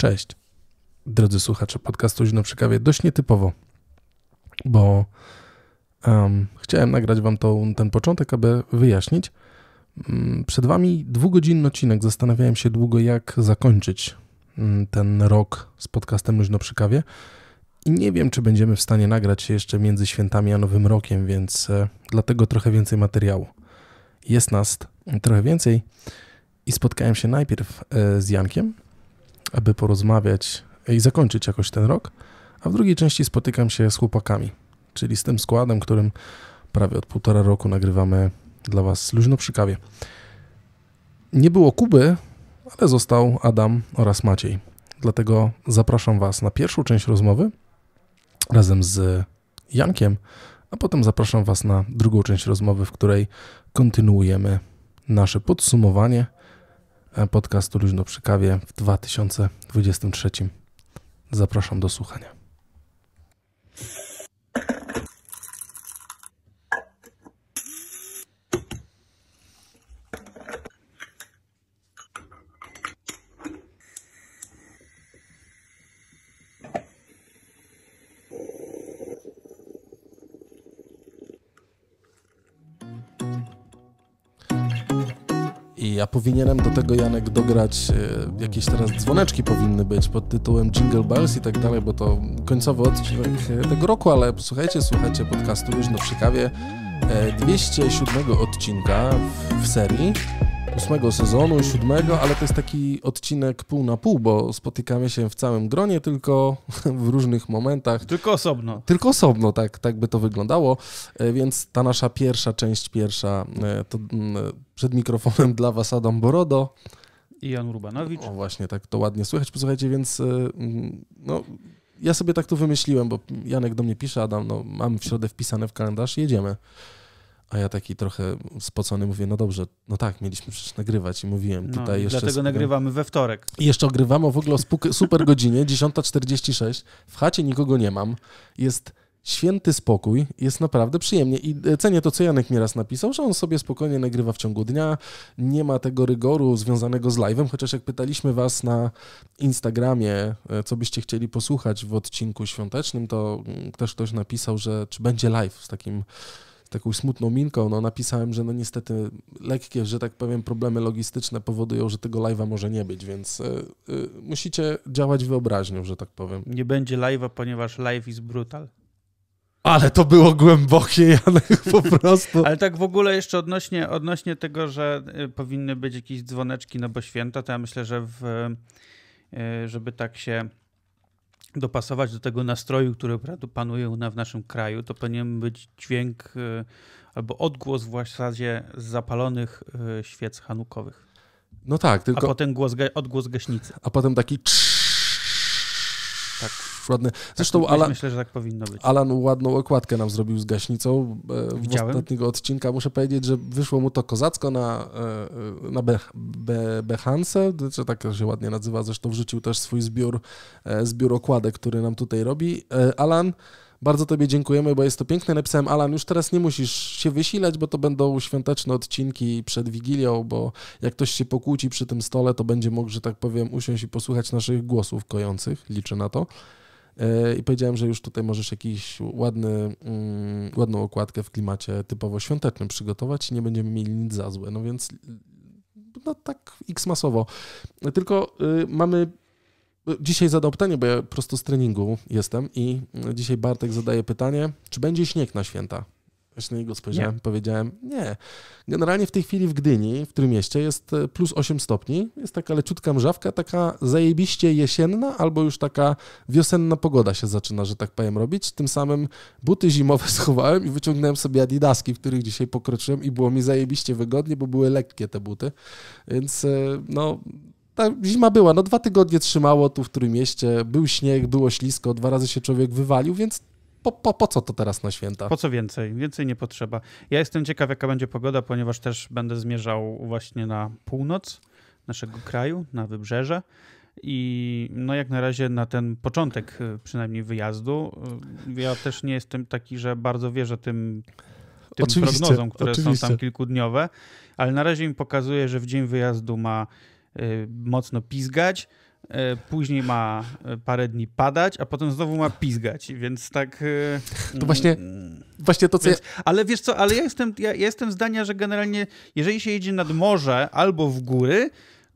Cześć. Drodzy słuchacze podcastu Zino przy kawie, dość nietypowo, bo um, chciałem nagrać wam tą, ten początek, aby wyjaśnić. Mm, przed wami dwugodzinny odcinek. Zastanawiałem się długo, jak zakończyć mm, ten rok z podcastem Luźno przy kawie. I nie wiem, czy będziemy w stanie nagrać się jeszcze między świętami a Nowym Rokiem, więc e, dlatego trochę więcej materiału. Jest nas trochę więcej i spotkałem się najpierw e, z Jankiem, aby porozmawiać i zakończyć jakoś ten rok, a w drugiej części spotykam się z chłopakami, czyli z tym składem, którym prawie od półtora roku nagrywamy dla Was luźno przy kawie. Nie było Kuby, ale został Adam oraz Maciej. Dlatego zapraszam Was na pierwszą część rozmowy razem z Jankiem, a potem zapraszam Was na drugą część rozmowy, w której kontynuujemy nasze podsumowanie E, podcastu Luźno przy kawie w 2023. Zapraszam do słuchania. Ja powinienem do tego, Janek, dograć e, jakieś teraz dzwoneczki powinny być pod tytułem Jingle Bells i tak dalej, bo to końcowy odcinek e, tego roku, ale słuchajcie, słuchajcie podcastu na przy kawie 207 e, odcinka w, w serii ósmego sezonu, siódmego, ale to jest taki odcinek pół na pół, bo spotykamy się w całym gronie, tylko w różnych momentach. Tylko osobno. Tylko osobno, tak, tak by to wyglądało. E, więc ta nasza pierwsza część, pierwsza, e, to e, przed mikrofonem dla Was Adam Borodo. I Jan Rubanowicz. O właśnie, tak to ładnie słychać. Posłuchajcie, więc no, ja sobie tak to wymyśliłem, bo Janek do mnie pisze, Adam, no, mam w środę wpisane w kalendarz, jedziemy. A ja taki trochę spocony mówię, no dobrze, no tak, mieliśmy przecież nagrywać i mówiłem no, tutaj i jeszcze... Dlatego nagrywamy we wtorek. I jeszcze ogrywamy w ogóle o super godzinie, 10.46, w chacie nikogo nie mam, jest święty spokój, jest naprawdę przyjemnie i e, cenię to, co Janek raz napisał, że on sobie spokojnie nagrywa w ciągu dnia, nie ma tego rygoru związanego z live'em, chociaż jak pytaliśmy was na Instagramie, e, co byście chcieli posłuchać w odcinku świątecznym, to mm, też ktoś napisał, że czy będzie live z takim taką smutną minką, no napisałem, że no niestety lekkie, że tak powiem, problemy logistyczne powodują, że tego live'a może nie być, więc y, y, musicie działać wyobraźnią, że tak powiem. Nie będzie live'a, ponieważ live is brutal. Ale to było głębokie, Janek, po prostu. Ale tak w ogóle jeszcze odnośnie, odnośnie tego, że e, powinny być jakieś dzwoneczki, no bo święta, to ja myślę, że w, żeby tak się dopasować do tego nastroju, który panuje u nas w naszym kraju, to powinien być dźwięk y, albo odgłos w zasadzie z zapalonych y, świec hanukowych. No tak, tylko... A potem głos, odgłos gaśnicy. A potem taki trz ładny. Tak, Zresztą tak, Alan, myślę, że tak powinno być. Alan ładną okładkę nam zrobił z gaśnicą e, w ostatniego odcinka. Muszę powiedzieć, że wyszło mu to kozacko na, e, na Be, Be, Behance, czy tak się ładnie nazywa. Zresztą wrzucił też swój zbiór, e, zbiór okładek, który nam tutaj robi. Alan, bardzo Tobie dziękujemy, bo jest to piękne. Napisałem, Alan, już teraz nie musisz się wysilać, bo to będą świąteczne odcinki przed Wigilią, bo jak ktoś się pokłóci przy tym stole, to będzie mógł, że tak powiem, usiąść i posłuchać naszych głosów kojących. Liczę na to. E, i powiedziałem, że już tutaj możesz jakiś ładny, mm, ładną okładkę w klimacie typowo świątecznym przygotować i nie będziemy mieli nic za złe. No więc no tak x masowo. Tylko y, mamy Dzisiaj zadał pytanie, bo ja prosto z treningu jestem i dzisiaj Bartek zadaje pytanie, czy będzie śnieg na święta? Aż na niego spojrzałem, nie. powiedziałem, nie. Generalnie w tej chwili w Gdyni, w którym mieście, jest e, plus 8 stopni. Jest taka leciutka mrzawka, taka zajebiście jesienna, albo już taka wiosenna pogoda się zaczyna, że tak powiem, robić. Tym samym buty zimowe schowałem i wyciągnąłem sobie adidaski, w których dzisiaj pokroczyłem i było mi zajebiście wygodnie, bo były lekkie te buty. Więc e, no ta zima była, no dwa tygodnie trzymało tu w którym mieście, był śnieg, było ślisko, dwa razy się człowiek wywalił, więc po, po, po co to teraz na święta? Po co więcej? Więcej nie potrzeba. Ja jestem ciekaw, jaka będzie pogoda, ponieważ też będę zmierzał właśnie na północ naszego kraju, na wybrzeże. I no jak na razie na ten początek y, przynajmniej wyjazdu, y, ja też nie jestem taki, że bardzo wierzę tym, tym prognozom, które oczywiście. są tam kilkudniowe, ale na razie mi pokazuje, że w dzień wyjazdu ma y, mocno pizgać, E, później ma e, parę dni padać, a potem znowu ma pizgać, więc tak... E, to właśnie, mm, mm. właśnie to, co więc, ja... Ale wiesz co, ale ja jestem, ja, ja jestem zdania, że generalnie jeżeli się jedzie nad morze albo w góry,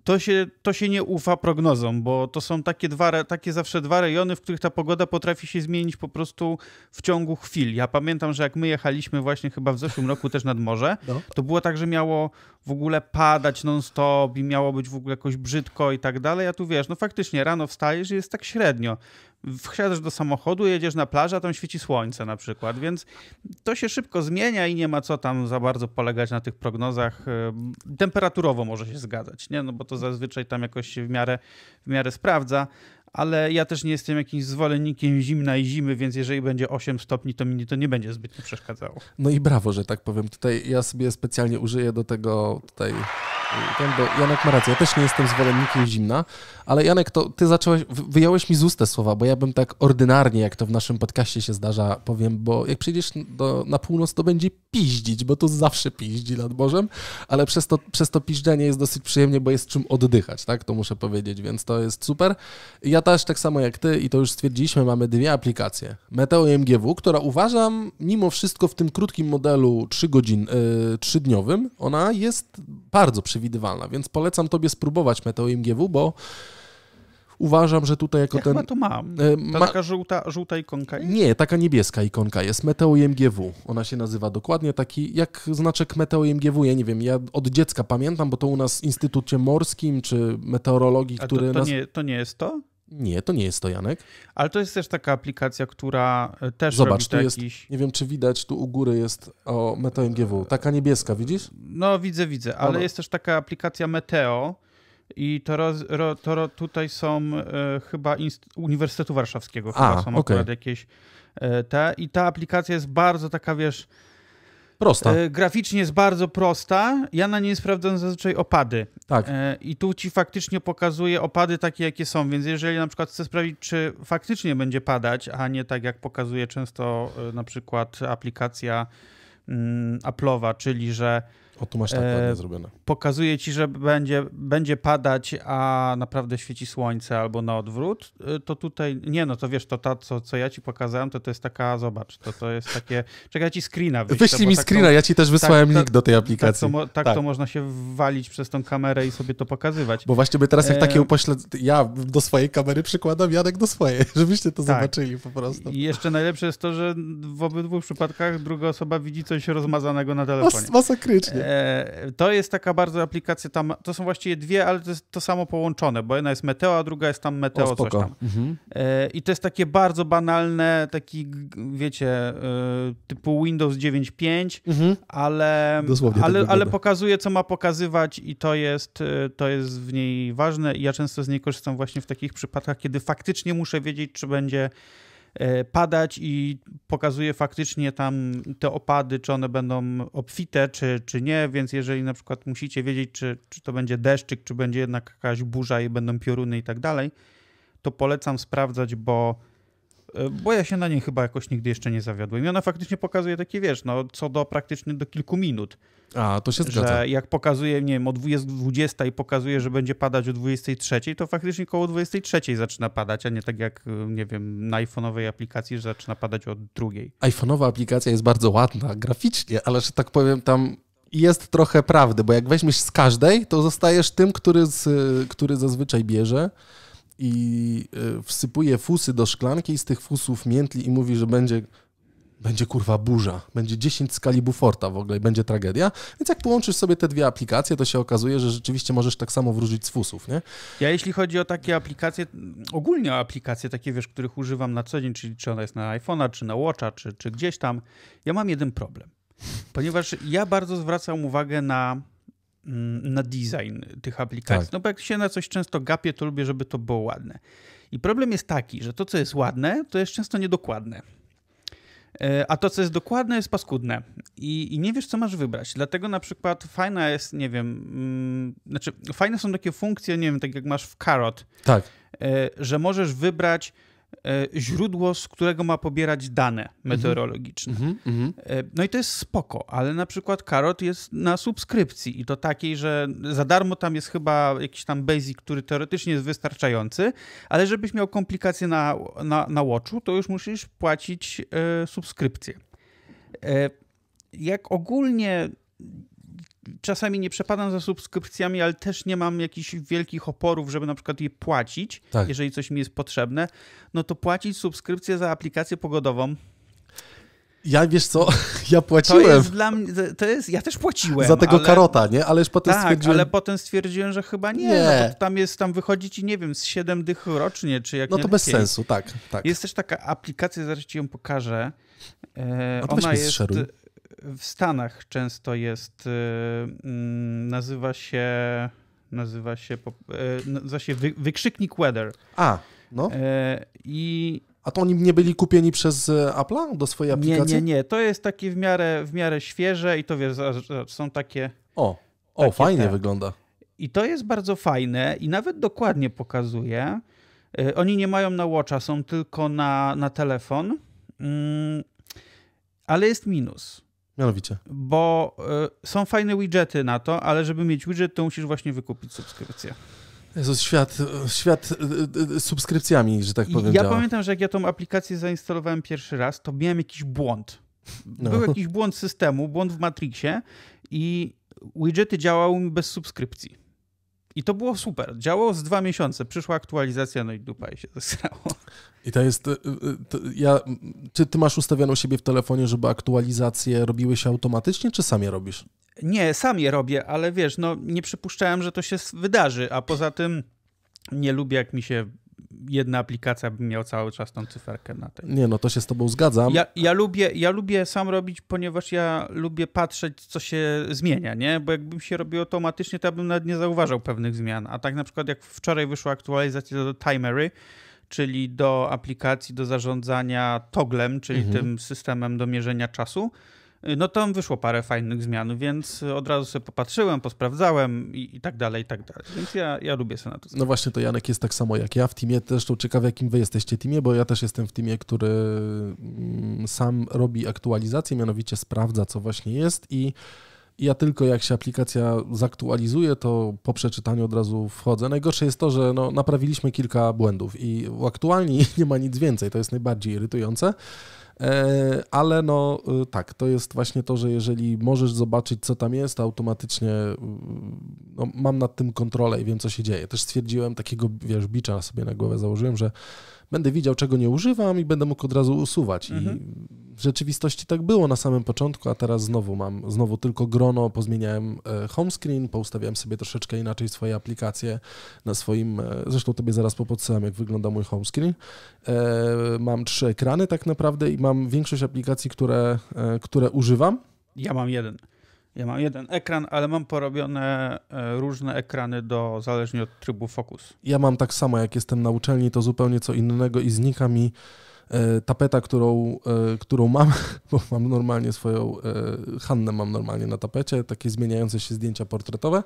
to się, to się nie ufa prognozom, bo to są takie, dwa, takie zawsze dwa rejony, w których ta pogoda potrafi się zmienić po prostu w ciągu chwil. Ja pamiętam, że jak my jechaliśmy właśnie chyba w zeszłym roku też nad morze, no. to było tak, że miało w ogóle padać non-stop i miało być w ogóle jakoś brzydko i tak dalej, a tu wiesz, no faktycznie rano wstajesz i jest tak średnio wsiadasz do samochodu, jedziesz na plażę, a tam świeci słońce na przykład, więc to się szybko zmienia i nie ma co tam za bardzo polegać na tych prognozach. Temperaturowo może się zgadzać, nie? No bo to zazwyczaj tam jakoś się w miarę, w miarę sprawdza, ale ja też nie jestem jakimś zwolennikiem zimna i zimy, więc jeżeli będzie 8 stopni, to mi to nie będzie zbytnio przeszkadzało. No i brawo, że tak powiem. Tutaj ja sobie specjalnie użyję do tego tutaj ten, bo Janek ma rację, ja też nie jestem zwolennikiem zimna, ale Janek, to ty zacząłeś, wyjąłeś mi z ust te słowa, bo ja bym tak ordynarnie, jak to w naszym podcaście się zdarza, powiem, bo jak przyjdziesz do, na północ, to będzie piździć, bo to zawsze piździ nad bożem, ale przez to, przez to piźdzenie jest dosyć przyjemnie, bo jest czym oddychać, tak, to muszę powiedzieć, więc to jest super. Ja też tak samo jak ty i to już stwierdziliśmy, mamy dwie aplikacje, Meteo i MGW, która uważam mimo wszystko w tym krótkim modelu 3 godzin, yy, 3-dniowym, ona jest bardzo przywilejowana nieprzewidywalna. Więc polecam tobie spróbować Meteo MGW, bo uważam, że tutaj jako ja ten... Chyba to mam. E, to ma... taka żółta, żółta ikonka jest? Nie, taka niebieska ikonka jest. Meteo MGW. Ona się nazywa dokładnie taki, jak znaczek Meteo MGW. Ja nie wiem, ja od dziecka pamiętam, bo to u nas w Instytucie Morskim czy Meteorologii, A który to, to nas... Nie, to nie jest to? Nie, to nie jest to Janek. Ale to jest też taka aplikacja, która e, też Zobacz, tu jakiś... jest, nie wiem czy widać, tu u góry jest o Meteo MGW, taka niebieska, widzisz? No widzę, widzę, ale jest też taka aplikacja Meteo i to, roz, ro, to ro, tutaj są e, chyba Inst Uniwersytetu Warszawskiego, A, chyba są okay. akurat jakieś e, te i ta aplikacja jest bardzo taka, wiesz Prosta. E, graficznie jest bardzo prosta. Ja na niej sprawdzam zazwyczaj opady. Tak. E, I tu ci faktycznie pokazuje opady takie, jakie są, więc jeżeli na przykład chcę sprawdzić, czy faktycznie będzie padać, a nie tak jak pokazuje często e, na przykład aplikacja mm, Apple'owa, czyli że o, tu masz tak ładnie e, zrobione. Pokazuje ci, że będzie, będzie padać, a naprawdę świeci słońce albo na odwrót, e, to tutaj, nie no, to wiesz, to ta, co, co ja ci pokazałem, to to jest taka, zobacz, to to jest takie, czekaj, ja ci screena wyślę. Wyślij mi tak screena, to, ja ci też tak wysłałem tak, link do tej tak aplikacji. Tak to, tak, tak, to można się walić przez tą kamerę i sobie to pokazywać. Bo właśnie by teraz jak takie e, upośledzenie, ja do swojej kamery przykładam, Janek do swojej, żebyście to tak. zobaczyli po prostu. I jeszcze najlepsze jest to, że w obydwu przypadkach druga osoba widzi coś rozmazanego na telefonie. Mas masakrycznie. E, to jest taka bardzo aplikacja, tam, to są właściwie dwie, ale to jest to samo połączone, bo jedna jest Meteo, a druga jest tam Meteo o, coś tam. Mhm. E, I to jest takie bardzo banalne, taki wiecie, e, typu Windows 9.5, mhm. ale, tak ale, ale pokazuje, co ma pokazywać i to jest, to jest w niej ważne i ja często z niej korzystam właśnie w takich przypadkach, kiedy faktycznie muszę wiedzieć, czy będzie E, padać i pokazuje faktycznie tam te opady, czy one będą obfite, czy, czy nie, więc jeżeli na przykład musicie wiedzieć, czy, czy to będzie deszczyk, czy będzie jednak jakaś burza i będą pioruny i tak dalej, to polecam sprawdzać, bo E, bo ja się na niej chyba jakoś nigdy jeszcze nie zawiodłem. I ona faktycznie pokazuje takie, wiesz, no, co do praktycznie do kilku minut. A, to się zgadza. Że jak pokazuje, nie wiem, o 20 i pokazuje, że będzie padać o 23, to faktycznie koło 23 zaczyna padać, a nie tak jak, e, nie wiem, na iPhone'owej aplikacji, że zaczyna padać od drugiej. iPhone'owa aplikacja jest bardzo ładna graficznie, ale że tak powiem, tam jest trochę prawdy, bo jak weźmiesz z każdej, to zostajesz tym, który, z, który zazwyczaj bierze i e, wsypuje fusy do szklanki i z tych fusów miętli i mówi, że będzie będzie kurwa burza, będzie 10 skali Buforta w ogóle i będzie tragedia. Więc jak połączysz sobie te dwie aplikacje, to się okazuje, że rzeczywiście możesz tak samo wróżyć z fusów, nie? Ja jeśli chodzi o takie aplikacje, ogólnie o aplikacje takie, wiesz, których używam na co dzień, czyli czy ona jest na iPhone'a, czy na Watcha, czy, czy gdzieś tam, ja mam jeden problem. Ponieważ ja bardzo zwracam uwagę na Mm, na design tych aplikacji. Tak. No bo jak się na coś często gapie, to lubię, żeby to było ładne. I problem jest taki, że to, co jest ładne, to jest często niedokładne. E, a to, co jest dokładne, jest paskudne. I, I, nie wiesz, co masz wybrać. Dlatego na przykład fajna jest, nie wiem, mm, znaczy fajne są takie funkcje, nie wiem, tak jak masz w Carrot, tak. E, że możesz wybrać E, źródło, z którego ma pobierać dane mhm. meteorologiczne. Mm -hmm, no i to jest spoko, ale na przykład Karot jest na subskrypcji i to takiej, że za darmo tam jest chyba jakiś tam basic, który teoretycznie jest wystarczający, ale żebyś miał komplikacje na, na, na Watchu, to już musisz płacić e, subskrypcję. Jak ogólnie czasami nie przepadam za subskrypcjami, ale też nie mam jakichś wielkich oporów, żeby na przykład je płacić, tak. jeżeli coś mi jest potrzebne, no to płacić subskrypcję za aplikację pogodową. Ja wiesz co, ja płaciłem. To jest dla mnie, to jest, ja też płaciłem. Za tego ale... karota, nie? Ale już potem tak, stwierdziłem... ale potem stwierdziłem, że chyba nie. No nie. No tam jest, tam wychodzi ci, nie wiem, z 7 dych rocznie, czy jak No to bez sensu, tak, tak. Jest też taka aplikacja, zaraz ci ją pokażę. E, A no to ona jest... Szeruj w Stanach często jest, y, mm, nazywa się, nazywa się, y, nazywa się wykrzyknik weather. A, no. E, I a to oni nie byli kupieni przez e, Apple'a do swojej aplikacji? Nie, nie, nie. To jest takie w miarę, w miarę świeże i to wiesz, są takie. O, o takie fajnie te. wygląda. I to jest bardzo fajne i nawet dokładnie pokazuje. E, oni nie mają na Watcha, są tylko na, na telefon. Mm, ale jest minus. Mianowicie. Bo y, są fajne widgety na to, ale żeby mieć widget, to musisz właśnie wykupić subskrypcję. Jezus, świat, świat y, y, y subskrypcjami, że tak powiem. ja działa. pamiętam, że jak ja tą aplikację zainstalowałem pierwszy raz, to miałem jakiś błąd. No. Był jakiś błąd systemu, błąd w Matrixie i widgety działały mi bez subskrypcji. I to było super. Działało z dwa miesiące. Przyszła aktualizacja, no i dupa i się zesrało. I to jest. Y, y, to ja, czy ty masz ustawioną siebie w telefonie, żeby aktualizacje robiły się automatycznie, czy sam je robisz? Nie, sam je robię, ale wiesz, no nie przypuszczałem, że to się wydarzy. A poza tym nie lubię, jak mi się jedna aplikacja by miała cały czas tą cyferkę na tej. Nie, no to się z tobą zgadzam. Ja, ja, lubię, ja lubię sam robić, ponieważ ja lubię patrzeć, co się zmienia, nie? Bo jakbym się robił automatycznie, to ja bym nawet nie zauważał pewnych zmian. A tak na przykład jak wczoraj wyszła aktualizacja do Timery, czyli do aplikacji do zarządzania toglem, czyli mhm. tym systemem do mierzenia czasu, Y, no tam wyszło parę fajnych zmian, więc od razu sobie popatrzyłem, posprawdzałem i, i tak dalej, i tak dalej. Więc ja, ja lubię to. No właśnie, to Janek jest tak samo jak ja w teamie. Zresztą to ciekawe, jakim wy jesteście teamie, bo ja też jestem w teamie, który mm, sam robi aktualizację, mianowicie sprawdza, co właśnie jest i ja tylko jak się aplikacja zaktualizuje, to po przeczytaniu od razu wchodzę. Najgorsze jest to, że no, naprawiliśmy kilka błędów i aktualnie nie ma nic więcej. To jest najbardziej irytujące. E, ale no y, tak, to jest właśnie to, że jeżeli możesz zobaczyć, co tam jest, to automatycznie y, no, mam nad tym kontrolę i wiem, co się dzieje. Też stwierdziłem takiego, wiesz, bicza sobie na głowę założyłem, że będę widział, czego nie używam i będę mógł od razu usuwać. Mhm. I w rzeczywistości tak było na samym początku, a teraz znowu mam znowu tylko grono, pozmieniałem e, home screen, poustawiałem sobie troszeczkę inaczej swoje aplikacje na swoim, e, zresztą tobie zaraz popodsyłam, jak wygląda mój home screen. E, mam trzy ekrany tak naprawdę i mam większość aplikacji, które, które używam. Ja mam jeden. Ja mam jeden ekran, ale mam porobione e, różne ekrany do zależnie od trybu fokus. Ja mam tak samo, jak jestem na uczelni, to zupełnie co innego i znika mi E, tapeta, którą, e, którą mam, bo mam normalnie swoją, e, Hannę mam normalnie na tapecie, takie zmieniające się zdjęcia portretowe.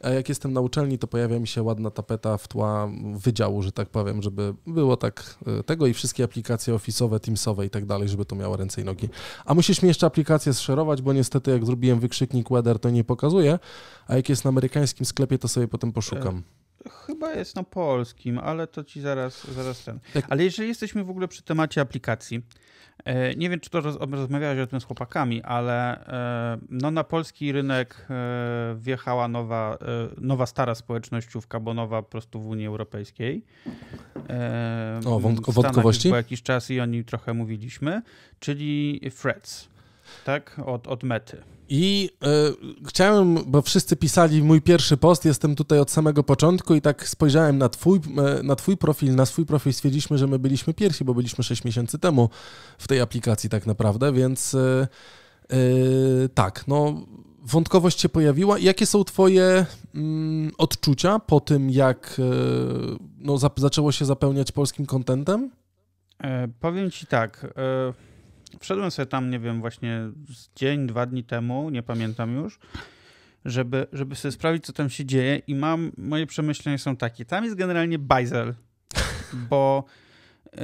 A jak jestem na uczelni, to pojawia mi się ładna tapeta w tła wydziału, że tak powiem, żeby było tak tego i wszystkie aplikacje ofisowe, teamsowe i tak dalej, żeby to miało ręce i nogi. A musisz mi jeszcze aplikację zszerować, bo niestety jak zrobiłem wykrzyknik weather, to nie pokazuje, a jak jest na amerykańskim sklepie, to sobie potem poszukam. Chyba jest na polskim, ale to ci zaraz, zaraz ten. Tak. Ale jeżeli jesteśmy w ogóle przy temacie aplikacji, e, nie wiem, czy to roz, rozmawiałeś o tym z chłopakami, ale e, no, na polski rynek e, wjechała nowa, nowa stara społecznościówka, bo nowa po prostu w Unii Europejskiej. O, wątko, wątkowości? Po jakiś czas i o nim trochę mówiliśmy, czyli Threads, tak, od, od Mety. I y, chciałem, bo wszyscy pisali mój pierwszy post, jestem tutaj od samego początku i tak spojrzałem na twój, e, na twój profil, na swój profil stwierdziliśmy, że my byliśmy pierwsi, bo byliśmy 6 miesięcy temu w tej aplikacji tak naprawdę, więc y, y, tak, no wątkowość się pojawiła. Jakie są Twoje mm, odczucia po tym, jak no, zaczęło się zapełniać polskim kontentem? E, powiem Ci tak wszedłem sobie tam, nie wiem, właśnie dzień, dwa dni temu, nie pamiętam już, żeby, żeby sobie sprawdzić, co tam się dzieje i mam, moje przemyślenia są takie, tam jest generalnie bajzel, bo... Y,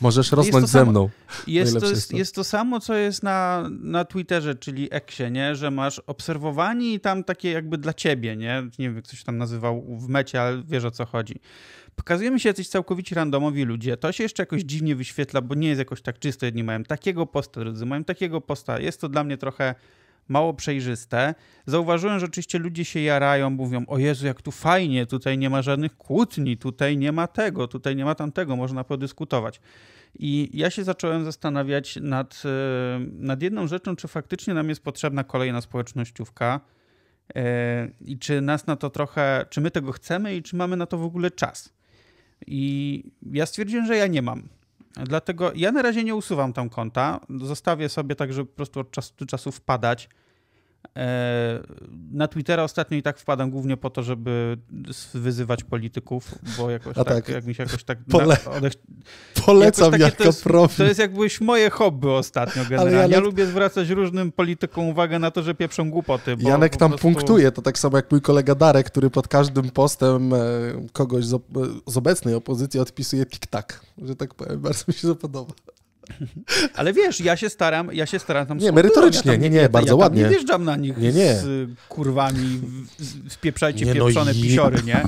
Możesz rosnąć ze mną. Jest to, jest, jest to, samo, co jest na, na Twitterze, czyli Eksie, nie? że masz obserwowani i tam takie jakby dla ciebie, nie? nie wiem, jak ktoś tam nazywał w mecie, ale wiesz o co chodzi. Pokazujemy się jacyś całkowicie randomowi ludzie. To się jeszcze jakoś dziwnie wyświetla, bo nie jest jakoś tak czysto Jedni mają takiego posta, drudzy mają takiego posta. Jest to dla mnie trochę mało przejrzyste. Zauważyłem, że oczywiście ludzie się jarają, mówią, o Jezu, jak tu fajnie, tutaj nie ma żadnych kłótni, tutaj nie ma tego, tutaj nie ma tamtego, można podyskutować. I ja się zacząłem zastanawiać nad, e, nad jedną rzeczą, czy faktycznie nam jest potrzebna kolejna społecznościówka e, i czy nas na to trochę, czy my tego chcemy i czy mamy na to w ogóle czas. I ja stwierdziłem, że ja nie mam. Dlatego ja na razie nie usuwam tam konta. Zostawię sobie tak, żeby po prostu od czasu do czasu wpadać E, na Twittera ostatnio i tak wpadam głównie po to, żeby wyzywać polityków, bo jakoś tak, tak, jak mi się jakoś tak... Pole... Na... Polecam jakoś jako to jest, profil. To jest jakbyś moje hobby ostatnio generalnie. Janek... Ja lubię zwracać różnym politykom uwagę na to, że pieprzą głupoty. Janek tam prostu... punktuje, to tak samo jak mój kolega Darek, który pod każdym postem e, kogoś z, z obecnej opozycji odpisuje tik-tak, że tak powiem. Bardzo mi się to podoba. Ale wiesz, ja się staram, ja się staram tam Nie, merytorycznie, ja nie, nie, nie, bardzo ja ładnie. Nie wjeżdżam na nich nie, nie. z y, kurwami, z, nie, no, pieprzone no pisiory, nie?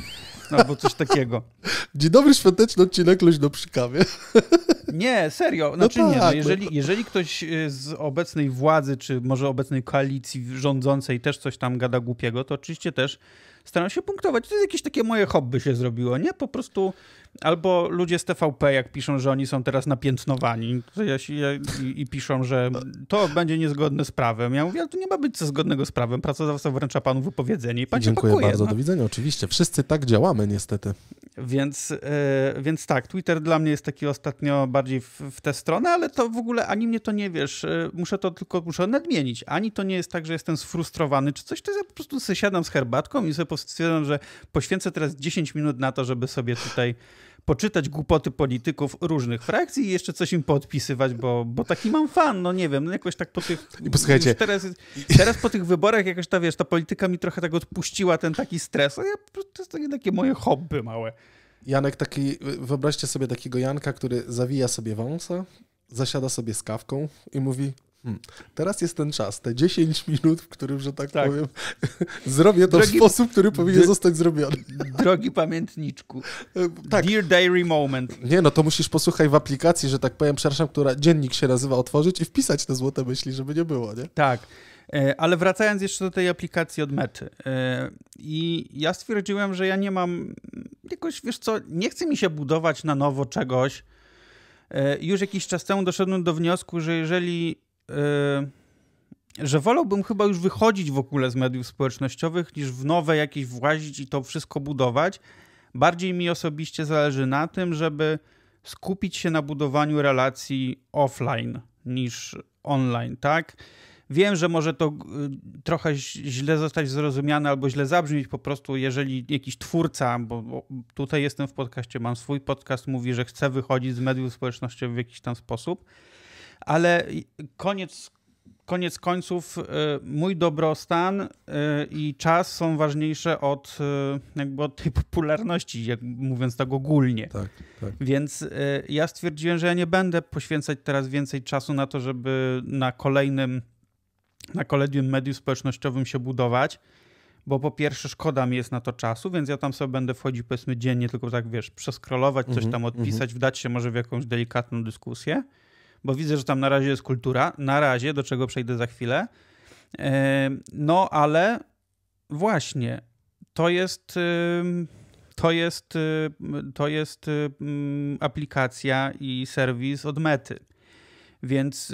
Albo no, coś takiego. Dzień dobry, świąteczny odcinek Luźno przy kawie. Nie, serio. Znaczy no tak, nie, no tak, jeżeli, jeżeli ktoś y, z obecnej władzy, czy może obecnej koalicji rządzącej też coś tam gada głupiego, to oczywiście też staram się punktować. To jest jakieś takie moje hobby się zrobiło, nie? Po prostu albo ludzie z TVP, jak piszą, że oni są teraz napiętnowani ja się, ja, i, i, piszą, że to będzie niezgodne z prawem. Ja mówię, ale to nie ma być co zgodnego z prawem. Pracodawca wręcza panu wypowiedzenie i pan Dziękuję bardzo, no. do widzenia. Oczywiście, wszyscy tak działamy niestety. Więc, yy, więc tak, Twitter dla mnie jest taki ostatnio bardziej w, w tę stronę, ale to w ogóle ani mnie to nie wiesz. E, muszę to tylko muszę nadmienić. Ani to nie jest tak, że jestem sfrustrowany czy coś, to ja po prostu siadam z herbatką i sobie stwierdzam, że poświęcę teraz 10 minut na to, żeby sobie tutaj poczytać głupoty polityków różnych frakcji i jeszcze coś im podpisywać, bo, bo taki mam fan, no nie wiem, no jakoś tak po tych... Posłuchajcie. Teraz, teraz po tych wyborach jakoś ta, wiesz, ta polityka mi trochę tak odpuściła ten taki stres, a ja, to jest takie moje hobby małe. Janek taki, wyobraźcie sobie takiego Janka, który zawija sobie wąsa, zasiada sobie z kawką i mówi, Mm. Teraz jest ten czas, te 10 minut, w którym, że tak, tak. powiem, zrobię to drogi, w sposób, który powinien zostać zrobiony. Drogi pamiętniczku. E, tak. Dear Diary Moment. Nie, no to musisz posłuchaj w aplikacji, że tak powiem, przepraszam, która dziennik się nazywa, otworzyć i wpisać te złote myśli, żeby nie było, nie? Tak. E, ale wracając jeszcze do tej aplikacji od mety. E, I ja stwierdziłem, że ja nie mam jakoś, wiesz co, nie chce mi się budować na nowo czegoś. Już jakiś czas temu doszedłem do wniosku, że jeżeli Y, że wolałbym chyba już wychodzić w ogóle z mediów społecznościowych, niż w nowe jakieś włazić i to wszystko budować. Bardziej mi osobiście zależy na tym, żeby skupić się na budowaniu relacji offline niż online, tak? Wiem, że może to y, trochę źle zostać zrozumiane albo źle zabrzmieć po prostu, jeżeli jakiś twórca, bo, bo tutaj jestem w podcaście, mam swój podcast, mówi, że chce wychodzić z mediów społecznościowych w jakiś tam sposób ale koniec, koniec końców y, mój dobrostan y, i czas są ważniejsze od, y, jakby od tej popularności, jak mówiąc tak ogólnie. Tak, tak. Więc ja stwierdziłem, że ja nie będę poświęcać teraz więcej czasu na to, żeby na kolejnym, na kolejnym mediów społecznościowym się budować bo po pierwsze szkoda mi jest na to czasu, więc ja tam sobie będę wchodzić powiedzmy dziennie, tylko tak wiesz, przeskrolować, coś mhm, tam mhm. odpisać, wdać się może w jakąś delikatną dyskusję bo widzę, że tam na razie jest kultura, na razie, do czego przejdę za chwilę. E, no ale właśnie, to jest, to jest, y, to jest aplikacja i serwis od mety. Więc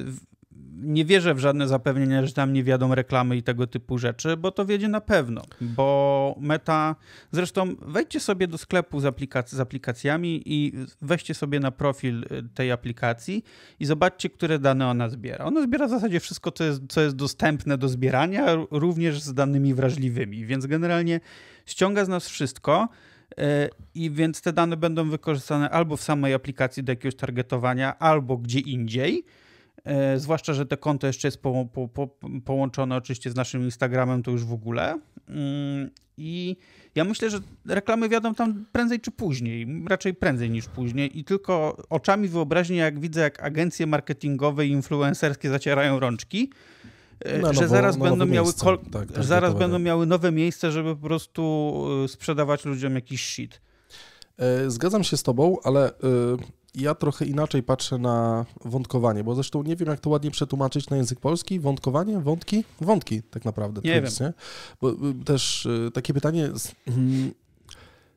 nie wierzę w żadne zapewnienia, że tam nie wiadą reklamy i tego typu rzeczy, bo to wiedzie na pewno, bo Meta, zresztą wejdźcie sobie do sklepu z, aplikac- z aplikacjami i weźcie sobie na profil y, tej aplikacji i zobaczcie, które dane ona zbiera. Ona zbiera w zasadzie wszystko, co jest, co jest dostępne do zbierania, również z danymi wrażliwymi, więc generalnie ściąga z nas wszystko. Y, I więc te dane będą wykorzystane albo w samej aplikacji do jakiegoś targetowania, albo gdzie indziej. E, zwłaszcza, że to konto jeszcze jest po, po, po, połączone oczywiście z naszym Instagramem, to już w ogóle. Mm, I ja myślę, że reklamy wiadomo tam prędzej czy później, raczej prędzej niż później. I tylko oczami wyobraźni, jak widzę, jak agencje marketingowe i influencerskie zacierają rączki, e, no, no że zaraz, będą, miały kol- tak, tak, tak zaraz będą miały nowe miejsce, żeby po prostu e, sprzedawać ludziom jakiś shit. E, zgadzam się z Tobą, ale e, ja trochę inaczej patrzę na wątkowanie, bo zresztą nie wiem, jak to ładnie przetłumaczyć na język polski. Wątkowanie, wątki, wątki tak naprawdę. Nie wiem. nie? Bo y, też y, takie pytanie. Mhm.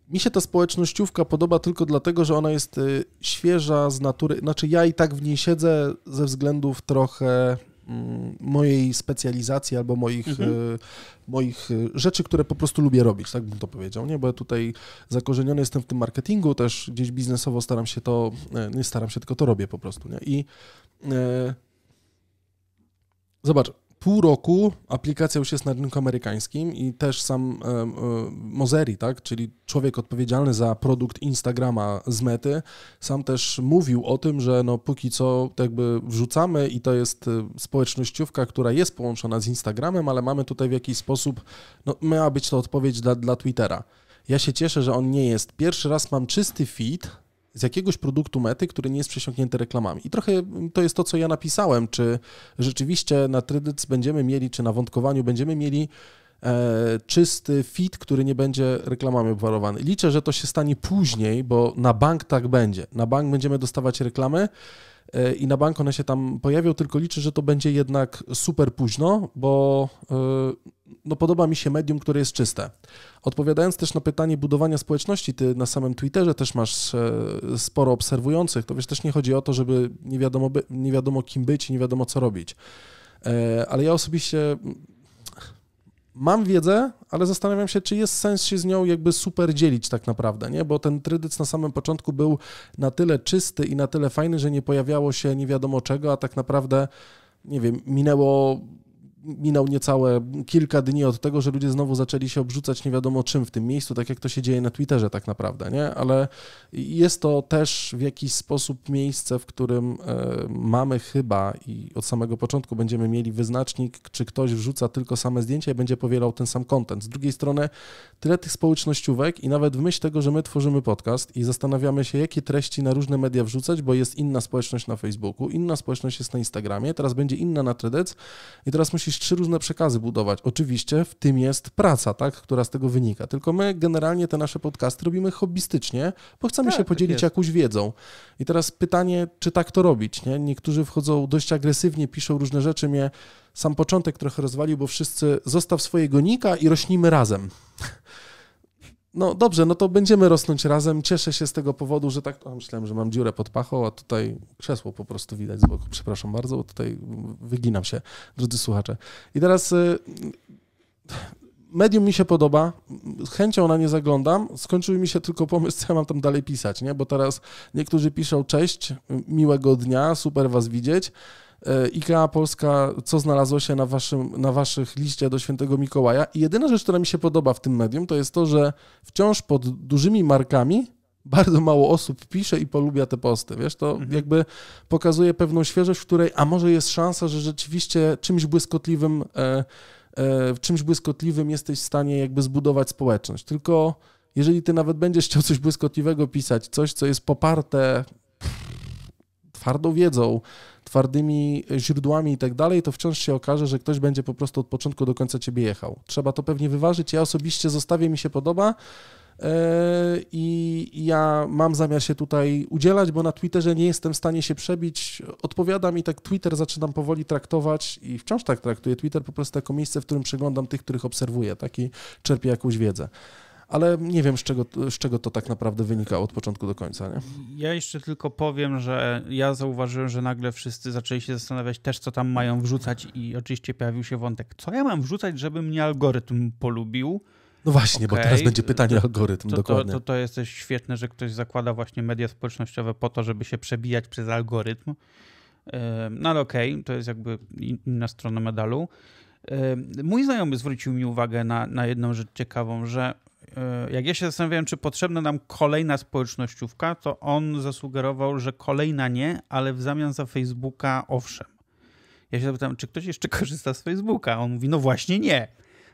Mi się ta społecznościówka podoba tylko dlatego, że ona jest y, świeża z natury. Znaczy, ja i tak w niej siedzę ze względów trochę Mm, mojej specjalizacji albo moich, mhm. E, moich e, rzeczy, które po prostu lubię robić, tak bym to powiedział, nie? Bo ja tutaj zakorzeniony jestem w tym marketingu, też gdzieś biznesowo staram się to, e, nie staram się, tylko to robię po prostu, nie? I e, zobacz, pół roku aplikacja już jest na rynku amerykańskim i też sam e, Mozeri, tak, czyli człowiek odpowiedzialny za produkt Instagrama z Mety, sam też mówił o tym, że no póki co jakby wrzucamy i to jest e, społecznościówka, która jest połączona z Instagramem, ale mamy tutaj w jakiś sposób, no miała być to odpowiedź dla, dla Twittera. Ja się cieszę, że on nie jest. Pierwszy raz mam czysty feed, z jakiegoś produktu mety, który nie jest przesiąknięty reklamami. I trochę to jest to, co ja napisałem, czy rzeczywiście na Trydyc będziemy mieli, czy na wątkowaniu będziemy mieli e, czysty fit, który nie będzie reklamami obwarowany. Liczę, że to się stanie później, bo na bank tak będzie. Na bank będziemy dostawać reklamy, E, i na bank one się tam pojawią, tylko liczę, że to będzie jednak super późno, bo e, no, podoba mi się medium, które jest czyste. Odpowiadając też na pytanie budowania społeczności, ty na samym Twitterze też masz e, sporo obserwujących, to wiesz, też nie chodzi o to, żeby nie wiadomo, nie wiadomo kim być i nie wiadomo co robić. Ale ja osobiście mam wiedzę, ale zastanawiam się, czy jest sens się z nią jakby super dzielić tak naprawdę, nie? Bo ten trydyc na samym początku był na tyle czysty i na tyle fajny, że nie pojawiało się nie wiadomo czego, a tak naprawdę, nie wiem, minęło minął niecałe kilka dni od tego, że ludzie znowu zaczęli się obrzucać nie wiadomo czym w tym miejscu, tak jak to się dzieje na Twitterze tak naprawdę, nie? Ale jest to też w jakiś sposób miejsce, w którym e, mamy chyba i od samego początku będziemy mieli wyznacznik, czy ktoś wrzuca tylko same zdjęcia i będzie powielał ten sam kontent. Z drugiej strony tyle tych społecznościówek i nawet w myśl tego, że my tworzymy podcast i zastanawiamy się, jakie treści na różne media wrzucać, bo jest inna społeczność na Facebooku, inna społeczność jest na Instagramie, teraz będzie inna na Tredec i teraz musisz trzy różne przekazy budować. Oczywiście w tym jest praca, tak, która z tego wynika. Tylko my generalnie te nasze podcasty robimy hobbystycznie, bo chcemy tak, się tak podzielić tak jakąś wiedzą. I teraz pytanie, czy tak to robić? Nie? Niektórzy wchodzą dość agresywnie, piszą różne rzeczy. Mnie sam początek trochę rozwalił, bo wszyscy zostaw swojego nika i rośnijmy razem. No dobrze, no to będziemy rosnąć razem. Cieszę się z tego powodu, że tak. O, myślałem, że mam dziurę pod pachą, a tutaj krzesło po prostu widać z boku. Przepraszam bardzo, bo tutaj wyginam się, drodzy słuchacze. I teraz. Y, medium mi się podoba, z chęcią na nie zaglądam. Skończył mi się tylko pomysł, co ja mam tam dalej pisać, nie? Bo teraz niektórzy piszą cześć, miłego dnia, super was widzieć. E, IKEA Polska, co znalazło się na, waszym, na waszych liście do świętego Mikołaja. I jedyna rzecz, która mi się podoba w tym medium, to jest to, że wciąż pod dużymi markami bardzo mało osób pisze i polubia te posty. Wiesz, to mhm. jakby pokazuje pewną świeżość, w której, a może jest szansa, że rzeczywiście czymś błyskotliwym, e, e, czymś błyskotliwym jesteś w stanie jakby zbudować społeczność. Tylko jeżeli ty nawet będziesz chciał coś błyskotliwego pisać, coś, co jest poparte pff, twardą wiedzą, twardymi źródłami i tak dalej, to wciąż się okaże, że ktoś będzie po prostu od początku do końca ciebie jechał. Trzeba to pewnie wyważyć. Ja osobiście zostawię, mi się podoba. E, I ja mam zamiar się tutaj udzielać, bo na Twitterze nie jestem w stanie się przebić. Odpowiadam i tak Twitter zaczynam powoli traktować i wciąż tak traktuję Twitter po prostu jako miejsce, w którym przeglądam tych, których obserwuję, taki czerpię jakąś wiedzę ale nie wiem, z czego, z czego to tak naprawdę wynikało od początku do końca. Nie? Ja jeszcze tylko powiem, że ja zauważyłem, że nagle wszyscy zaczęli się zastanawiać też, co tam mają wrzucać i oczywiście pojawił się wątek, co ja mam wrzucać, żeby mnie algorytm polubił. No właśnie, okay. bo teraz będzie pytanie o algorytm, to, dokładnie. To, to, to jest też świetne, że ktoś zakłada właśnie media społecznościowe po to, żeby się przebijać przez algorytm. No ale okej, okay, to jest jakby inna strona medalu. Mój znajomy zwrócił mi uwagę na, na jedną rzecz ciekawą, że E, jak ja się zastanawiałem, czy potrzebna nam kolejna społecznościówka, to on zasugerował, że kolejna nie, ale w zamian za Facebooka owszem. Ja się zapytałem, czy ktoś jeszcze korzysta z Facebooka? On mówi, no właśnie nie.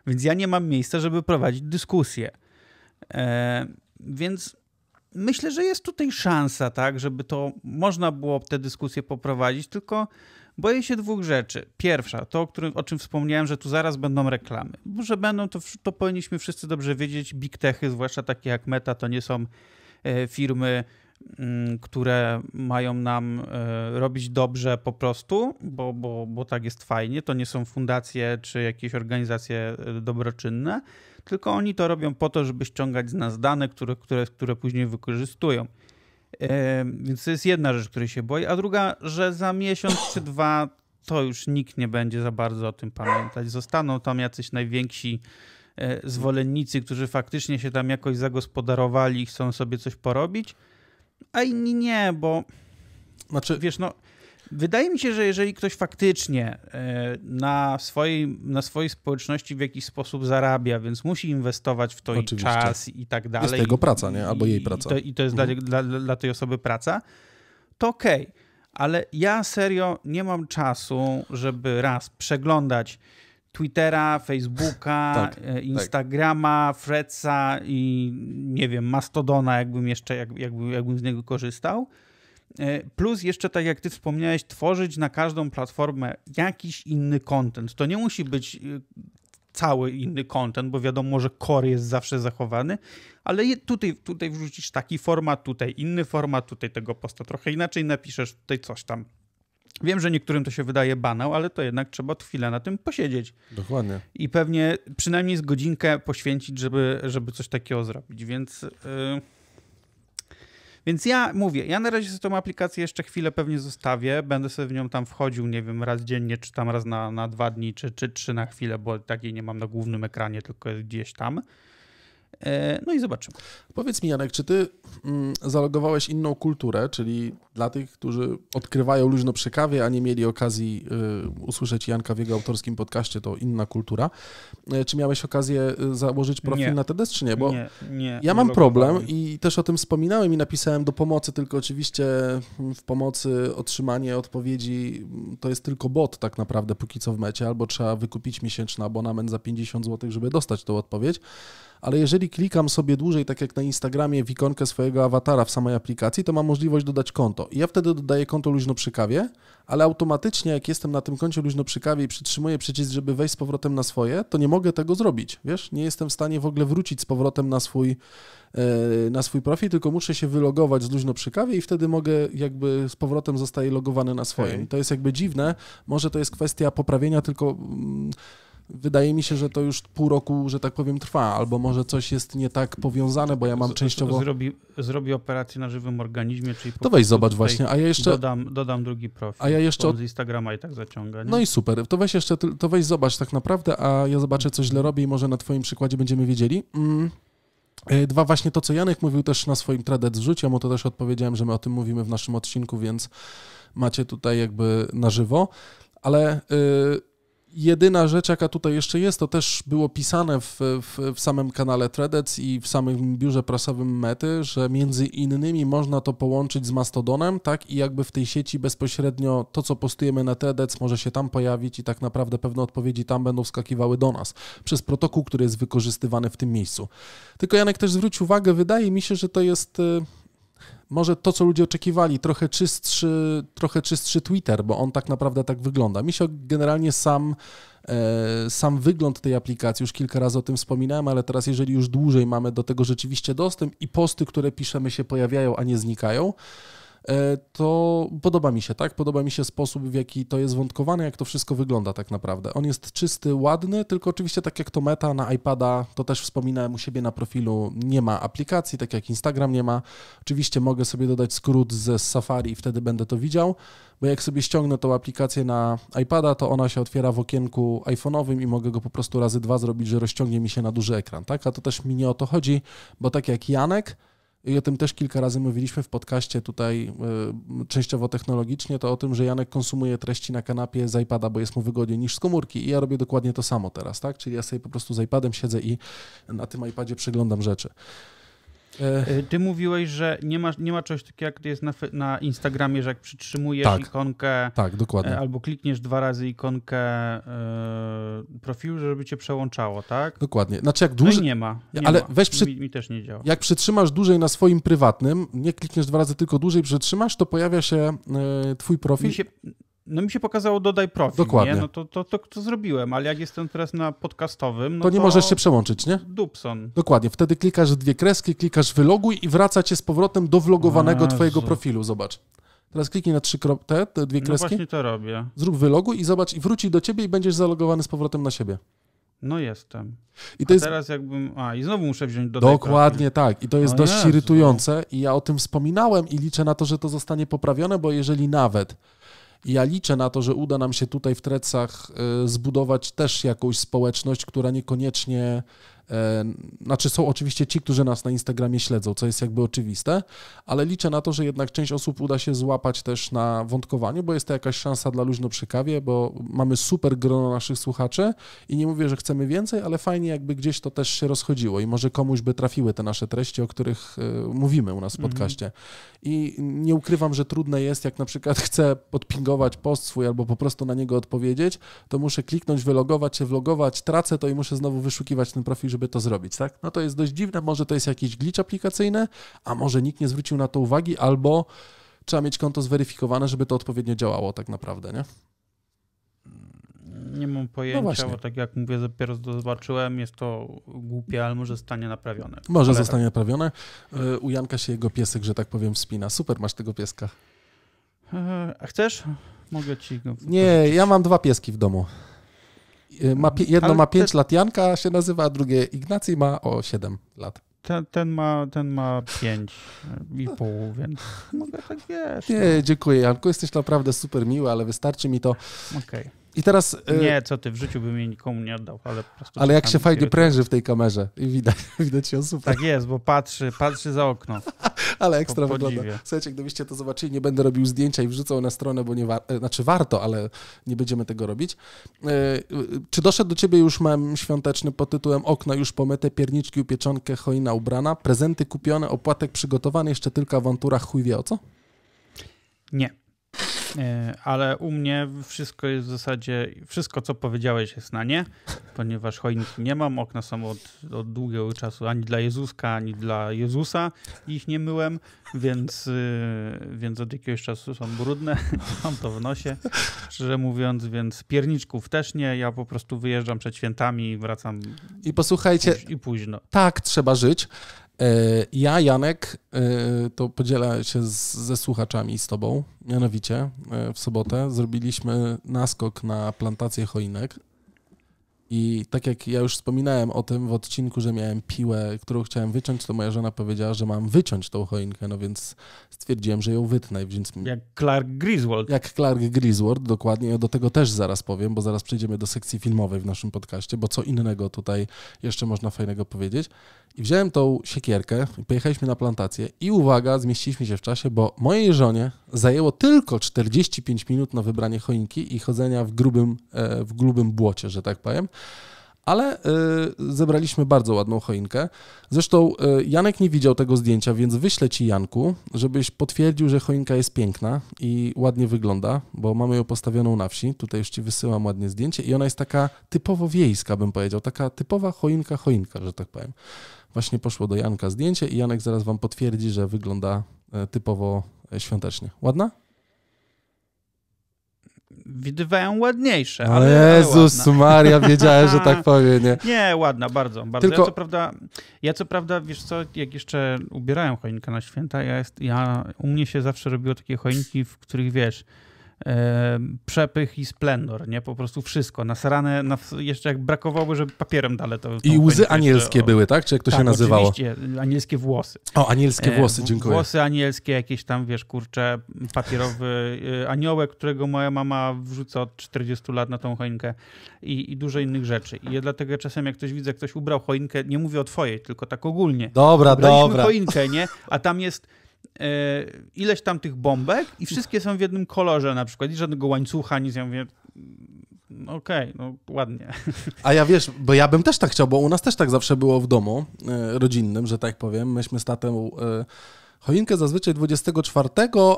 Więc ja nie mam miejsca, żeby prowadzić dyskusję. E, więc myślę, że jest tutaj szansa, tak, żeby to można było te dyskusje poprowadzić, tylko Boję się dwóch rzeczy. Pierwsza, to, o, którym, o czym wspomniałem, że tu zaraz będą reklamy. Że będą, to, to powinniśmy wszyscy dobrze wiedzieć. Big techy, zwłaszcza takie jak Meta, to nie są e, firmy, mm, które mają nam e, robić dobrze po prostu, bo, bo, bo tak jest fajnie. To nie są fundacje czy jakieś organizacje e, dobroczynne, tylko oni to robią po to, żeby ściągać z nas dane, które, które, które później wykorzystują. Więc to jest jedna rzecz, której się boi, a druga, że za miesiąc czy dwa to już nikt nie będzie za bardzo o tym pamiętać. Zostaną tam jacyś najwięksi e, zwolennicy, którzy faktycznie się tam jakoś zagospodarowali i chcą sobie coś porobić, a inni nie, bo znaczy... wiesz, no Wydaje mi się, że jeżeli ktoś faktycznie e, na swojej, na swojej społeczności w jakiś sposób zarabia, więc musi inwestować w to Oczywiście. i czas i tak dalej. Jest jego praca, nie? Albo jej praca. I to, i to jest mhm. dla, dla, dla tej osoby praca, to okej. Okay. Ale ja serio nie mam czasu, żeby raz przeglądać Twittera, Facebooka, tak, e, tak, Instagrama, tak. Freca i nie wiem, Mastodona, jakbym jeszcze, jak, jakby, jakbym z niego korzystał E, plus jeszcze, tak jak ty wspomniałeś, tworzyć na każdą platformę jakiś inny content. To nie musi być e, cały inny content, bo wiadomo, że core jest zawsze zachowany, ale tutaj, tutaj wrzucisz taki format, tutaj inny format, tutaj tego posta trochę inaczej napiszesz, tutaj coś tam. Wiem, że niektórym to się wydaje banał, ale to jednak trzeba chwilę na tym posiedzieć. Dokładnie. I pewnie przynajmniej z godzinkę poświęcić, żeby, żeby coś takiego zrobić, więc... Yy... Więc ja mówię, ja na razie sobie tą aplikację jeszcze chwilę pewnie zostawię, będę sobie w nią tam wchodził, nie wiem, raz dziennie, czy tam raz na, na dwa dni, czy, czy trzy na chwilę, bo takiej nie mam na głównym ekranie, tylko gdzieś tam. E, no i zobaczymy. Powiedz mi, Janek, czy ty mm, zalogowałeś inną kulturę, czyli dla tych, którzy odkrywają luźno przy kawie, a nie mieli okazji y, usłyszeć Janka w jego autorskim podcaście, to inna kultura. E, czy miałeś okazję y, założyć profil nie. na TEDx, czy nie? Bo nie, nie, ja mam problem i też o tym wspominałem i napisałem do pomocy, tylko oczywiście mm, w pomocy otrzymanie odpowiedzi mm, to jest tylko bot tak naprawdę póki co w mecie, albo trzeba wykupić miesięczny abonament za 50 zł, żeby dostać tą odpowiedź ale jeżeli klikam sobie dłużej, tak jak na Instagramie, w ikonkę swojego awatara w samej aplikacji, to mam możliwość dodać konto. I ja wtedy dodaję konto luźno przy kawie, ale automatycznie jak jestem na tym koncie luźno przy kawie i przytrzymuję przycisk, żeby wejść z powrotem na swoje, to nie mogę tego zrobić, wiesz? Nie jestem w stanie w ogóle wrócić z powrotem na swój, e, na swój profil, tylko muszę się wylogować z luźno przy kawie i wtedy mogę jakby z powrotem zostaje logowany na swoim. Okay. To jest jakby dziwne, może to jest kwestia poprawienia tylko... Mm, wydaje mi się, że to już pół roku, że tak powiem, trwa, albo może coś jest nie tak powiązane, bo ja mam z, częściowo... Zrobi, zrobi operację na żywym organizmie, czyli... To weź zobacz właśnie, a ja jeszcze... Dodam, dodam drugi profil, a ja jeszcze... Od... z Instagrama i tak zaciąga. Nie? No i super, to weź jeszcze, to weź zobacz tak naprawdę, a ja zobaczę, co źle robię i może na twoim przykładzie będziemy wiedzieli. Mm. E, dwa, właśnie to, co Janek mówił też na swoim Tradec ja mu to też odpowiedziałem, że my o tym mówimy w naszym odcinku, więc macie tutaj jakby na żywo, ale... Yy Jedyna rzecz, jaka tutaj jeszcze jest, to też było pisane w, w, w samym kanale Tredec i w samym biurze prasowym Mety, że między innymi można to połączyć z Mastodonem, tak? I jakby w tej sieci bezpośrednio to, co postujemy na Tredec, może się tam pojawić i tak naprawdę pewne odpowiedzi tam będą wskakiwały do nas przez protokół, który jest wykorzystywany w tym miejscu. Tylko Janek też zwróć uwagę, wydaje mi się, że to jest y, może to, co ludzie oczekiwali, trochę czystszy, trochę czystszy Twitter, bo on tak naprawdę tak wygląda. Mi się generalnie sam, e, sam wygląd tej aplikacji, już kilka razy o tym wspominałem, ale teraz jeżeli już dłużej mamy do tego rzeczywiście dostęp i posty, które piszemy się pojawiają, a nie znikają, E, to podoba mi się, tak? Podoba mi się sposób, w jaki to jest wątkowane, jak to wszystko wygląda tak naprawdę. On jest czysty, ładny, tylko oczywiście tak jak to meta na iPada, to też wspominałem u siebie na profilu, nie ma aplikacji, tak jak Instagram nie ma. Oczywiście mogę sobie dodać skrót ze Safari i wtedy będę to widział, bo jak sobie ściągnę tą aplikację na iPada, to ona się otwiera w okienku iPhone'owym i mogę go po prostu razy dwa zrobić, że rozciągnie mi się na duży ekran, tak? A to też mi nie o to chodzi, bo tak jak Janek, i o tym też kilka razy mówiliśmy w podcaście tutaj e, częściowo technologicznie, to o tym, że Janek konsumuje treści na kanapie z iPada, bo jest mu wygodniej niż z komórki i ja robię dokładnie to samo teraz, tak? Czyli ja sobie po prostu z iPadem siedzę i na tym iPadzie przeglądam rzeczy. Y, ty mówiłeś, że nie ma, nie ma czegoś takiego, jak jest na, na Instagramie, że jak przytrzymujesz tak, ikonkę tak, dokładnie. E, albo klikniesz dwa razy ikonkę e, profilu, żeby cię przełączało, tak? Dokładnie. Znaczy jak dłużej... No nie ma. Nie ale ma. weź przy... mi, mi, też nie działa. Jak przytrzymasz dłużej na swoim prywatnym, nie klikniesz dwa razy, tylko dłużej przytrzymasz, to pojawia się e, twój profil. Mi się... No mi się pokazało dodaj profil, Dokładnie. Nie? No to, to, to, to, zrobiłem, ale jak jestem teraz na podcastowym... No to nie to... możesz się przełączyć, nie? Dupson. Dokładnie, wtedy klikasz dwie kreski, klikasz wyloguj i wraca cię z powrotem do vlogowanego twojego profilu, zobacz. Teraz kliknij na trzy krop, te, te dwie no kreski. No właśnie to robię. Zrób wyloguj i zobacz, i wróci do ciebie i będziesz zalogowany z powrotem na siebie. No jestem. I to jest... teraz jakbym. A, i znowu muszę wziąć do Dokładnie profil. tak. I to jest no dość irytujące. I ja o tym wspominałem i liczę na to, że to zostanie poprawione, bo jeżeli nawet ja liczę na to, że uda nam się tutaj w Trecach e, zbudować też jakąś społeczność, która niekoniecznie E, znaczy są oczywiście ci, którzy nas na Instagramie śledzą, co jest jakby oczywiste, ale liczę na to, że jednak część osób uda się złapać też na wątkowaniu, bo jest to jakaś szansa dla luźno przy kawie, bo mamy super grono naszych słuchaczy i nie mówię, że chcemy więcej, ale fajnie jakby gdzieś to też się rozchodziło i może komuś by trafiły te nasze treści, o których e, mówimy u nas w mhm. podcaście. Mhm. I nie ukrywam, że trudne jest, jak na przykład chcę podpingować post swój albo po prostu na niego odpowiedzieć, to muszę kliknąć, wylogować się, vlogować, tracę to i muszę znowu wyszukiwać ten profil żeby to zrobić, tak? No to jest dość dziwne, może to jest jakiś glitch aplikacyjny, a może nikt nie zwrócił na to uwagi, albo trzeba mieć konto zweryfikowane, żeby to odpowiednio działało tak naprawdę, nie? Nie mam pojęcia, no bo tak jak mówię, dopiero zobaczyłem, jest to głupie, ale może zostanie naprawione. Może ale... zostanie naprawione. E, u Janka się jego piesek, że tak powiem, wspina. Super, masz tego pieska. E, a chcesz? Mogę ci go. Nie, ja mam dwa pieski w domu. Y, ma, jedno Ale ma 5 te... lat Janka się nazywa, a drugie Ignacy ma o 7 lat. Ten, ten, ma, ten ma i pół, więc mogę tak wiesz. Nie, no. dziękuję Janku, jesteś naprawdę super miły, ale wystarczy mi to. Okej. Okay. I teraz... Y, nie, co ty, w życiu bym jej nikomu nie oddał, ale po prostu... Ale jak się fajnie pręży w tej kamerze i widać, widać ją super. Tak jest, bo patrzy, patrzy za okno ale ekstra po, wygląda. Słuchajcie, gdybyście to zobaczyli, nie będę robił zdjęcia i wrzucał na stronę, bo nie warto, e, znaczy warto, ale nie będziemy tego robić. E, e, czy doszedł do ciebie już mem świąteczny pod tytułem Okna już pomyte, pierniczki upieczonkę, choina ubrana, prezenty kupione, opłatek przygotowany, jeszcze tylko awantura, chuj wie o co? Nie. E, ale u mnie wszystko jest w zasadzie, wszystko co powiedziałeś jest na nie, ponieważ choinki nie mam, okna są od, od długiego czasu ani dla Jezuska, ani dla Jezusa ich nie myłem, więc, y, więc od jakiegoś czasu są brudne, mam to w nosie, szczerze mówiąc, więc pierniczków też nie, ja po prostu wyjeżdżam przed świętami, wracam I posłuchajcie, i późno. Tak trzeba żyć. E, ja, Janek, e, to podzielę się z, ze słuchaczami i z tobą. Mianowicie e, w sobotę zrobiliśmy naskok na plantację choinek. I tak jak ja już wspominałem o tym w odcinku, że miałem piłę, którą chciałem wyciąć, to moja żona powiedziała, że mam wyciąć tą choinkę, no więc stwierdziłem, że ją wytnę. Więc... Jak Clark Griswold. Jak Clark Griswold, dokładnie. Ja do tego też zaraz powiem, bo zaraz przejdziemy do sekcji filmowej w naszym podcaście, bo co innego tutaj jeszcze można fajnego powiedzieć. I wziąłem tą siekierkę, pojechaliśmy na plantację i uwaga, zmieściliśmy się w czasie, bo mojej żonie zajęło tylko 45 minut na wybranie choinki i chodzenia w grubym, e, w grubym błocie, że tak powiem. Ale e, zebraliśmy bardzo ładną choinkę. Zresztą e, Janek nie widział tego zdjęcia, więc wyślę ci Janku, żebyś potwierdził, że choinka jest piękna i ładnie wygląda, bo mamy ją postawioną na wsi. Tutaj już ci wysyłam ładnie zdjęcie i ona jest taka typowo wiejska, bym powiedział. Taka typowa choinka, choinka, że tak powiem właśnie poszło do Janka zdjęcie i Janek zaraz Wam potwierdzi, że wygląda e, typowo e, świątecznie. Ładna? Widywają ładniejsze. No ale, Jezus ładna. Maria, wiedziałem, że tak powie, nie? Nie, ładna, bardzo, bardzo. Tylko... Ja, co prawda, ja co prawda, wiesz co, jak jeszcze ubierałem choinkę na święta, ja, jest, ja u mnie się zawsze robiło takie choinki, w których, wiesz, przepych i splendor, nie? Po prostu wszystko. Nasrane, na jeszcze jak brakowały żeby papierem dalej to... I łzy anielskie o... były, tak? Czy jak to tak, się nazywało? Anielskie włosy. O, anielskie e, włosy, dziękuję. Włosy anielskie, jakieś tam, wiesz, kurczę, papierowy e, aniołek, którego moja mama wrzuca od 40 lat na tą choinkę i, i dużo innych rzeczy. I ja dlatego czasem, jak ktoś widzę, ktoś ubrał choinkę, nie mówię o twojej, tylko tak ogólnie. Dobra, Ubraliśmy dobra. choinkę, nie? A tam jest E, ileś tam tych bombek i wszystkie są w jednym kolorze na przykład i żadnego łańcucha, nic. Ja mówię, mm, okej, okay, no ładnie. A ja wiesz, bo ja bym też tak chciał, bo u nas też tak zawsze było w domu e, rodzinnym, że tak powiem. Myśmy z tatą e, Choinkę zazwyczaj 24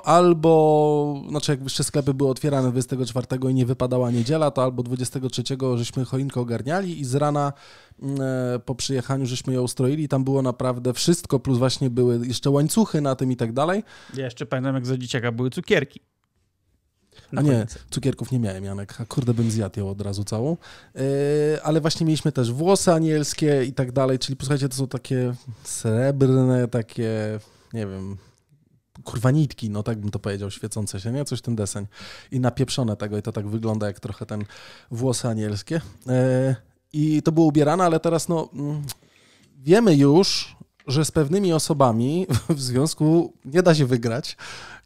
albo, znaczy jak jeszcze sklepy były otwierane 24 i nie wypadała niedziela, to albo 23 żeśmy choinkę ogarniali i z rana mm, e, po przyjechaniu żeśmy ją ustroili. Tam było naprawdę wszystko, plus właśnie były jeszcze łańcuchy na tym i tak dalej. Ja jeszcze pamiętam jak za dzieciaka były cukierki. A nie, cukierków nie miałem, Janek. A kurde, bym zjadł ją od razu całą. Yy, ale właśnie mieliśmy też włosy anielskie i tak dalej, czyli posłuchajcie, to są takie srebrne, takie nie wiem, kurwa nitki, no tak bym to powiedział, świecące się, nie? Coś ten deseń. I napieprzone tego i to tak wygląda jak trochę ten włosy anielskie. E, I to było ubierane, ale teraz no mm, wiemy już, że z pewnymi osobami w związku nie da się wygrać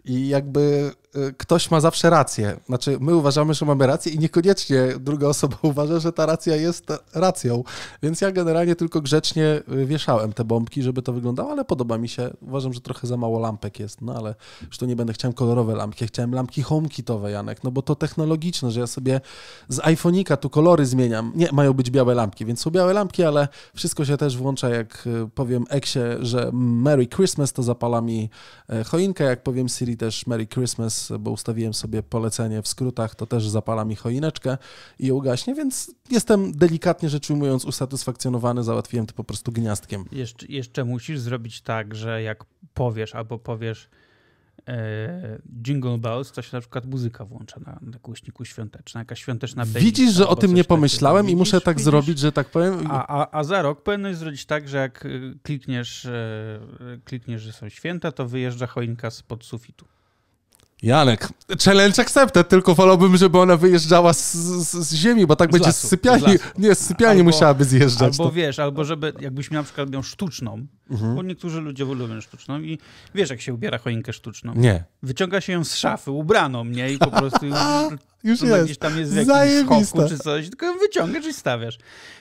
i jakby Y, ktoś ma zawsze rację. Znaczy, my uważamy, że mamy rację i niekoniecznie druga osoba uważa, że ta racja jest racją. Więc ja generalnie tylko grzecznie y, wieszałem te bombki, żeby to wyglądało, ale podoba mi się. Uważam, że trochę za mało lampek jest, no ale już tu nie będę chciał kolorowe lampki. chciałem lampki homekitowe, Janek, no bo to technologiczne, że ja sobie z iPhone'ika tu kolory zmieniam. Nie, mają być białe lampki, więc są białe lampki, ale wszystko się też włącza, jak y, powiem Eksie, że Merry Christmas, to zapala mi e, choinkę, jak powiem Siri też Merry Christmas, bo ustawiłem sobie polecenie w skrótach, to też zapala mi choineczkę i ugaśnie, więc jestem delikatnie rzecz ujmując usatysfakcjonowany, załatwiłem to po prostu gniazdkiem. Jeszcze, jeszcze musisz zrobić tak, że jak powiesz albo powiesz e, Jingle Bells, to się na przykład muzyka włącza na, na głośniku świąteczna, jakaś świąteczna playlist. Widzisz, że o tym nie pomyślałem widzisz, i muszę tak widzisz. zrobić, że tak powiem. A, a, a za rok powinno zrobić tak, że jak klikniesz, e, klikniesz, że są święta, to wyjeżdża choinka spod sufitu. Janek, challenge accepted, tylko wolałbym, żeby ona wyjeżdżała z, z, z ziemi, bo tak z będzie lasu, z sypialni. Z nie, z sypialni albo, musiałaby zjeżdżać. Albo to. Tak. wiesz, albo żeby jakbyś miał na przykład miał sztuczną, Mhm. Bo niektórzy ludzie lubią sztuczną i wiesz, jak się ubiera choinkę sztuczną. Nie. Wyciąga się ją z szafy, ubrano mnie i po prostu no, już no, jest. gdzieś tam jest w jakimś czy coś, tylko wyciągasz i stawiasz.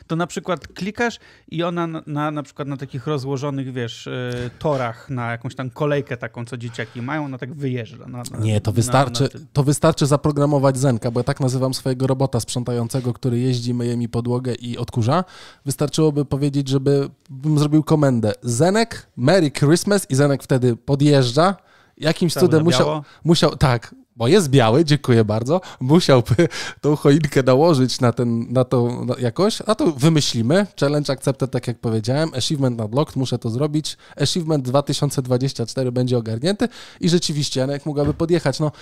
To na przykład klikasz i ona na, na, na przykład na takich rozłożonych, wiesz, e, torach, na jakąś tam kolejkę taką, co dzieciaki mają, ona tak wyjeżdża. Na, nie, to wystarczy, to wystarczy zaprogramować Zenka, bo ja tak nazywam swojego robota sprzątającego, który jeździ, myje mi podłogę i odkurza. Wystarczyłoby powiedzieć, żeby bym zrobił komendę z Zenek, Merry Christmas i Zenek wtedy podjeżdża. Jakimś Cały cudem musiał, musiał, tak, bo jest biały, dziękuję bardzo, musiałby tą choinkę nałożyć na, ten, na tą na jakoś, a to wymyślimy. Challenge accepted, tak jak powiedziałem, achievement unlocked, muszę to zrobić. Achievement 2024 będzie ogarnięty i rzeczywiście Janek mogłaby podjechać. No,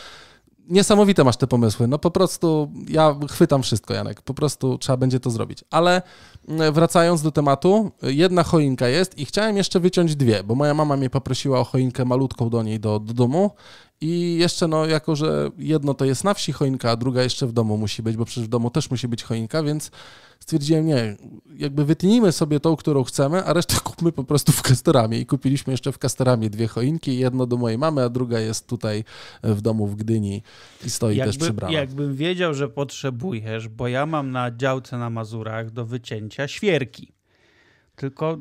niesamowite masz te pomysły. No po prostu ja chwytam wszystko, Janek. Po prostu trzeba będzie to zrobić. Ale wracając do tematu, jedna choinka jest i chciałem jeszcze wyciąć dwie, bo moja mama mnie poprosiła o choinkę malutką do niej do, do domu i jeszcze, no, jako że jedno to jest na wsi choinka, a druga jeszcze w domu musi być, bo przecież w domu też musi być choinka, więc stwierdziłem, nie, jakby wytnijmy sobie tą, którą chcemy, a resztę kupmy po prostu w kastorami I kupiliśmy jeszcze w kastorami dwie choinki, jedno do mojej mamy, a druga jest tutaj e, w domu w Gdyni i stoi jakby, też przy bramie. Jakbym wiedział, że potrzebujesz, bo ja mam na działce na Mazurach do wycięcia świerki. Tylko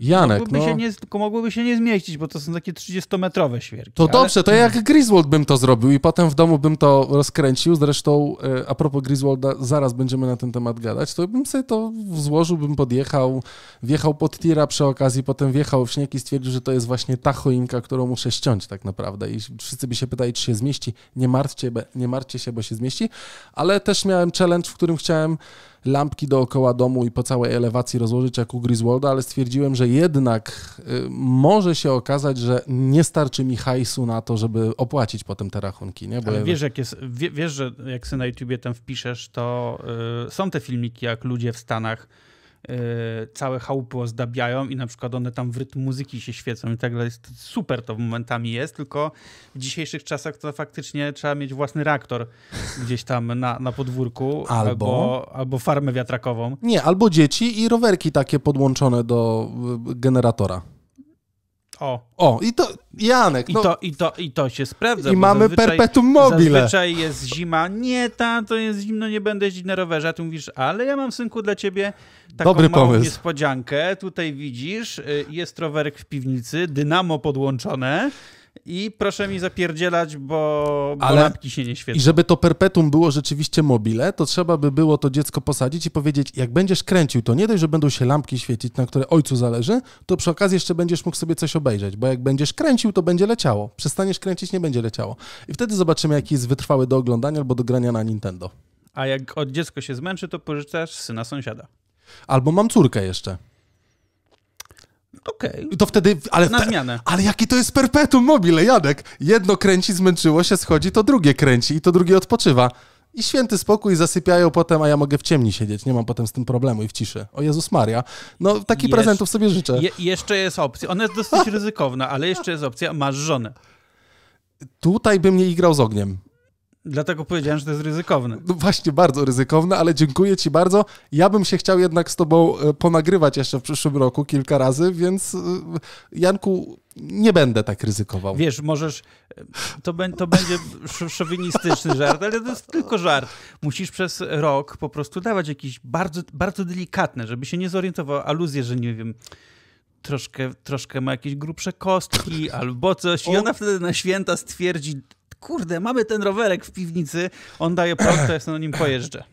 Janek, mogłyby, no. się nie, mogłyby się nie zmieścić, bo to są takie 30-metrowe świerki. To ale... dobrze, to jak Griswold bym to zrobił i potem w domu bym to rozkręcił. Zresztą e, a propos Griswolda, zaraz będziemy na ten temat gadać, to bym sobie to złożył, bym podjechał, wjechał pod tira przy okazji, potem wjechał w śnieg i stwierdził, że to jest właśnie ta choinka, którą muszę ściąć tak naprawdę. I wszyscy by się pytali, czy się zmieści. Nie martwcie, nie martwcie się, bo się zmieści. Ale też miałem challenge, w którym chciałem lampki dookoła domu i po całej elewacji rozłożyć jak u Griswolda, ale stwierdziłem, że jednak y, może się okazać, że nie starczy mi hajsu na to, żeby opłacić potem te rachunki. Nie? Bo ale wiesz, jak jest, wiesz, że jak sobie na YouTubie tam wpiszesz, to yy, są te filmiki, jak ludzie w Stanach Y, całe chałupy ozdabiają i na przykład one tam w rytm muzyki się świecą i tak dalej. Super to momentami jest, tylko w dzisiejszych czasach to faktycznie trzeba mieć własny reaktor gdzieś tam na, na podwórku albo... albo, albo farmę wiatrakową. Nie, albo dzieci i rowerki takie podłączone do y, generatora. O. O, i to Janek. No. I, to, i, to, I to się sprawdza. I mamy perpetuum mobile. Zazwyczaj jest zima. Nie, ta, to jest zimno, nie będę jeździć na rowerze. A ty mówisz, ale ja mam synku dla ciebie taką Dobry małą pomysł. niespodziankę. Tutaj widzisz, y, jest rowerek w piwnicy, dynamo podłączone. I proszę mi zapierdzielać, bo, bo Ale lampki się nie świecą. I żeby to perpetuum było rzeczywiście mobile, to trzeba by było to dziecko posadzić i powiedzieć, jak będziesz kręcił, to nie dość, że będą się lampki świecić, na które ojcu zależy, to przy okazji jeszcze będziesz mógł sobie coś obejrzeć, bo jak będziesz kręcił, to będzie leciało. Przestaniesz kręcić, nie będzie leciało. I wtedy zobaczymy, jaki jest wytrwały do oglądania albo do grania na Nintendo. A jak od dziecko się zmęczy, to pożyczasz syna sąsiada. Albo mam córkę jeszcze. Okej. Okay. To wtedy, ale... Na zmianę. Ale jakie to jest perpetuum mobile, Jadek? Jedno kręci, zmęczyło się, schodzi, to drugie kręci i to drugie odpoczywa. I święty spokój, zasypiają potem, a ja mogę w ciemni siedzieć, nie mam potem z tym problemu i w ciszy. O Jezus Maria. No, takich Jesz... prezentów sobie życzę. Je, jeszcze jest opcja, ona jest dosyć ryzykowna, ale jeszcze jest opcja, masz żonę. Tutaj bym nie igrał z ogniem. Dlatego powiedziałem, że to jest ryzykowne. No właśnie, bardzo ryzykowne, ale dziękuję Ci bardzo. Ja bym się chciał jednak z Tobą e, ponagrywać jeszcze w przyszłym roku kilka razy, więc e, Janku, nie będę tak ryzykował. Wiesz, możesz. E, to, be, to będzie szowinistyczny żart, ale to jest tylko żart. Musisz przez rok po prostu dawać jakieś bardzo, bardzo delikatne, żeby się nie zorientował, aluzję, że nie wiem troszkę, troszkę ma jakieś grubsze kostki albo coś. I ona wtedy na święta stwierdzi, kurde, mamy ten rowerek w piwnicy, on daje prąd, to ja sobie na nim pojeżdżę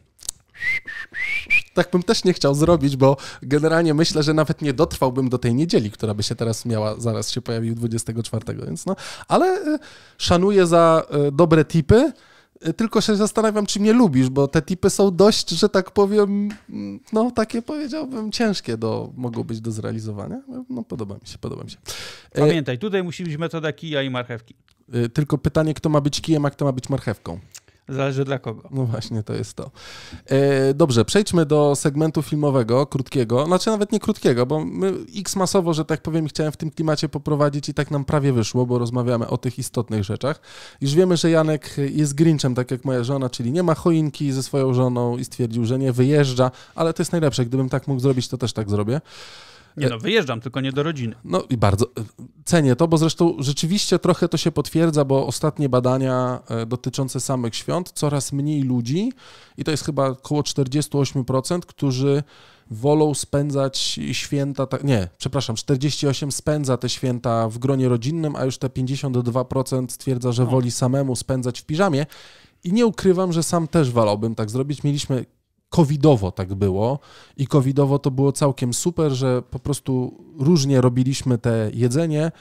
tak bym też nie chciał zrobić, bo generalnie myślę, że nawet nie dotrwałbym do tej niedzieli, która by się teraz miała, zaraz się pojawił 24, więc no, ale y, szanuję za y, dobre tipy. Y, tylko się zastanawiam, czy mnie lubisz, bo te tipy są dość, że tak powiem, no takie powiedziałbym, ciężkie do, mogą być do zrealizowania. No podoba mi się, podoba mi się. Y, Pamiętaj, tutaj musi być metoda kija i marchewki. Y, tylko pytanie, kto ma być kijem, a kto ma być marchewką. Zależy dla kogo. No właśnie, to jest to. E, dobrze, przejdźmy do segmentu filmowego, krótkiego, znaczy nawet nie krótkiego, bo my x masowo, że tak powiem, chciałem w tym klimacie poprowadzić i tak nam prawie wyszło, bo rozmawiamy o tych istotnych rzeczach. Już wiemy, że Janek jest grinczem, tak jak moja żona, czyli nie ma choinki ze swoją żoną i stwierdził, że nie wyjeżdża, ale to jest najlepsze. Gdybym tak mógł zrobić, to też tak zrobię. Nie no, wyjeżdżam, tylko nie do rodziny. No i bardzo cenię to, bo zresztą rzeczywiście trochę to się potwierdza, bo ostatnie badania e, dotyczące samych świąt, coraz mniej ludzi, i to jest chyba około 48%, którzy wolą spędzać święta, nie, przepraszam, 48 spędza te święta w gronie rodzinnym, a już te 52% stwierdza, że no. woli samemu spędzać w piżamie. I nie ukrywam, że sam też wolałbym tak zrobić. Mieliśmy covidowo tak było i covidowo to było całkiem super, że po prostu różnie robiliśmy te jedzenie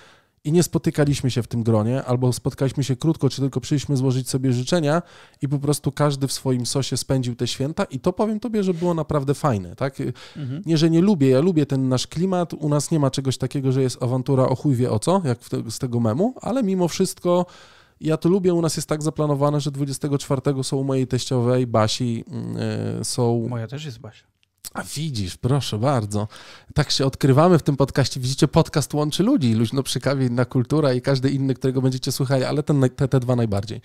i nie spotykaliśmy się w tym gronie, albo spotkaliśmy się krótko, czy tylko przyszliśmy złożyć sobie życzenia i po prostu każdy w swoim sosie spędził te święta i to powiem tobie, że było naprawdę fajne, tak? Mhm. Nie, że nie lubię, ja lubię ten nasz klimat, u nas nie ma czegoś takiego, że jest awantura o chuj wie o co, jak te, z tego memu, ale mimo wszystko ja to lubię, u nas jest tak zaplanowane, że 24 są u mojej teściowej, Basi mm, e, są... Moja też jest Basia. A widzisz, proszę bardzo. Tak się odkrywamy w tym podcaście. Widzicie, podcast łączy ludzi. Luźno przy kawie, inna kultura i każdy inny, którego będziecie słuchali, ale ten, te, te dwa najbardziej.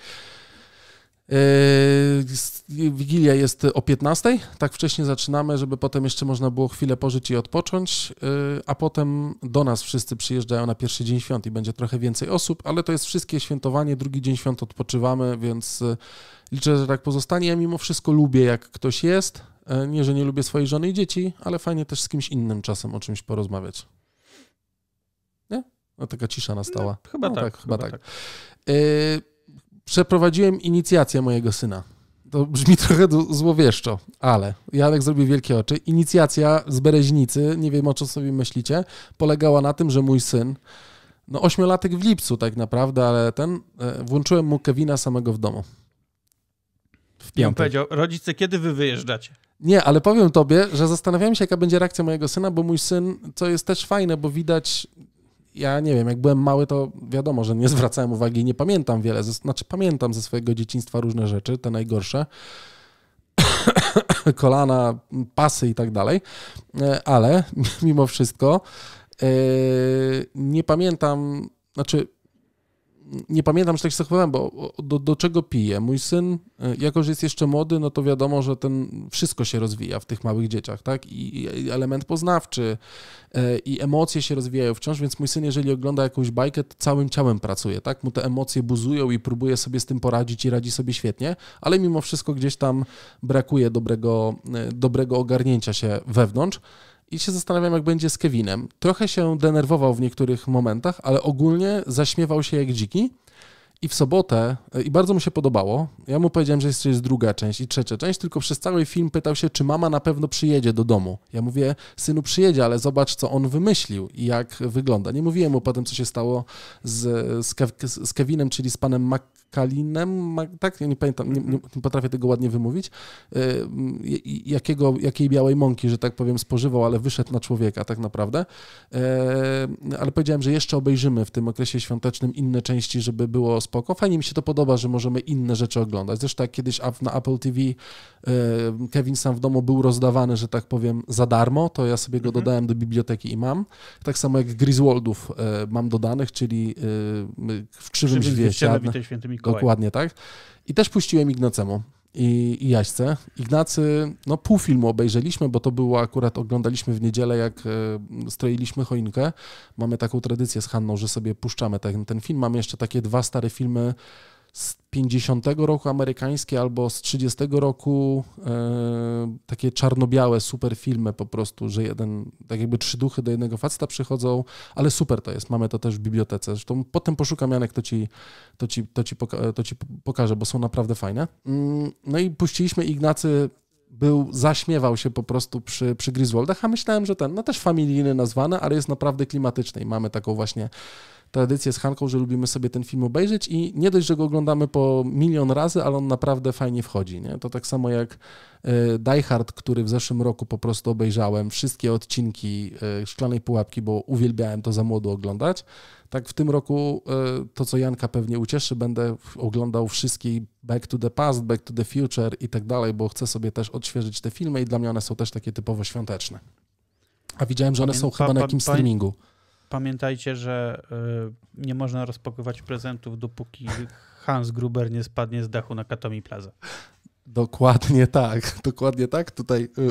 Yy, Wigilia jest o 15, tak wcześnie zaczynamy, żeby potem jeszcze można było chwilę pożyć i odpocząć, yy, a potem do nas wszyscy przyjeżdżają na pierwszy dzień świąt i będzie trochę więcej osób, ale to jest wszystkie świętowanie, drugi dzień świąt odpoczywamy, więc yy, liczę, że tak pozostanie. Ja mimo wszystko lubię, jak ktoś jest. Nie, że nie lubię swojej żony i dzieci, ale fajnie też z kimś innym czasem o czymś porozmawiać. Nie? No taka cisza nastała. No, chyba, no, tak, tak, chyba, chyba tak. tak. Y przeprowadziłem inicjację mojego syna. To brzmi trochę złowieszczo, ale Janek zrobił wielkie oczy. Inicjacja z Bereźnicy, nie wiem o co sobie myślicie, polegała na tym, że mój syn, no ośmiolatek w lipcu tak naprawdę, ale ten, e, włączyłem mu Kevina samego w domu. W piątek. On powiedział, rodzice, kiedy wy wyjeżdżacie? Nie, ale powiem tobie, że zastanawiałem się, jaka będzie reakcja mojego syna, bo mój syn, co jest też fajne, bo widać, ja nie wiem, jak byłem mały, to wiadomo, że nie zwracałem uwagi i nie pamiętam wiele. Znaczy, pamiętam ze swojego dzieciństwa różne rzeczy, te najgorsze. Kolana, pasy i tak dalej, e, ale mimo wszystko e, nie pamiętam, znaczy nie pamiętam, że tak się zachowałem, bo do, do czego piję? Mój syn, e, jako że jest jeszcze młody, no to wiadomo, że ten wszystko się rozwija w tych małych dzieciach, tak? I, i element poznawczy, e, i emocje się rozwijają wciąż, więc mój syn, jeżeli ogląda jakąś bajkę, to całym ciałem pracuje, tak? Mu te emocje buzują i próbuje sobie z tym poradzić i radzi sobie świetnie, ale mimo wszystko gdzieś tam brakuje dobrego, e, dobrego ogarnięcia się wewnątrz i się zastanawiam, jak będzie z Kevinem. Trochę się denerwował w niektórych momentach, ale ogólnie zaśmiewał się jak dziki. I w sobotę, e, i bardzo mu się podobało, ja mu powiedziałem, że jeszcze jest druga część i trzecia część, tylko przez cały film pytał się, czy mama na pewno przyjedzie do domu. Ja mówię, synu przyjedzie, ale zobacz, co on wymyślił i jak wygląda. Nie mówiłem mu potem, co się stało z, z, Kev, z Kevinem, czyli z panem Mac, Kalinem, tak? Ja nie pamiętam, nie, nie potrafię tego ładnie wymówić, y, y, jakiego, jakiej białej mąki, że tak powiem, spożywał, ale wyszedł na człowieka tak naprawdę. Y, ale powiedziałem, że jeszcze obejrzymy w tym okresie świątecznym inne części, żeby było spoko. Fajnie mi się to podoba, że możemy inne rzeczy oglądać. Zresztą jak kiedyś na Apple TV Kevin sam w domu był rozdawany, że tak powiem, za darmo, to ja sobie go mhm. dodałem do biblioteki i mam. Tak samo jak Griswoldów mam dodanych, czyli w Krzywym Świecie. Dokładnie, tak. I też puściłem Ignacemu i, i Jaśce. Ignacy, no pół filmu obejrzeliśmy, bo to było akurat, oglądaliśmy w niedzielę, jak e, stroiliśmy choinkę. Mamy taką tradycję z Hanną, że sobie puszczamy ten, ten film. Mamy jeszcze takie dwa stare filmy, z 50 roku amerykańskie albo z 30 roku e, takie czarno-białe super filmy po prostu, że jeden, tak jakby trzy duchy do jednego faceta przychodzą, ale super to jest, mamy to też w bibliotece. Zresztą potem poszukam Janek, to ci, to ci, to ci, poka- to ci pokażę, bo są naprawdę fajne. Mm, no i puściliśmy Ignacy był, zaśmiewał się po prostu przy, przy Griswoldach, a myślałem, że ten, no też familijny nazwane, ale jest naprawdę klimatyczny i mamy taką właśnie tradycję z Hanką, że lubimy sobie ten film obejrzeć i nie dość, że go oglądamy po milion razy, ale on naprawdę fajnie wchodzi. Nie? To tak samo jak e, Die Hard, który w zeszłym roku po prostu obejrzałem wszystkie odcinki e, Szklanej Pułapki, bo uwielbiałem to za młodu oglądać. Tak w tym roku e, to, co Janka pewnie ucieszy, będę oglądał wszystkie Back to the Past, Back to the Future i tak dalej, bo chcę sobie też odświeżyć te filmy i dla mnie one są też takie typowo świąteczne. A widziałem, że one są chyba na jakimś streamingu pamiętajcie, że y, nie można rozpakować prezentów, dopóki Hans Gruber nie spadnie z dachu na Katomi Plaza. Dokładnie tak, dokładnie tak. Tutaj y,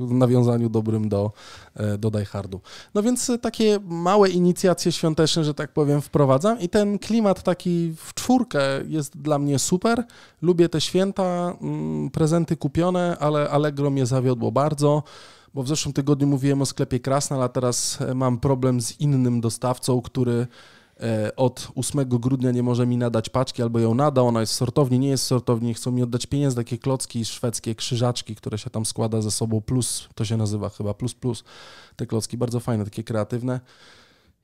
y, w nawiązaniu dobrym do, e, do Die Hardu. No więc takie małe inicjacje świąteczne, że tak powiem, wprowadzam i ten klimat taki w czwórkę jest dla mnie super. Lubię te święta, mm, prezenty kupione, ale Allegro mnie zawiodło bardzo bo w zeszłym tygodniu mówiłem o sklepie Krasna, ale teraz e, mam problem z innym dostawcą, który e, od 8 grudnia nie może mi nadać paczki, albo ją nada, ona jest w sortowni, nie jest w sortowni, chcą mi oddać pieniądze, takie klocki szwedzkie, krzyżaczki, które się tam składa ze sobą, plus, to się nazywa chyba, plus plus, te klocki bardzo fajne, takie kreatywne.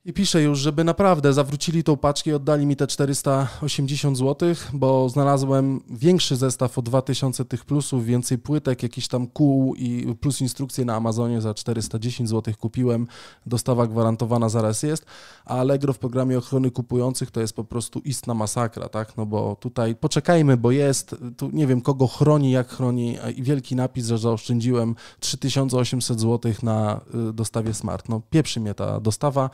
I piszę już, żeby naprawdę zawrócili tą paczkę i oddali mi te 480 zł, bo znalazłem większy zestaw o 2000 tych plusów, więcej płytek, jakiś tam kół i plus instrukcje na Amazonie za 410 zł kupiłem. Dostawa gwarantowana zaraz jest, a Allegro w programie ochrony kupujących to jest po prostu istna masakra, tak? No bo tutaj poczekajmy, bo jest, tu nie wiem kogo chroni, jak chroni i wielki napis, że zaoszczędziłem 3800 zł na y, dostawie Smart. No pieprzy mnie ta dostawa.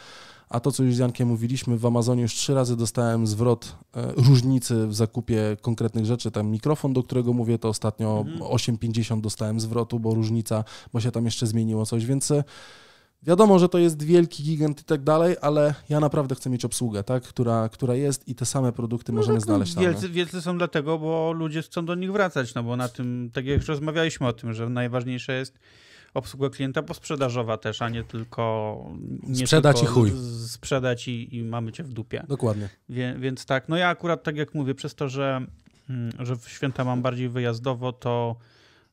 A to, co już z Jankiem mówiliśmy, w Amazonie już trzy razy dostałem zwrot e, różnicy w zakupie konkretnych rzeczy. Tam mikrofon, do którego mówię, to ostatnio mhm. 8,50 dostałem zwrotu, bo różnica, bo się tam jeszcze zmieniło coś, więc... E, wiadomo, że to jest wielki gigant i tak dalej, ale ja naprawdę chcę mieć obsługę, tak? która, która jest i te same produkty no możemy tak, no znaleźć tam. Wielcy, no. wielcy są dlatego, bo ludzie chcą do nich wracać, no bo na tym, tak jak już rozmawialiśmy o tym, że najważniejsze jest obsługa klienta posprzedażowa też, a nie tylko... Nie sprzedać tylko i chuj. Sprzedać i, i, mamy cię w dupie. Dokładnie. Wie, więc tak, no ja akurat tak jak mówię, przez to, że, mm, że w święta mam bardziej wyjazdowo, to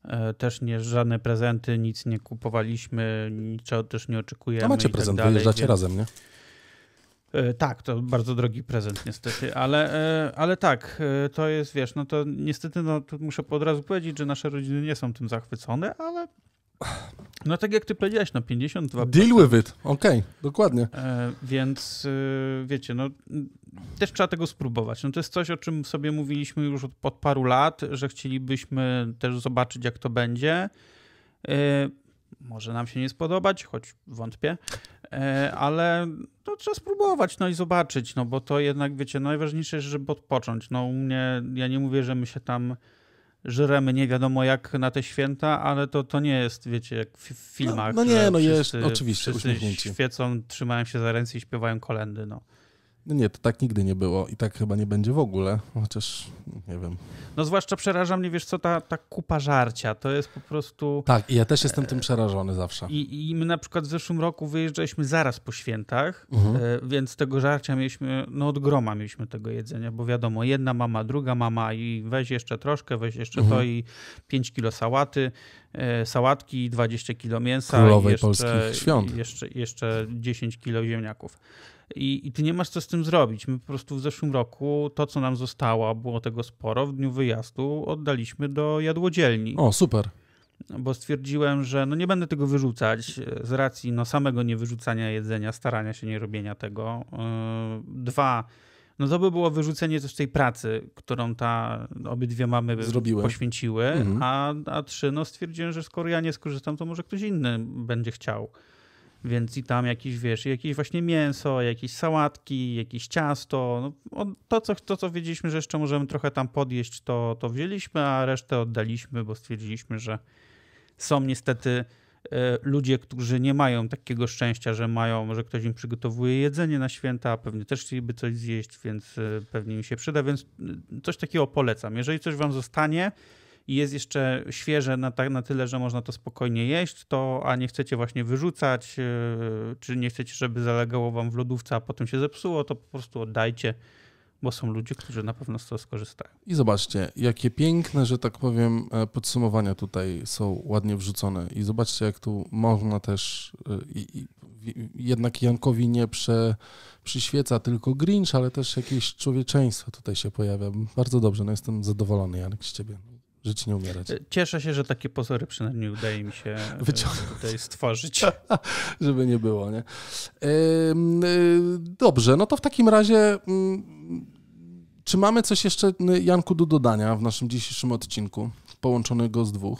e, też nie żadne prezenty, nic nie kupowaliśmy, niczego też nie oczekujemy. A macie prezent, tak dalej, wyjeżdżacie więc... razem, nie? E, tak, to bardzo drogi prezent niestety, ale, e, ale tak, to jest, wiesz, no to niestety no, to muszę od razu powiedzieć, że nasze rodziny nie są tym zachwycone, ale no tak jak ty powiedziałeś, no 52%. Deal with it, okej, okay, dokładnie. E, więc y, wiecie, no też trzeba tego spróbować. No to jest coś, o czym sobie mówiliśmy już od, od paru lat, że chcielibyśmy też zobaczyć, jak to będzie. E, może nam się nie spodobać, choć wątpię, e, ale no, trzeba spróbować, no i zobaczyć, no bo to jednak, wiecie, najważniejsze jest, żeby odpocząć. No u mnie, ja nie mówię, że my się tam żremy nie wiadomo jak na te święta, ale to, to nie jest, wiecie, jak w filmach. No, no nie, no wszyscy, jest, oczywiście, wszyscy uśmiechnięci. świecą, trzymają się za ręce i śpiewają kolendy, no. No nie, to tak nigdy nie było i tak chyba nie będzie w ogóle, chociaż nie wiem. No zwłaszcza przeraża mnie, wiesz co, ta, ta kupa żarcia, to jest po prostu... Tak, i ja też jestem e, tym przerażony zawsze. I, i my na przykład w zeszłym roku wyjeżdżaliśmy zaraz po świętach, mhm. E, więc tego żarcia mieliśmy, no od groma mieliśmy tego jedzenia, bo wiadomo, jedna mama, druga mama i weź jeszcze troszkę, weź jeszcze mhm. to i 5 kilo sałaty, e, sałatki, 20 kilo mięsa. Królowej i jeszcze, polskich świąt. Jeszcze, jeszcze 10 kilo ziemniaków i, i ty nie masz co z tym zrobić. My po prostu w zeszłym roku to, co nam zostało, było tego sporo, w dniu wyjazdu oddaliśmy do jadłodzielni. O, super bo stwierdziłem, że no nie będę tego wyrzucać z racji no samego niewyrzucania jedzenia, starania się nie robienia tego. Yy, dwa, no to by było wyrzucenie też tej pracy, którą ta obydwie mamy Zrobiłem. poświęciły, mhm. a, a trzy, no stwierdziłem, że skoro ja nie skorzystam, to może ktoś inny będzie chciał więc i tam jakieś, wiesz, jakieś właśnie mięso, jakieś sałatki, jakieś ciasto. No, to, co, to, co wiedzieliśmy, że jeszcze możemy trochę tam podjeść, to, to wzięliśmy, a resztę oddaliśmy, bo stwierdziliśmy, że są niestety e, ludzie, którzy nie mają takiego szczęścia, że mają, że ktoś im przygotowuje jedzenie na święta, a pewnie też chcieliby coś zjeść, więc e, pewnie im się przyda, więc e, coś takiego polecam. Jeżeli coś wam zostanie, i jest jeszcze świeże na, na tyle, że można to spokojnie jeść, to a nie chcecie właśnie wyrzucać, e, czy nie chcecie, żeby zalegało wam w lodówce, a potem się zepsuło, to po prostu oddajcie bo są ludzie, którzy na pewno z tego skorzystają. I zobaczcie, jakie piękne, że tak powiem, e, podsumowania tutaj są ładnie wrzucone. I zobaczcie, jak tu można też, e, jednak Jankowi nie prze, przyświeca tylko Grinch, ale też jakieś człowieczeństwo tutaj się pojawia. Bardzo dobrze, no jestem zadowolony, Janek, z ciebie żyć nie umierać. E, cieszę się, że takie pozory przynajmniej udaje mi się e, Wyciągnąć. tutaj stworzyć. Żeby nie było, nie? Y, dobrze, no to w takim razie mm, czy mamy coś jeszcze, y, Janku, do dodania w naszym dzisiejszym odcinku, połączonego z dwóch?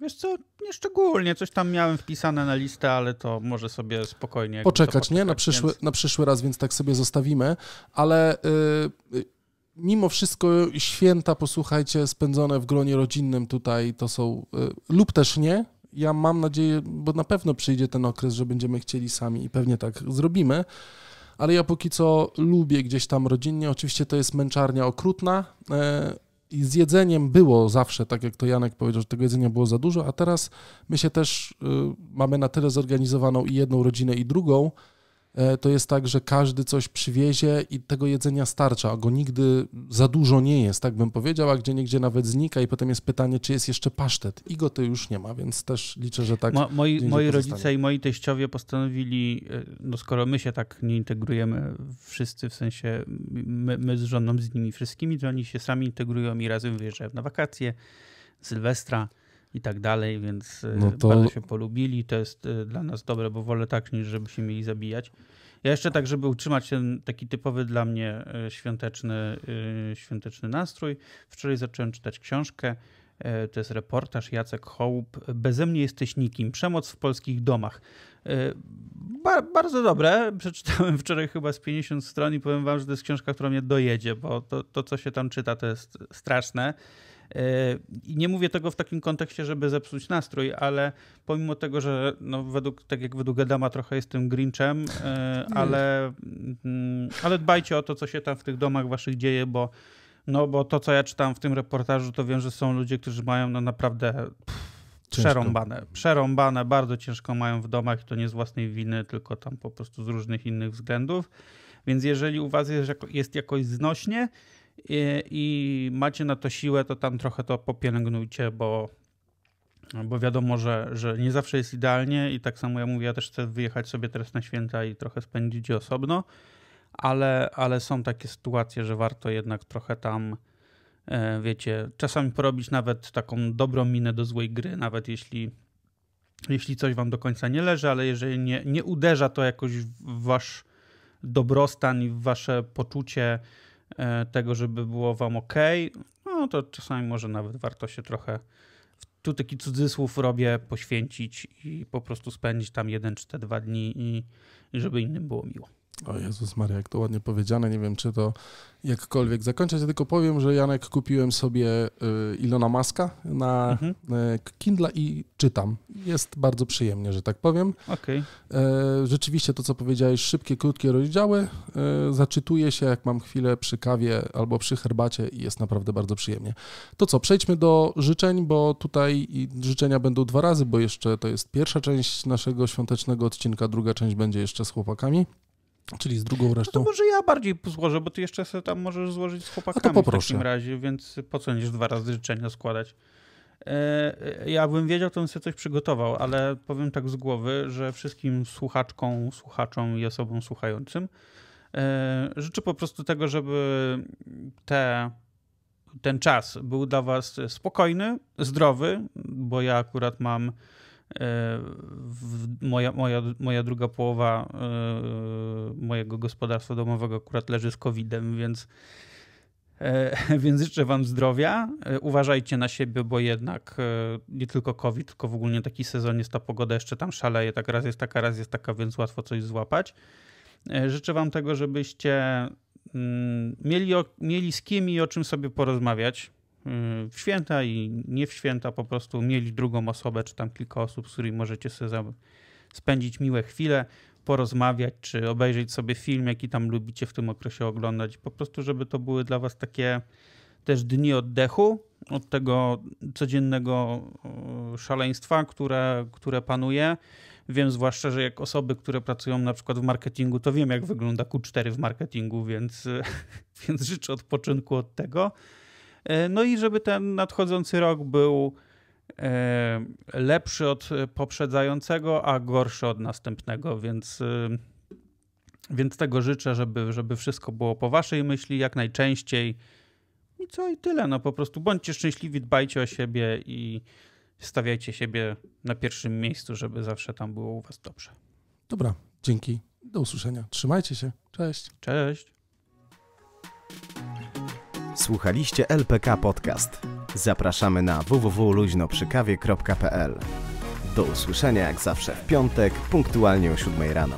Wiesz co, nieszczególnie. Coś tam miałem wpisane na listę, ale to może sobie spokojnie. Poczekać, nie? na przyszły, więc... na przyszły raz, więc tak sobie zostawimy. Ale yy, mimo wszystko święta, posłuchajcie, spędzone w gronie rodzinnym tutaj to są, e, lub też nie. Ja mam nadzieję, bo na pewno przyjdzie ten okres, że będziemy chcieli sami i pewnie tak zrobimy, ale ja póki co lubię gdzieś tam rodzinnie. Oczywiście to jest męczarnia okrutna e, i z jedzeniem było zawsze, tak jak to Janek powiedział, że tego jedzenia było za dużo, a teraz my się też e, mamy na tyle zorganizowaną i jedną rodzinę i drugą, E, to jest tak, że każdy coś przywiezie i tego jedzenia starcza, a go nigdy za dużo nie jest, tak bym powiedział, a gdzie niegdzie nawet znika i potem jest pytanie, czy jest jeszcze pasztet. I go to już nie ma, więc też liczę, że tak. Mo, moi moi rodzice i moi teściowie postanowili, e, no skoro my się tak nie integrujemy wszyscy, w sensie my, my z żoną, z nimi wszystkimi, to oni się sami integrują i razem wyjeżdżają na wakacje, Sylwestra i tak dalej, więc e, no to... bardzo się polubili. To jest e, dla nas dobre, bo wolę tak, niż żeby się mieli zabijać. Ja jeszcze tak, żeby utrzymać ten taki typowy dla mnie e, świąteczny, świąteczny nastrój, wczoraj zacząłem czytać książkę. To jest reportaż Jacek Hołup. mnie jesteś nikim. Przemoc w polskich domach. Ba bardzo dobre. Przeczytałem wczoraj chyba z 50 stron i powiem wam, że to jest książka, która mnie dojedzie, bo to, to co się tam czyta, to jest straszne. Yy, I nie mówię tego w takim kontekście, żeby zepsuć nastrój, ale pomimo tego, że no według, tak jak według Adama trochę jestem grinczem, yy, ale, mm, ale dbajcie o to, co się tam w tych domach waszych dzieje, bo, no, bo to, co ja czytam w tym reportażu, to wiem, że są ludzie, którzy mają no naprawdę pff, przerąbane. Przerąbane, bardzo ciężko mają w domach i to nie z własnej winy, tylko tam po prostu z różnych innych względów. Więc jeżeli u was jest, jest jakoś znośnie, i, i macie na to siłę, to tam trochę to popielęgnujcie, bo bo wiadomo, że, że nie zawsze jest idealnie i tak samo ja mówię, ja też chcę wyjechać sobie teraz na święta i trochę spędzić je osobno, ale, ale są takie sytuacje, że warto jednak trochę tam, e, wiecie, czasami porobić nawet taką dobrą minę do złej gry, nawet jeśli, jeśli coś wam do końca nie leży, ale jeżeli nie, nie uderza to jakoś w wasz dobrostan i w wasze poczucie, E, tego, żeby było wam ok, no to czasami może nawet warto się trochę tu taki cudzysłów robię, poświęcić i po prostu spędzić tam jeden czy te dwa dni i, i żeby innym było miło. O Jezus Maria, jak to ładnie powiedziane. Nie wiem, czy to jakkolwiek zakończyć. Ja tylko powiem, że Janek kupiłem sobie y, Ilona Maska na mhm. Y, Kindle i czytam. Jest bardzo przyjemnie, że tak powiem. Okay. E, rzeczywiście to, co powiedziałeś, szybkie, krótkie rozdziały. Y, Zaczytuję się, jak mam chwilę przy kawie albo przy herbacie i jest naprawdę bardzo przyjemnie. To co, przejdźmy do życzeń, bo tutaj życzenia będą dwa razy, bo jeszcze to jest pierwsza część naszego świątecznego odcinka, druga część będzie jeszcze z chłopakami. Czyli z drugą resztą. No to może ja bardziej złożę, bo ty jeszcze sobie tam możesz złożyć z chłopakami A to poproszę. w takim razie, więc po co będziesz dwa razy życzenia składać? E, e, ja bym wiedział, to bym sobie coś przygotował, ale powiem tak z głowy, że wszystkim słuchaczkom, słuchaczom i osobom słuchającym e, życzę po prostu tego, żeby te, ten czas był dla Was spokojny, zdrowy, bo ja akurat mam E, moja, moja, moja druga połowa e, mojego gospodarstwa domowego akurat leży z COVID-em, więc, e, więc życzę Wam zdrowia. Uważajcie na siebie, bo jednak nie tylko COVID, tylko w ogóle taki sezon jest ta pogoda jeszcze tam szaleje. Tak raz jest taka, raz jest taka, więc łatwo coś złapać. Życzę Wam tego, żebyście mm, mieli, mieli z kim i o czym sobie porozmawiać Y, w święta i nie w święta po prostu mieli drugą osobę, czy tam kilka osób, z którymi możecie sobie spędzić miłe chwile, porozmawiać, czy obejrzeć sobie film, jaki tam lubicie w tym okresie oglądać. Po prostu, żeby to były dla was takie też dni oddechu od tego codziennego y, szaleństwa, które, które panuje. Wiem zwłaszcza, że jak osoby, które pracują na przykład w marketingu, to wiem, jak wygląda Q4 w marketingu, więc, więc życzę odpoczynku od tego. E, no i żeby ten nadchodzący rok był e, lepszy od poprzedzającego, a gorszy od następnego, więc, e, więc tego życzę, żeby, żeby wszystko było po waszej myśli jak najczęściej. I co i tyle, no po prostu bądźcie szczęśliwi, dbajcie o siebie i stawiajcie siebie na pierwszym miejscu, żeby zawsze tam było u was dobrze. Dobra, dzięki. Do usłyszenia. Trzymajcie się. Cześć. Cześć. Słuchaliście LPK Podcast. Zapraszamy na www.luźnoprzykawie.pl. Do usłyszenia jak zawsze w piątek, punktualnie o 7 rano.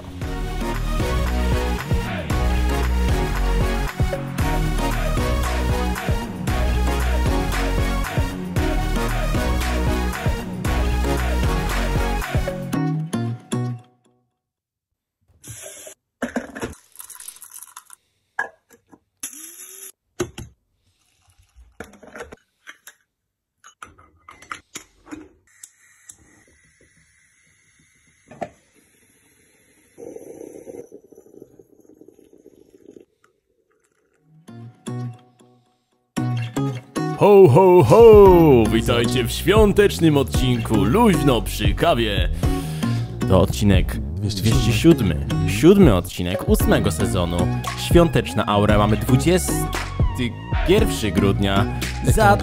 ho, ho, Witajcie w świątecznym odcinku Luźno przy kawie. To odcinek 207. Siódmy odcinek ósmego sezonu. Świąteczna aura. Mamy 21 grudnia. Za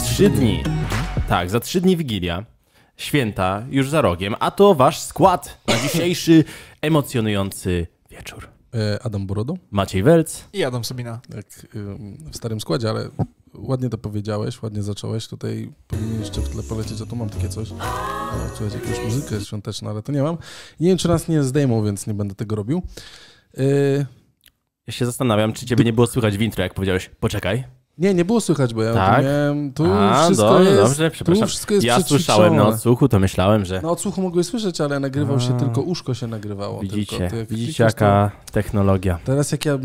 trzy dni. Tak, za trzy dni Wigilia. Święta już za rogiem. A to wasz skład na dzisiejszy emocjonujący wieczór. E, Adam Borodo. Maciej Welc. I Adam Sabina. Tak, w starym składzie, ale ładnie to powiedziałeś, ładnie zacząłeś. Tutaj powinien jeszcze w tle polecieć, a tu mam takie coś. O, czułeś jakąś muzykę świąteczną, ale to nie mam. Nie wiem, czy nas nie zdejmą, więc nie będę tego robił. Y, ja się zastanawiam, czy ciebie nie było słychać w intro, jak powiedziałeś, poczekaj. Nie, nie było słychać, bo ja tak? miałem... Tu A, wszystko dobrze, jest, dobrze, przepraszam. Tu wszystko jest ja słyszałem na odsłuchu, to myślałem, że... Na odsłuchu mogłeś słyszeć, ale nagrywał A. się tylko, uszko się nagrywało. Widzicie, tylko. Jak widzicie jaka to... technologia. Teraz jak ja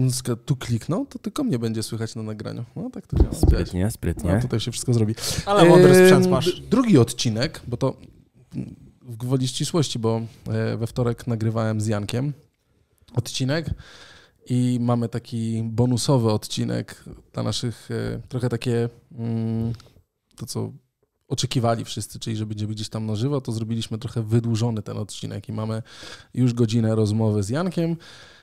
tu kliknął, to tylko mnie będzie słychać na nagraniu. No tak to działa. Sprytnie, sprytnie. No, tutaj się wszystko zrobi. Ale mądry sprzęt masz. Drugi odcinek, bo to w gwoli ścisłości, bo e, we wtorek nagrywałem z Jankiem odcinek i mamy taki bonusowy odcinek dla naszych, e, trochę takie mm, to, co oczekiwali wszyscy, czyli że będziemy gdzieś tam na żywo, to zrobiliśmy trochę wydłużony ten odcinek i mamy już godzinę rozmowy z Jankiem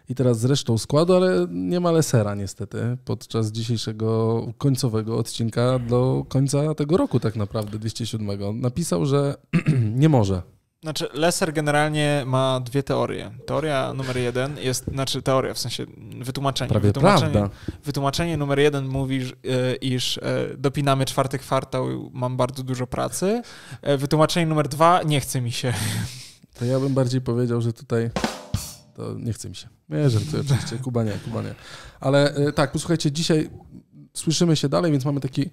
i teraz z resztą składu, ale niemal sera niestety podczas dzisiejszego końcowego odcinka do końca tego roku tak naprawdę, 207. Napisał, że nie może znaczy, Lesser generalnie ma dwie teorie. Teoria numer jeden jest, znaczy teoria, w sensie wytłumaczenie. Prawie wytłumaczenie, prawda. wytłumaczenie numer jeden mówi, e, iż e, dopinamy czwarty kwartał, mam bardzo dużo pracy. E, wytłumaczenie numer dwa, nie chce mi się. To ja bym bardziej powiedział, że tutaj to nie chce mi się. Nie, to oczywiście, Kuba nie, Kuba nie. Ale tak, posłuchajcie, dzisiaj słyszymy się dalej, więc mamy taki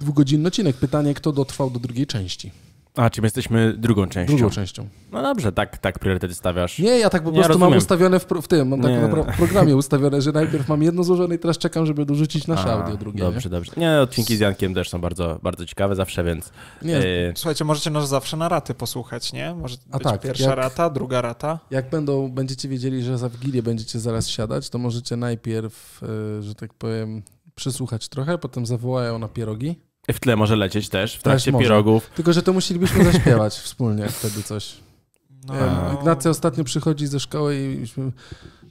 dwugodzinny odcinek. Pytanie, kto dotrwał do drugiej części? A, czym jesteśmy drugą częścią. Drugą częścią. No dobrze, tak, tak priorytety stawiasz. Nie, ja tak po prostu ja mam ustawione w, w tym, mam tak programie ustawione, że najpierw mam jedno złożone i teraz czekam, żeby dorzucić nasze A, audio drugie. Dobrze, nie? dobrze. No, nie, odcinki z Jankiem też są bardzo, bardzo ciekawe zawsze, więc... Nie, e, Słuchajcie, możecie nas zawsze na raty posłuchać, nie? Może A tak, pierwsza jak, rata, druga rata. Jak będą, będziecie wiedzieli, że za Wigilię będziecie zaraz siadać, to możecie najpierw, e, że tak powiem, przysłuchać trochę, potem zawołają na pierogi w tle może lecieć też, w trakcie też Tylko, że to musielibyśmy zaśpiewać wspólnie wtedy coś. No. no. Ignacja ostatnio przychodzi ze szkoły i myśmy...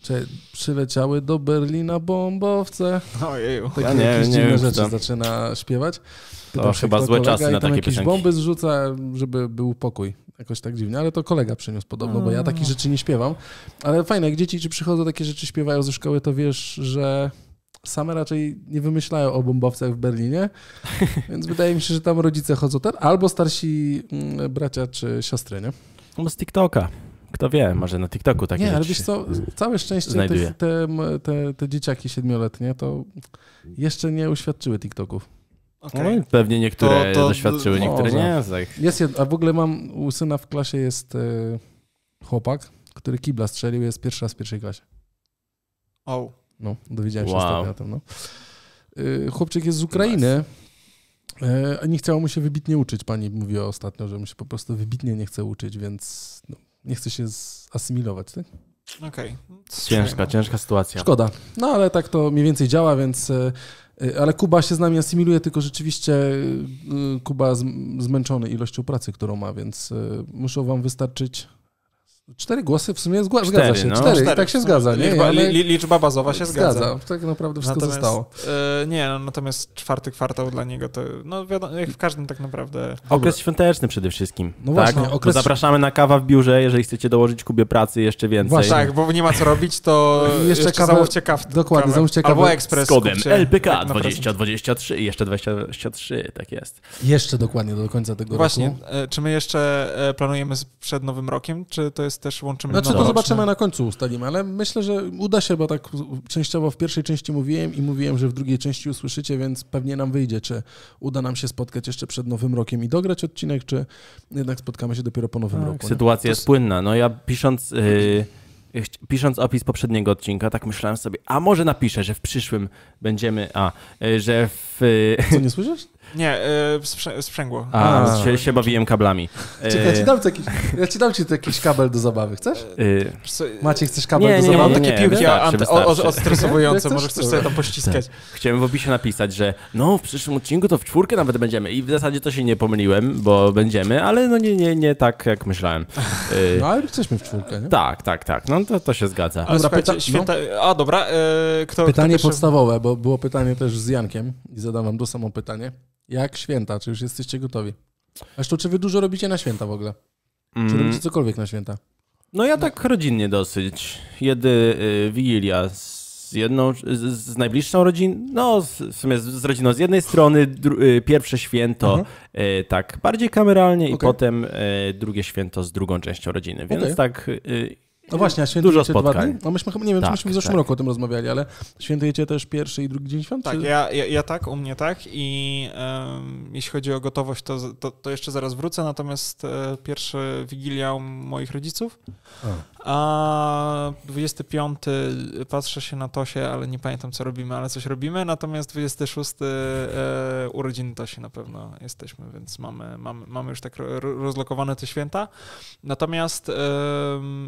Czy przyleciały do Berlina bombowce. Ojeju. Takie ja nie, jakieś nie dziwne rzeczy zaczyna śpiewać. Pytam to chyba złe czasy na takie jakieś piosenki. bomby zrzuca, żeby był pokój. Jakoś tak dziwnie, ale to kolega przyniósł podobno, bo ja mm. takich rzeczy nie śpiewam. Ale fajne, jak dzieci ci przychodzą, takie rzeczy śpiewają ze szkoły, to wiesz, że same raczej nie wymyślają o bombowcach w Berlinie, więc wydaje mi się, że tam rodzice chodzą ten, albo starsi mm, bracia czy siostry, nie? No z TikToka. Kto wie, może na TikToku takie Nie, ale wiesz co, całe szczęście te, te, te, dzieciaki siedmioletnie to jeszcze nie uświadczyły TikToków. Okay. No, pewnie niektóre to, to... doświadczyły, niektóre no, nie. Tak. Jest jedno, a w ogóle mam, u syna w klasie jest e, chłopak, który kibla strzelił, jest pierwszy raz w pierwszej klasie. O. No, dowiedziałem się wow. o tym. No. Y, chłopczyk jest z Ukrainy. E, a nie chciało mu się wybitnie uczyć. Pani mówiła ostatnio, że mu się po prostu wybitnie nie chce uczyć, więc no, nie chce się zasymilować, tak? Okej. Okay. Ciężka, ciężka sytuacja. Szkoda. No ale tak to mniej więcej działa, więc. E, e, ale Kuba się z nami asymiluje, tylko rzeczywiście Kuba zmęczony ilością pracy, którą ma, więc muszą wam wystarczyć Cztery głosy w sumie zgła- cztery, zgadza się. No. Cztery, cztery. tak się zgadza. Nie? Liczba, li, liczba bazowa się zgadza. zgadza. Tak naprawdę wszystko natomiast, zostało. Yy, nie, no, natomiast czwarty kwartał dla niego to, no wiadomo, jak w każdym tak naprawdę. Okres świąteczny przede wszystkim. No tak? właśnie, okres... zapraszamy na kawa w biurze, jeżeli chcecie dołożyć Kubie pracy jeszcze więcej. Właśnie. Tak, bo nie ma co robić, to jeszcze, jeszcze kawę, Dokładnie, kawę. zamówcie kawę. Albo ekspres. Z kodem kupcie, LPK 2023 tak i jeszcze 2023, tak jest. Jeszcze dokładnie do końca tego właśnie, roku. Właśnie, czy my jeszcze e, planujemy przed nowym rokiem, czy to jest więc też łączymy Znaczy to zobaczymy na końcu ustalimy, ale myślę, że uda się, bo tak częściowo w pierwszej części mówiłem i mówiłem, że w drugiej części usłyszycie, więc pewnie nam wyjdzie, czy uda nam się spotkać jeszcze przed Nowym Rokiem i dograć odcinek, czy jednak spotkamy się dopiero po Nowym tak, Roku. Sytuacja jest płynna. No ja pisząc... Yy pisząc opis poprzedniego odcinka, tak myślałem sobie, a może napiszę, że w przyszłym będziemy, a, y, że w... Y, Co, nie słyszysz? Nie, y, sprzęgło. A, A. Się, się, bawiłem kablami. Czekaj, e, ja ci dam, ci jakiś kabel do zabawy, chcesz? Y... E, Macie, chcesz kabel nie, do zabawy? Nie, mam takie piłki odstresowujące, może chcesz sobie tam pościskać. Tak. Chciałem w opisie napisać, że no w przyszłym odcinku to w czwórkę nawet będziemy i w zasadzie to się nie pomyliłem, bo będziemy, ale no nie, nie, nie tak jak myślałem. Y... No ale jesteśmy w czwórkę, nie? Tak, tak, tak, no to, to się zgadza. A dobra, pyta... No. święta... A dobra, y... kto, Pytanie kto podstawowe, bo było pytanie też z Jankiem i zadam wam to samo pytanie. Jak święta? Czy już jesteście gotowi? Zresztą, czy wy dużo robicie na święta w ogóle? Mm. Czy robicie cokolwiek na święta? No ja tak rodzinnie dosyć. Jedy y, Wigilia z jedną, z, z najbliższą rodziną, no z, w sumie z, z, rodziną z jednej strony, y, pierwsze święto mhm. y, tak bardziej kameralnie okay. i potem drugie święto z drugą częścią rodziny. Więc okay. tak no właśnie, a świętujecie Dużo dwa dni? No myśmy chyba, nie wiem, tak, czy myśmy w zeszłym tak. roku o tym rozmawiali, ale świętujecie też pierwszy i drugi dzień świąt? Tak, ja, ja, ja, tak, u mnie tak i um, jeśli chodzi o gotowość, to, to, to jeszcze zaraz wrócę, natomiast e, pierwszy Wigilia moich rodziców, a 25 patrzę się na Tosie, ale nie pamiętam co robimy, ale coś robimy. Natomiast 26 e, urodziny Tosie na pewno jesteśmy, więc mamy, mamy, mamy już tak rozlokowane te święta. Natomiast e,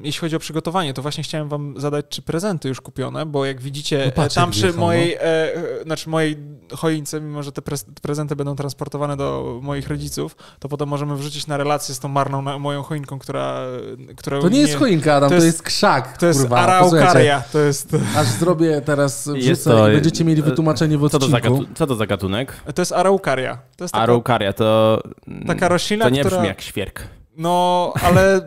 jeśli chodzi o przygotowanie, to właśnie chciałem wam zadać, czy prezenty już kupione, bo jak widzicie, no e, patrzę, tam przy mojej, no. e, znaczy mojej choince, mimo że te prezenty będą transportowane do moich rodziców, to potem możemy wrzucić na relację z tą marną moją choinką, która... która to nie, nie jest choinka, Adam to, jest, to jest krzak, To jest kurwa. araukaria, to jest... Aż zrobię teraz wrzucę to, i będziecie mieli e, wytłumaczenie w odcinku. Co to za, co to za gatunek? To jest araukaria. To jest taka, araukaria to... Taka roślina, To nie która... brzmi jak świerk. No, ale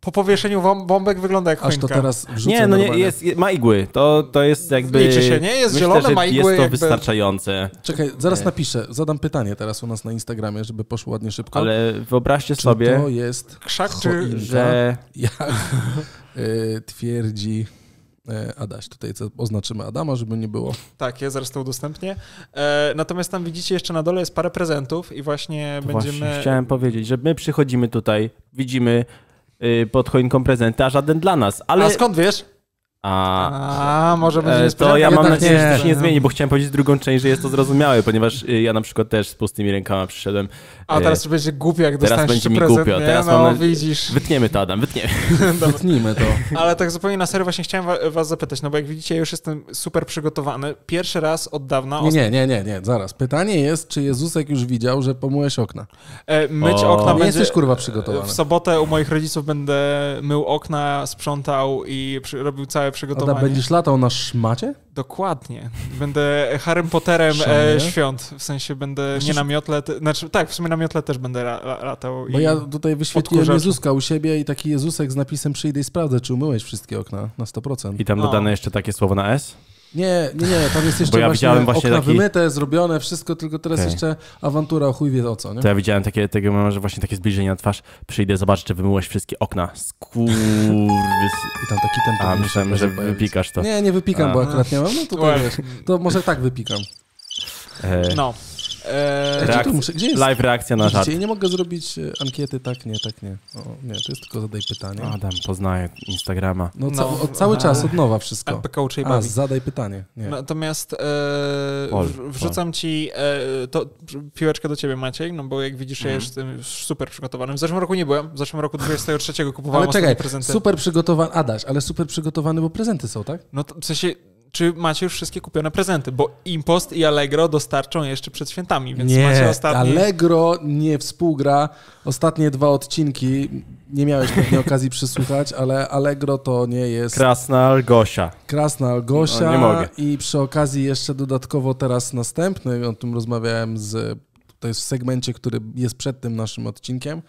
po powieszeniu bombek wygląda jak choinka. Aż to teraz wrzucę Nie, no nie, jest, ma igły. To, to jest jakby... Liczy się, nie? Jest myślę, zielone, ma igły. jest to jakby... wystarczające. Czekaj, zaraz napiszę. Zadam pytanie teraz u nas na Instagramie, żeby poszło ładnie szybko. Ale wyobraźcie czy sobie... to jest krzak, czy... Że... Jak y, twierdzi... Y, Adaś. Tutaj oznaczymy Adama, żeby nie było. Tak, ja zaraz to udostępnię. E, natomiast tam widzicie jeszcze na dole jest parę prezentów i właśnie to będziemy. Właśnie chciałem powiedzieć, że my przychodzimy tutaj, widzimy Y, pod choinką prezenty, a żaden dla nas. Ale... A skąd wiesz? A, A może będzie e, To ja mam nadzieję, nie, że to się nie no. zmieni, bo chciałem powiedzieć drugą część, że jest to zrozumiałe, ponieważ y, ja na przykład też z pustymi rękami przyszedłem. A e, teraz e... będzie głupio, jak dostaniesz Teraz będzie mi prezent, głupio. Teraz no, mam... widzisz. Wytniemy to, Adam, wytniemy. Wytnijmy to. Ale tak zupełnie na serio właśnie chciałem was zapytać, no bo jak widzicie, ja już jestem super przygotowany. Pierwszy raz od dawna... Nie, nie, nie, nie, zaraz. Pytanie jest, czy Jezusek już widział, że pomyłeś okna? E, myć o. okna nie jesteś, kurwa, przygotowany. W sobotę u moich rodziców będę mył okna, sprzątał i robił całe całe przygotowanie. będziesz latał na szmacie? Dokładnie. Będę Harry Potterem e, świąt. W sensie będę nie na miotle, znaczy tak, w sumie na miotle też będę la, la, latał. Bo ja tutaj wyświetliłem odkurzasz. Jezuska u siebie i taki Jezusek z napisem przyjdę i sprawdzę, czy umyłeś wszystkie okna na 100%. I tam no. dodane jeszcze takie słowo na S? Nie, nie, nie, tam jest jeszcze ja właśnie, właśnie okna taki... wymyte, zrobione, wszystko, tylko teraz okay. jeszcze awantura, chuj wie o co, nie? To ja widziałem takie, tego, że właśnie takie zbliżenie na twarz, przyjdę, zobaczę, czy wymyłeś wszystkie okna. Skurwys... I tam taki ten... A, myślałem, że pojawić. wypikasz to. Nie, nie wypikam, A. bo akurat nie mam, no to, to, to może tak wypikam. E... No. E, Reakc- muszę, gdzie jest? Live reakcja na żart. nie mogę zrobić e, ankiety tak, nie, tak, nie. O, nie, to jest tylko zadaj pytanie. Adam poznaje Instagrama. No, ca- No. od, cały no. czas, od nowa wszystko. LPK uczy i A, zadaj pytanie. Nie. Natomiast e, Pol, pol. wrzucam ci e, to, piłeczkę do ciebie, Maciej, no bo jak widzisz, ja mhm. jestem super przygotowany. W zeszłym roku nie byłem, w zeszłym roku 23 kupowałem Ale czekaj, prezenty. super przygotowany, Adaś, ale super przygotowany, bo prezenty są, tak? No to w sensie czy macie już wszystkie kupione prezenty? Bo Impost i Allegro dostarczą jeszcze przed świętami, więc nie, macie ostatnie... Allegro nie współgra. Ostatnie dwa odcinki nie miałeś pewnie okazji przysłuchać, ale Allegro to nie jest... Krasnal Gosia. Krasnal Gosia. No, nie mogę. I przy okazji jeszcze dodatkowo teraz następny, o tym rozmawiałem z to jest w segmencie, który jest przed tym naszym odcinkiem,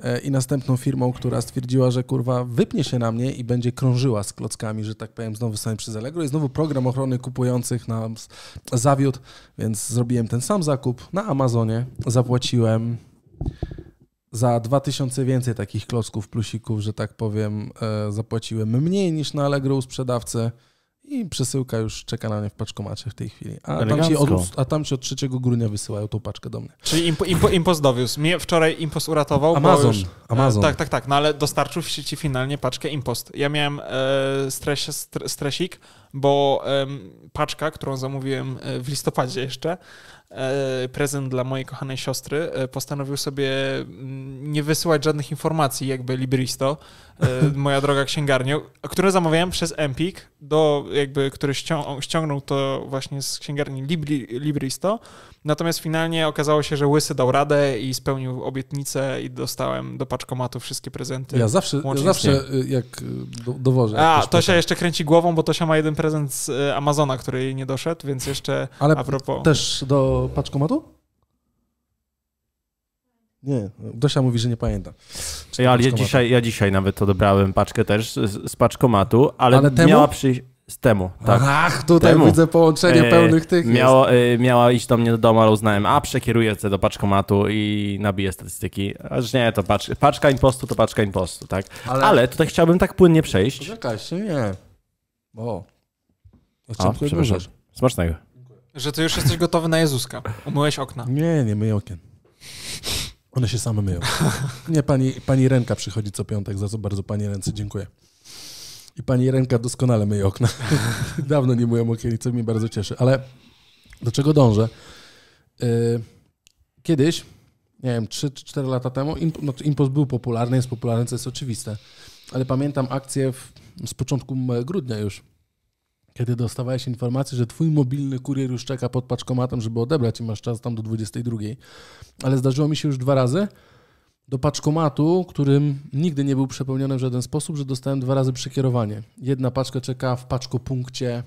e, i następną firmą, która stwierdziła, że kurwa wypnie się na mnie i będzie krążyła z klockami, że tak powiem, znowu sami przez Allegro i znowu program ochrony kupujących nam zawiódł, więc zrobiłem ten sam zakup na Amazonie, zapłaciłem za 2000 więcej takich klocków, plusików, że tak powiem, e, zapłaciłem mniej niż na Allegro u sprzedawcy i przesyłka już czeka na mnie w paczkomacie w tej chwili. A tam, ci od, a tam ci od 3 grudnia wysyłają tą paczkę do mnie. Czyli impo, impo, Impos dowiózł. Mnie wczoraj Impos uratował. Amazon. Już, Amazon. tak, tak, tak. No ale dostarczył ci finalnie paczkę Impost. Ja miałem e, stres, stresik bo paczka, którą zamówiłem e, w listopadzie jeszcze, e, prezent dla mojej kochanej siostry, e, postanowił sobie mm, nie wysyłać żadnych informacji, jakby Libristo, moja droga księgarnią, które zamawiałem przez Empik, do jakby, który ściągnął to właśnie z księgarni Libri, Libristo. Natomiast finalnie okazało się, że Łysy dał radę i spełnił obietnicę i dostałem do paczkomatu wszystkie prezenty. Ja zawsze, ja zawsze y, jak y, do, dowożę. A, Tosia jeszcze kręci głową, bo Tosia ma jeden prezent prezent z e, Amazona, który jej nie doszedł, więc jeszcze Ale a propos... też do paczkomatu? Nie, Dosia mówi, że nie pamięta. Ja, ja dzisiaj, ja dzisiaj nawet odebrałem paczkę też z, z paczkomatu, ale, ale temu? miała przyjść z temu. Tak. Ach, tutaj temu. widzę połączenie e, pełnych tych. Miało, e, miała iść do mnie do domu, ale uznałem, a przekieruję to do paczkomatu i nabiję statystyki. Aż nie, to paczka, paczka impostu to paczka impostu, tak? Ale, ale tutaj chciałbym tak płynnie przejść. Czekaj się, nie. Bo. O przepraszam. Smacznego. Że ty już jesteś gotowy na Jezuska. Umyłeś okna. Nie, nie myję okien. One się same myją. Nie, pani, pani Renka przychodzi co piątek. Za co bardzo pani Ręce dziękuję. I pani Renka doskonale myje okna. Dawno nie myłem okien i co mi bardzo cieszy. Ale do czego dążę? Y, kiedyś, nie wiem, 3-4 lata temu, no, znaczy, Impuls był popularny, jest popularny, co jest oczywiste. Ale pamiętam akcję w, z początku grudnia już kiedy dostawałeś informację, że twój mobilny kurier już czeka pod paczkomatem, żeby odebrać i masz czas tam do 22. Ale zdarzyło mi się już dwa razy do paczkomatu, którym nigdy nie był przepełniony w żaden sposób, że dostałem dwa razy przekierowanie. Jedna paczka czeka w paczkopunkcie,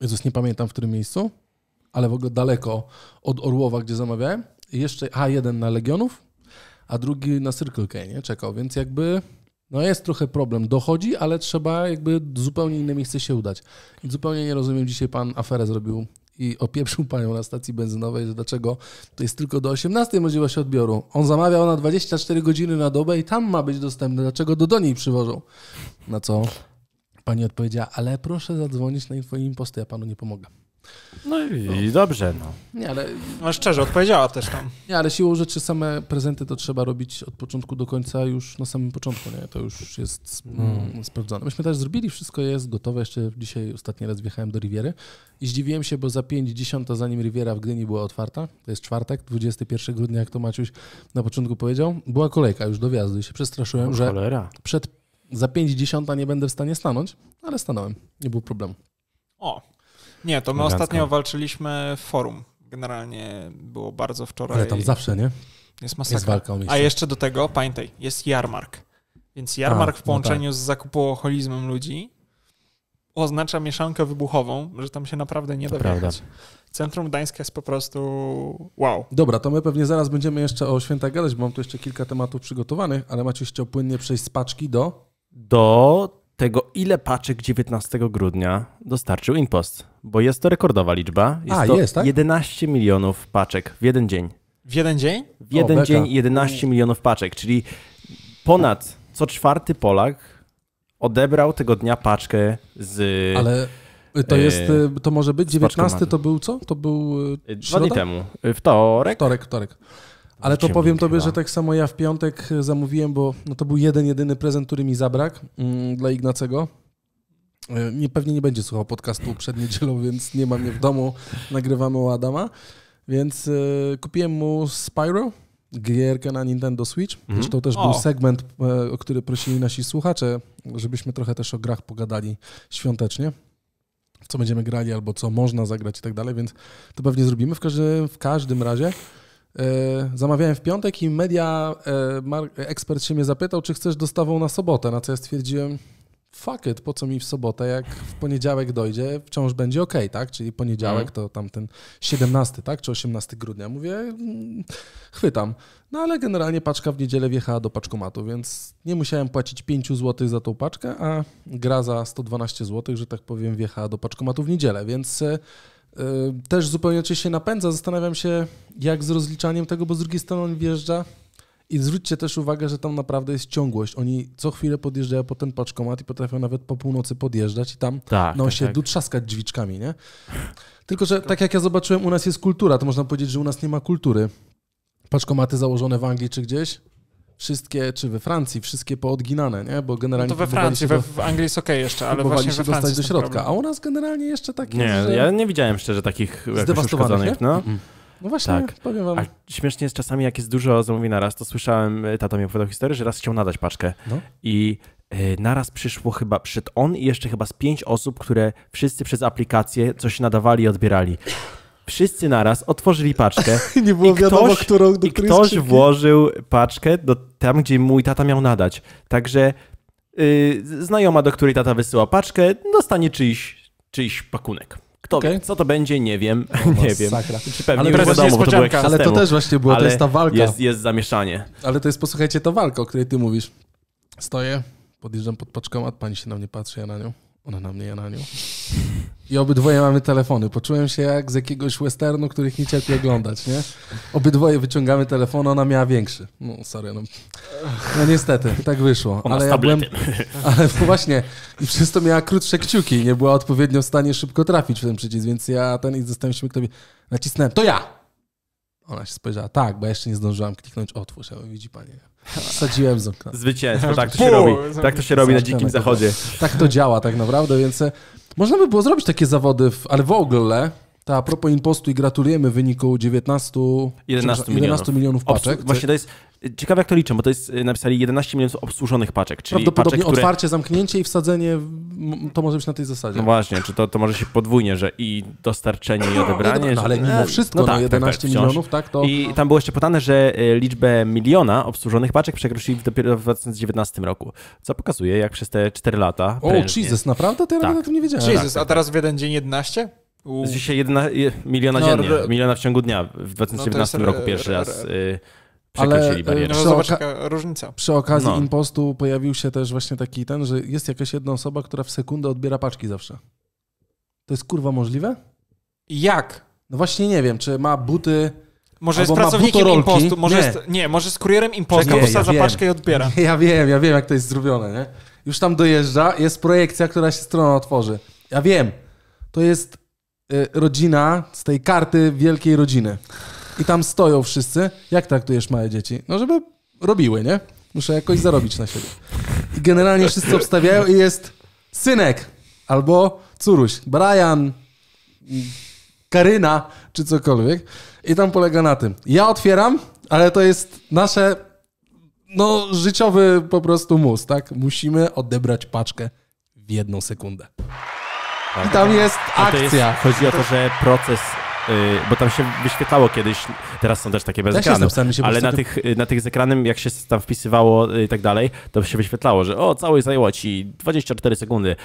Jezus, nie pamiętam w którym miejscu, ale w ogóle daleko od Orłowa, gdzie zamawiałem. I jeszcze, a jeden na Legionów, a drugi na Circle K, nie? Czekał, więc jakby no jest trochę problem, dochodzi, ale trzeba jakby zupełnie inne miejsce się udać. I zupełnie nie rozumiem, dzisiaj pan aferę zrobił i opieprzył panią na stacji benzynowej, że dlaczego to jest tylko do 18 możliwość odbioru. On zamawiał na 24 godziny na dobę i tam ma być dostępny. Dlaczego do, do niej przywożą? Na co pani odpowiedziała, ale proszę zadzwonić na info imposty, ja panu nie pomogę. No, no i dobrze, no. Nie, ale... No szczerze, odpowiedziała też tam. Nie, ale siłą rzeczy same prezenty to trzeba robić od początku do końca już na samym początku, nie? To już jest mm. mm. sprawdzone. Myśmy też zrobili, wszystko jest gotowe. Jeszcze dzisiaj ostatni raz wjechałem do Riviery i zdziwiłem się, bo za 50, zanim Riviera w Gdyni była otwarta, to jest czwartek, 21 grudnia, jak to Maciuś na początku powiedział, była kolejka już do wjazdu i się przestraszyłem, że cholera. przed za 50 nie będę w stanie stanąć, ale stanąłem. Nie było problemu. O, nie, to my Elegancko. ostatnio walczyliśmy w forum. Generalnie było bardzo wczoraj. Ale tam zawsze, nie? Jest masakra. Jest walka o miejsce. A jeszcze do tego, pamiętaj, jest jarmark. Więc jarmark A, w no połączeniu no tak. z zakupoholizmem ludzi oznacza mieszankę wybuchową, że tam się naprawdę nie da Prawda. Centrum Gdańska jest po prostu wow. Dobra, to my pewnie zaraz będziemy jeszcze o święta gadać, bo mam tu jeszcze kilka tematów przygotowanych, ale macie chciał płynnie przejść z paczki do... Do tego, ile paczek 19 grudnia dostarczył Impost bo jest to rekordowa liczba. Jest A, to jest, tak? 11 milionów paczek w jeden dzień. W jeden dzień? W jeden o, dzień 11 milionów paczek, czyli ponad co czwarty Polak odebrał tego dnia paczkę z. Ale to e, jest, e, to może być 19, to był co? To był. E, dwa dni temu. Wtorek. Wtorek, wtorek. Ale to powiem tobie, że tak samo ja w piątek zamówiłem, bo no to był jeden, jedyny prezent, który mi zabrak mm, dla Ignacego E, nie, pewnie nie będzie słuchał podcastu przed niedzielą, więc nie ma mnie w domu. Nagrywamy u Adama. Więc y, kupiłem mu Spyro, gierkę na Nintendo Switch. Mhm. Zresztą też o. był segment, e, o który prosili nasi słuchacze, żebyśmy trochę też o grach pogadali świątecznie. Co będziemy grali, albo co można zagrać i tak dalej, więc to pewnie zrobimy. W, w każdym razie zamawiałem w piątek i media ekspert się mnie zapytał, czy chcesz dostawą na sobotę, na co ja stwierdziłem, fuck it, po co mi w sobotę, jak w poniedziałek dojdzie, wciąż będzie ok, tak? Czyli poniedziałek mhm. to tam ten 17, tak? Czy 18 grudnia. Mówię, mm, chwytam. No ale generalnie paczka w niedzielę wjechała do paczkomatu, więc nie musiałem płacić 5 zł za tą paczkę, a gra za 112 zł, że tak powiem, wjechała do paczkomatu w niedzielę, więc e, e, też zupełnie się napędza. Zastanawiam się, jak z rozliczaniem tego, bo z drugiej strony on wjeżdża i zwróćcie też uwagę, że tam naprawdę jest ciągłość. Oni co chwilę podjeżdżają po ten paczkomat i potrafią nawet po północy podjeżdżać i tam tak, na no, osiedlu tak. tak. drzwiczkami, nie? Tylko, że tak jak ja zobaczyłem, u nas jest kultura, to można powiedzieć, że u nas nie ma kultury. Paczkomaty założone w Anglii czy gdzieś, wszystkie, czy we Francji, wszystkie poodginane, nie? Bo generalnie... No to we Francji, we, w Anglii jest okej okay jeszcze, ale właśnie się we dostać do środka, a u nas generalnie jeszcze takie... Nie, że... ja nie widziałem szczerze takich uszkodzonych, no. Mm no właśnie, tak. powiem wam. A śmiesznie jest czasami, jak jest dużo zamówień na raz, to słyszałem, e, tata mi opowiadał historię, że raz chciał nadać paczkę no. i e, Naraz przyszło chyba, przed on i jeszcze chyba z pięć osób, które wszyscy przez aplikację coś nadawali i odbierali. Wszyscy naraz otworzyli paczkę. Nie było i wiadomo, ktoś, którą, do i ktoś włożył paczkę do tam, gdzie mój tata miał nadać. Także yy, znajoma, do której tata wysyła paczkę, dostanie czyjś, czyjś pakunek. Kto okay. wie, co to będzie, nie wiem. nie wiem. Czy pewnie ale już wiadomo, bo to było Ale to też właśnie było, ale to jest ta walka. Jest, jest zamieszanie. Ale to jest, posłuchajcie, ta walka, o której ty mówisz. Stoję, podjeżdżam pod paczkomat, pani się na mnie patrzy, ja na nią. Ona na mnie, ja na nią. I obydwoje mamy telefony. Poczułem się jak z jakiegoś westernu, których nie cierpię oglądać, nie? Obydwoje wyciągamy telefon, ona miała większy. No sorry, no. no niestety, tak wyszło. Ona ale ja byłem, Ale no właśnie, i przez to miała krótsze kciuki, nie była odpowiednio w stanie szybko trafić w ten przycisk, więc ja ten i zostałem się tobie. Nacisnąłem, to ja! Ona się spojrzała, tak, bo jeszcze nie zdążyłam kliknąć otwórz. Ja mówię, widzi Sadziłem z okna. Zwycięstwo, tak to się robi. Tak to się robi na dzikim tak zachodzie. Tak to działa tak naprawdę, więc e, można by było zrobić takie zawody, w, ale w ogóle tak, a propos impostu i gratulujemy wyniku 19, 11 milionów, 11 milionów paczek. Obsu właśnie to jest ciekawe jak to liczę, bo to jest y, napisali 11 milionów obsłużonych paczek, czyli Prawdopodobnie paczek, otwarcie, które... zamknięcie i wsadzenie to może być na tej zasadzie. No właśnie, czy to, to może się podwójnie, że i dostarczenie i odebranie. No, no ale że... mimo e, wszystko no tak, no 11 tak, tak, tak milionów, tak to... I tam było jeszcze podane, że e, liczbę miliona obsłużonych paczek przekroczyli dopiero w 2019 roku, co pokazuje jak przez te 4 lata... O, prężnie. Jesus, naprawdę? To ja tak. nawet o tym nie wiedziałem. Jesus, tak, tak, a teraz w jeden dzień 11? U... dzisiaj jedna, miliona no, dziennie, re... miliona w ciągu dnia. W 2017 no, roku pierwszy raz y, przekroczyli Ale, y, barierę. No, zobacz jaka różnica. Przy okazji no. impostu pojawił się też właśnie taki ten, że jest jakaś jedna osoba, która w sekundę odbiera paczki zawsze. To jest kurwa możliwe? Jak? No właśnie nie wiem, czy ma buty... Może jest pracownikiem impostu, może nie. Jest, nie, może z kurierem impostu, Czekaj, wsadza ja paczkę i odbiera. Ja wiem, ja wiem, jak to jest zrobione, nie? Już tam dojeżdża, jest projekcja, która się strona otworzy. Ja wiem, to jest Y, rodzina z tej karty wielkiej rodziny. I tam stoją wszyscy. Jak traktujesz małe dzieci? No, żeby robiły, nie? Muszę jakoś zarobić na siebie. I generalnie wszyscy obstawiają i jest synek albo córuś, Brian, Karyna czy cokolwiek. I tam polega na tym. Ja otwieram, ale to jest nasze no, życiowy po prostu mus, tak? Musimy odebrać paczkę w jedną sekundę. I tam jest akcja. Jest, chodzi o to, że proces Y, bo tam się wyświetlało kiedyś, teraz są też takie bez ekranu, ale na, tych, y, na tych z ekranem, jak się tam wpisywało i y, tak dalej, to się wyświetlało, że o, całej zajęło ci 24 sekundy.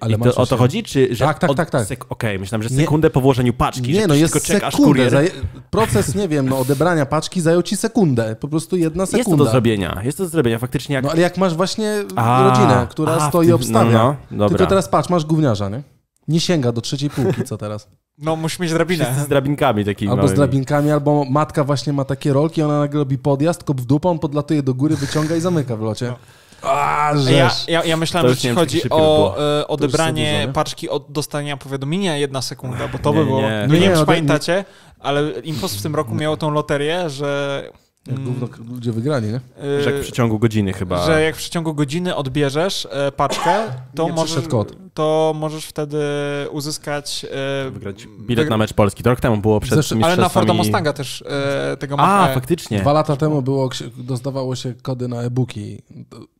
Ale I to, o to chodzi? Czy, że tak, tak, od... tak. tak. Sek... Okej, okay, myślałem, że sekundę nie. po włożeniu paczki, nie, no jest sekundę. Zaje... Proces, nie wiem, no, odebrania paczki zajął ci sekundę, po prostu jedna sekunda. Jest to do zrobienia, jest to do zrobienia, faktycznie. Jak... No ale jak masz właśnie a, rodzinę, która a, stoi obstawia, no, no, dobra. tylko teraz patrz, masz gówniarza, nie? Nie sięga do trzeciej półki, co teraz? No, musi mieć drabinę. Wszyscy z drabinkami takimi Albo małymi. z drabinkami, albo matka właśnie ma takie rolki, ona nagle robi podjazd, kop w dupę, on podlatuje do góry, wyciąga i zamyka w locie. No. A, ja, ja, ja, myślałem, że ci chodzi o e, odebranie paczki od dostania powiadomienia jedna sekunda, bo to nie, by było... Nie, nie, no nie wiem, no czy pamiętacie, ale Impost w tym roku miało tą loterię, że... Mm, gówno ludzie wygrali, nie? E, że jak w przeciągu godziny chyba. Że jak w przeciągu godziny odbierzesz e, paczkę, to nie możesz... kod to możesz wtedy uzyskać... E, Wygrać bilet wygr na mecz Polski. To rok temu było przed Zresztą, Ale na Forda Mustanga też e, tego A, faktycznie. Dwa lata temu było, dostawało się kody na e-booki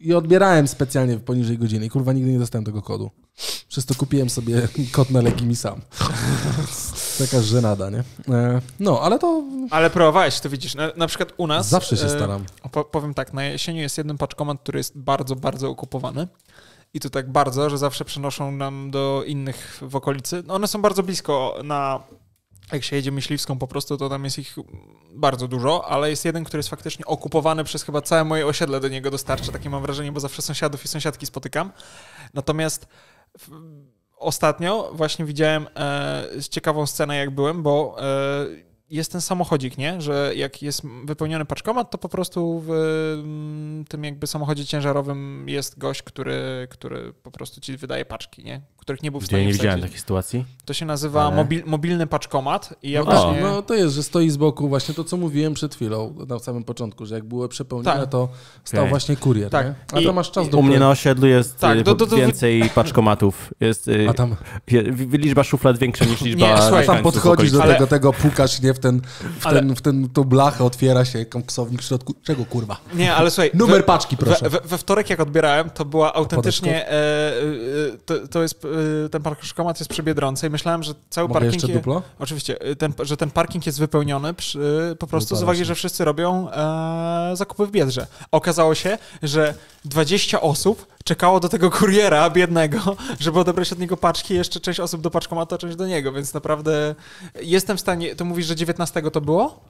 i odbierałem specjalnie poniżej godziny i kurwa nigdy nie dostałem tego kodu. Przez to kupiłem sobie kod na legimi mi sam. Taka żenada, nie? E, no, ale to... Ale próbowałeś, to widzisz. Na, na przykład u nas... Zawsze się e, staram. Powiem tak, na jesieniu jest jeden paczkomat, który jest bardzo, bardzo okupowany i to tak bardzo, że zawsze przenoszą nam do innych w okolicy. No one są bardzo blisko na jak się jedzie myśliwską po prostu, to tam jest ich bardzo dużo, ale jest jeden, który jest faktycznie okupowany przez chyba całe moje osiedle do niego dostarcza, takie mam wrażenie, bo zawsze sąsiadów i sąsiadki spotykam. Natomiast ostatnio właśnie widziałem e, ciekawą scenę, jak byłem, bo e, jest ten samochodzik, nie? Że jak jest wypełniony paczkomat, to po prostu w mm, tym jakby samochodzie ciężarowym jest gość, który, który po prostu ci wydaje paczki, nie? których nie był w stanie Ja nie widziałem takiej sytuacji. To się nazywa ale... mobil, mobilny paczkomat. I ja no, właśnie... no to jest, że stoi z boku właśnie to, co mówiłem przed chwilą na samym początku, że jak były przepełnione, tak. to stał okay. właśnie kurier. Tak. Nie? A to masz czas do U mnie na osiedlu jest tak, y, do, do, do, więcej paczkomatów. Jest, y, A tam... Liczba szuflad większa niż liczba... Nie, słuchaj, tam podchodzisz do tego, ale... tego pukasz, nie, w ten, w ale... ten, w ten, tą blachę otwiera się koksownik w środku. Czego kurwa? Nie, ale słuchaj... Numer paczki, proszę. We, we, we wtorek jak odbierałem, to była autentycznie... E, e, to, to jest Y, ten parkomat jest przy Biedronce i myślałem, że cały Mogę parking... Jeszcze duplo? Je, oczywiście, y, ten, że ten parking jest wypełniony przy, y, po prostu z uwagi, że wszyscy robią e, zakupy w Biedrze. Okazało się, że 20 osób czekało do tego kuriera biednego, żeby odebrać od niego paczki, jeszcze część osób do paczkomatu, część do niego, więc naprawdę jestem w stanie... To mówisz, że 19 to było?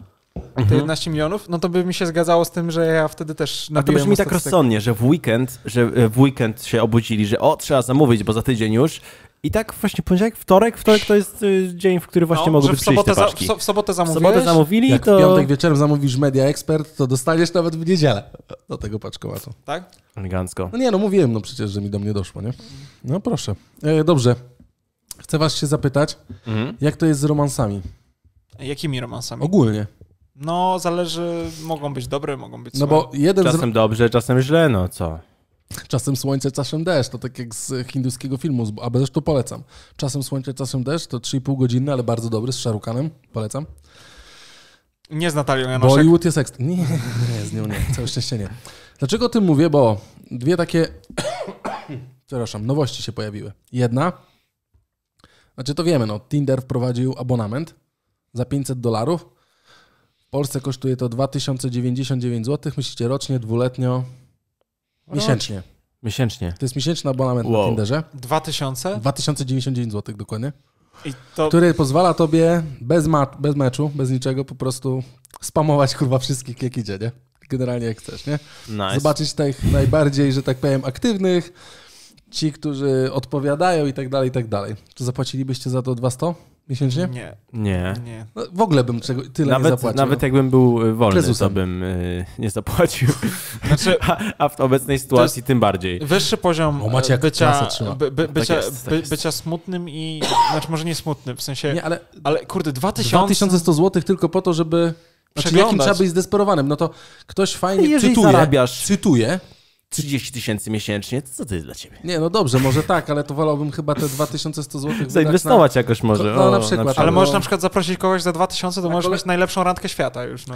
mhm. te 11 milionów, no to by mi się zgadzało z tym, że ja wtedy też A to brzmi tak rozsądnie, że w weekend, że e, w weekend się obudzili, że o, trzeba zamówić, bo za tydzień już i tak właśnie poniedziałek, wtorek, wtorek to jest e, dzień, w który właśnie no, mogłyby przyjść te paczki. Za, w, sobotę zamówiłeś? W sobotę zamówili, Jak to... w piątek wieczorem zamówisz Media Expert, to dostaniesz nawet w niedzielę do tego paczkomatu. Tak? Elegancko. No nie, no mówiłem no przecież, że mi do mnie doszło, nie? No proszę. E, dobrze. Chcę was się zapytać, mhm. jak to jest z romansami? Jakimi romansami? Ogólnie. No, zależy, mogą być dobre, mogą być no Bo jeden czasem z... dobrze, czasem źle, no co? Czasem słońce, czasem deszcz, to tak jak z hinduskiego filmu, a zresztą polecam. Czasem słońce, czasem deszcz, to 3,5 godziny, ale bardzo dobry, z Szarukanem, polecam. Nie z Natalią Janoszek. Bollywood jest ekstra. Nie, nie, z nią nie, całe szczęście nie. Dlaczego o tym mówię? Bo dwie takie, przepraszam, nowości się pojawiły. Jedna, znaczy to wiemy, no, Tinder wprowadził abonament za 500 dolarów, Polsce kosztuje to 2099 zł. Myślicie rocznie, dwuletnio, miesięcznie. Miesięcznie. To jest miesięczny abonament wow. na Tinderze. 2000? 2099 zł dokładnie. To... Który pozwala tobie bez, ma bez meczu, bez niczego, po prostu spamować kurwa wszystkich jak idzie, nie? Generalnie jak chcesz, nie? Nice. Zobaczyć tych najbardziej, że tak powiem, aktywnych, ci, którzy odpowiadają i tak dalej, i tak dalej. To zapłacilibyście za to 200? miesięcznie? Nie. Nie. nie. No, w ogóle bym tyle nawet, nie zapłacił. Nawet jakbym był e, wolny, Prezusem. to bym y, nie zapłacił. Znaczy, a, a, w obecnej sytuacji tym bardziej. Wyższy poziom o, macie e, bycia, by, by, tak bycia, jest, by, tak bycia smutnym i... Znaczy może nie smutnym, w sensie... Nie, ale, ale kurde, 2000... 2100 zł tylko po to, żeby... Znaczy, jakim trzeba być zdesperowanym? No to ktoś fajnie Jeżeli cytuje 30 tysięcy miesięcznie, to co to jest dla ciebie? Nie, no dobrze, może tak, ale to wolałbym chyba te 2100 zł Zainwestować na... jakoś może. No, o, na przykład. Na przykład. Ale bo... No. możesz na przykład zaprosić kogoś za 2000, to A tak, możesz kole... mieć najlepszą randkę świata już, no.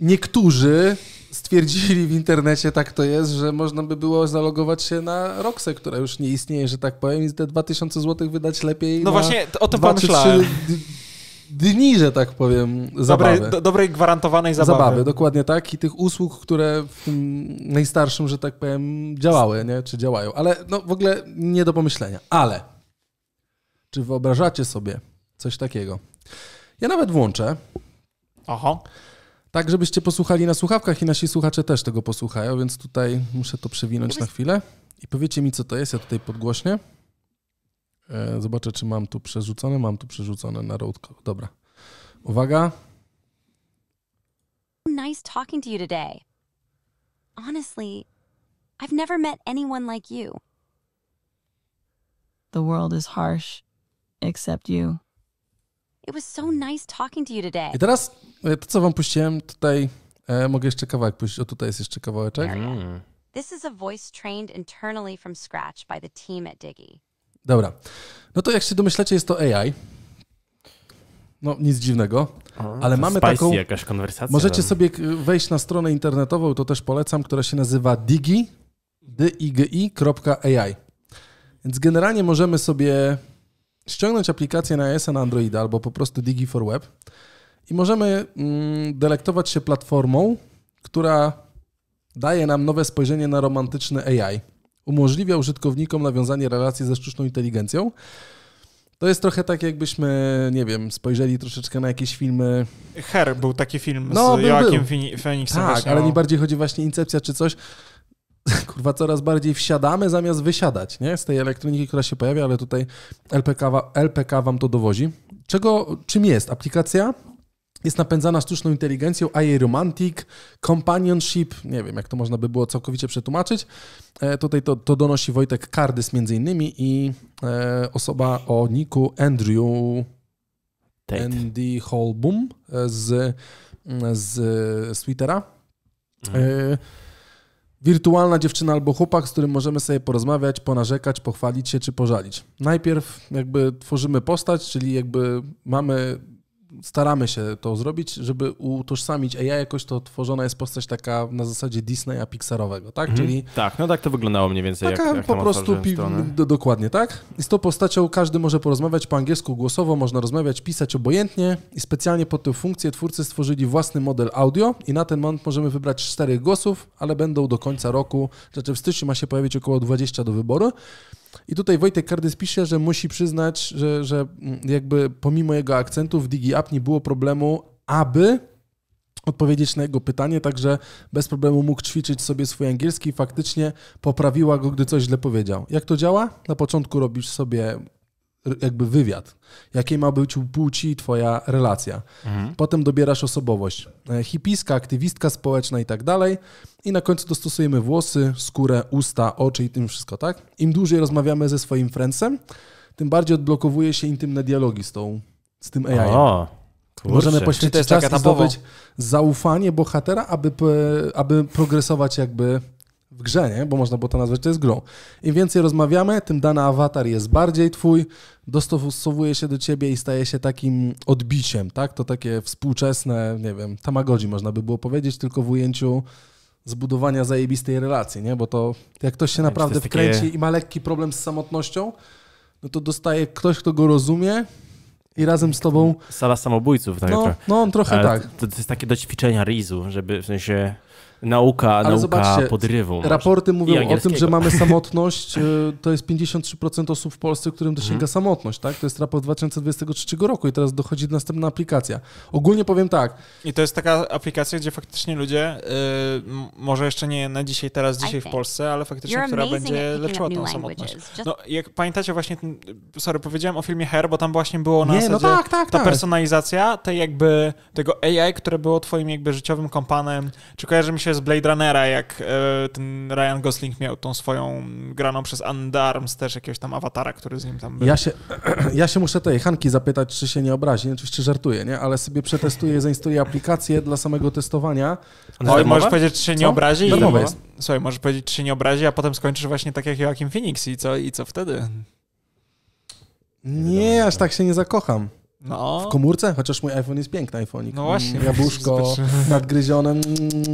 Niektórzy stwierdzili w internecie, tak to jest, że można by było zalogować się na Roxę, która już nie istnieje, że tak powiem, i te 2000 zł wydać lepiej No właśnie, o tym pomyślałem. 3, dni, że tak powiem, zabawy. Dobrej, do, dobrej gwarantowanej zabawy. Zabawy, dokładnie tak. I tych usług, które w tym najstarszym, że tak powiem, działały, nie? czy działają. Ale no, w ogóle nie do pomyślenia. Ale czy wyobrażacie sobie coś takiego? Ja nawet włączę. Aha. Tak, żebyście posłuchali na słuchawkach i nasi słuchacze też tego posłuchają, więc tutaj muszę to przewinąć na chwilę. I powiecie mi, co to jest, ja tutaj podgłośnie. E, zobaczę, czy mam tu przerzucone. Mam tu przerzucone na roadcall. Dobra. Uwaga. Nice talking to you today. Honestly, I've never met anyone like you. The world is harsh, except you. It was so nice talking to you today. I teraz e, to, co wam puściłem, tutaj e, mogę jeszcze kawałek puścić. O, tutaj jest jeszcze kawałeczek. This is a voice trained internally from scratch by the team at Diggy. Dobra. No to jak się domyślacie, jest to AI. No, nic dziwnego. O, ale mamy taką. jakaś konwersacja. Możecie tam. No. sobie e, wejść na stronę internetową, to też polecam, która się nazywa digi, digi.ai. Więc generalnie możemy sobie ściągnąć aplikację na iOS na Androida albo po prostu Digi for Web i możemy mm, delektować się platformą, która daje nam nowe spojrzenie na romantyczny AI umożliwia użytkownikom nawiązanie relacji ze sztuczną inteligencją. To jest trochę tak, jakbyśmy, nie wiem, spojrzeli troszeczkę na jakieś filmy. Her był taki film no, z był, Joakim Phoenixem. Tak, właśnie, ale o... No. mi bardziej chodzi właśnie Incepcja czy coś. Kurwa, coraz bardziej wsiadamy zamiast wysiadać, nie? Z tej elektroniki, która się pojawia, ale tutaj LPK, LPK wam to dowozi. Czego, czym jest aplikacja? jest napędzana sztuczną inteligencją, a jej romantic, companionship, nie wiem jak to można by było całkowicie przetłumaczyć. E, tutaj to, to donosi Wojtek Kardys między innymi i e, osoba o niku Andrew Tate. Andy Holbum e, z, z Twittera. Mhm. Wirtualna dziewczyna albo chłopak, z którym możemy sobie porozmawiać, ponarzekać, pochwalić się czy pożalić. Najpierw jakby tworzymy postać, czyli jakby mamy staramy się to zrobić, żeby utożsamić AI jakoś to tworzona jest postać taka na zasadzie Disneya Pixarowego, tak? Mhm. Czyli tak, no tak to wyglądało mniej więcej taka jak, jak po prostu pi- do, no. dokładnie, tak? I z tą postacią każdy może porozmawiać po angielsku głosowo, można rozmawiać, pisać obojętnie i specjalnie pod tę funkcję twórcy stworzyli własny model audio i na ten moment możemy wybrać czterech głosów, ale będą do końca roku, znaczy w styczniu ma się pojawić około 20 do wyboru. I tutaj Wojtek Kardys pisze, że musi przyznać, że, że mm, jakby pomimo jego akcentów w DigiApp nie było problemu, aby odpowiedzieć na jego pytanie, także bez problemu mógł ćwiczyć sobie swój angielski i faktycznie poprawiła go, gdy coś źle powiedział. Jak to działa? Na początku robisz sobie jakby wywiad, jakiej ma być płci twoja relacja. Mhm. Potem dobierasz osobowość. E, hipiska, aktywistka społeczna i tak dalej. I na końcu dostosujemy włosy, skórę, usta, oczy i tym wszystko, tak? Im dłużej rozmawiamy ze swoim friendsem, tym bardziej odblokowuje się intymne dialogi z, tą, z tym AI. O, Możemy poświęcić czas i zdobyć zaufanie bohatera, aby, aby progresować jakby w grze, nie? bo można było to nazwać, to jest grą. Im więcej rozmawiamy, tym dany awatar jest bardziej twój, dostosowuje się do ciebie i staje się takim odbiciem, tak? To takie współczesne, nie wiem, tamagodzi można by było powiedzieć, tylko w ujęciu zbudowania zajebistej relacji, nie? Bo to jak ktoś się tak, naprawdę wkręci takie... i ma lekki problem z samotnością, no to dostaje ktoś, kto go rozumie i razem z tobą... Sala samobójców. Tak no, trochę. no on trochę Ale tak. To, to jest takie do ćwiczenia Rizu, żeby w sensie nauka, Ale nauka podrywu. Raporty mówią o tym, że mamy samotność. Y, to jest 53% osób w Polsce, którym dosięga mhm. samotność. Tak? To jest raport 2023 roku i teraz dochodzi następna aplikacja. Ogólnie powiem tak. I to jest taka aplikacja, gdzie faktycznie ludzie, yy, może jeszcze nie na dzisiaj, teraz, dzisiaj w Polsce, ale faktycznie, która będzie leczyła tą samotność. No, jak pamiętacie właśnie, ten, sorry, powiedziałem o filmie Her, bo tam właśnie było na nie, no tak, tak, ta tak. personalizacja tej jakby, tego AI, które było twoim jakby życiowym kompanem. Czy kojarzy mi się z Blade Runnera, jak e, ten Ryan Gosling miał tą swoją graną przez Andarms też jakiegoś tam awatara, który z nim tam był. Ja się, ja się muszę tej Hanki zapytać, czy się nie obrazi, oczywiście żartuję, nie? ale sobie przetestuję, zainstaluję aplikację dla samego testowania. Oj, możesz powiedzieć, czy się co? nie obrazi? Darmowa jest. Słuchaj, możesz powiedzieć, czy się nie obrazi, a potem skończysz właśnie tak jak Joachim Phoenix i co, i co wtedy? Nie, aż tak się nie zakocham. No. W komórce? Chociaż mój iPhone jest piękny iPhone'ik. No właśnie. Mm, jabłuszko nadgryzione. Mm,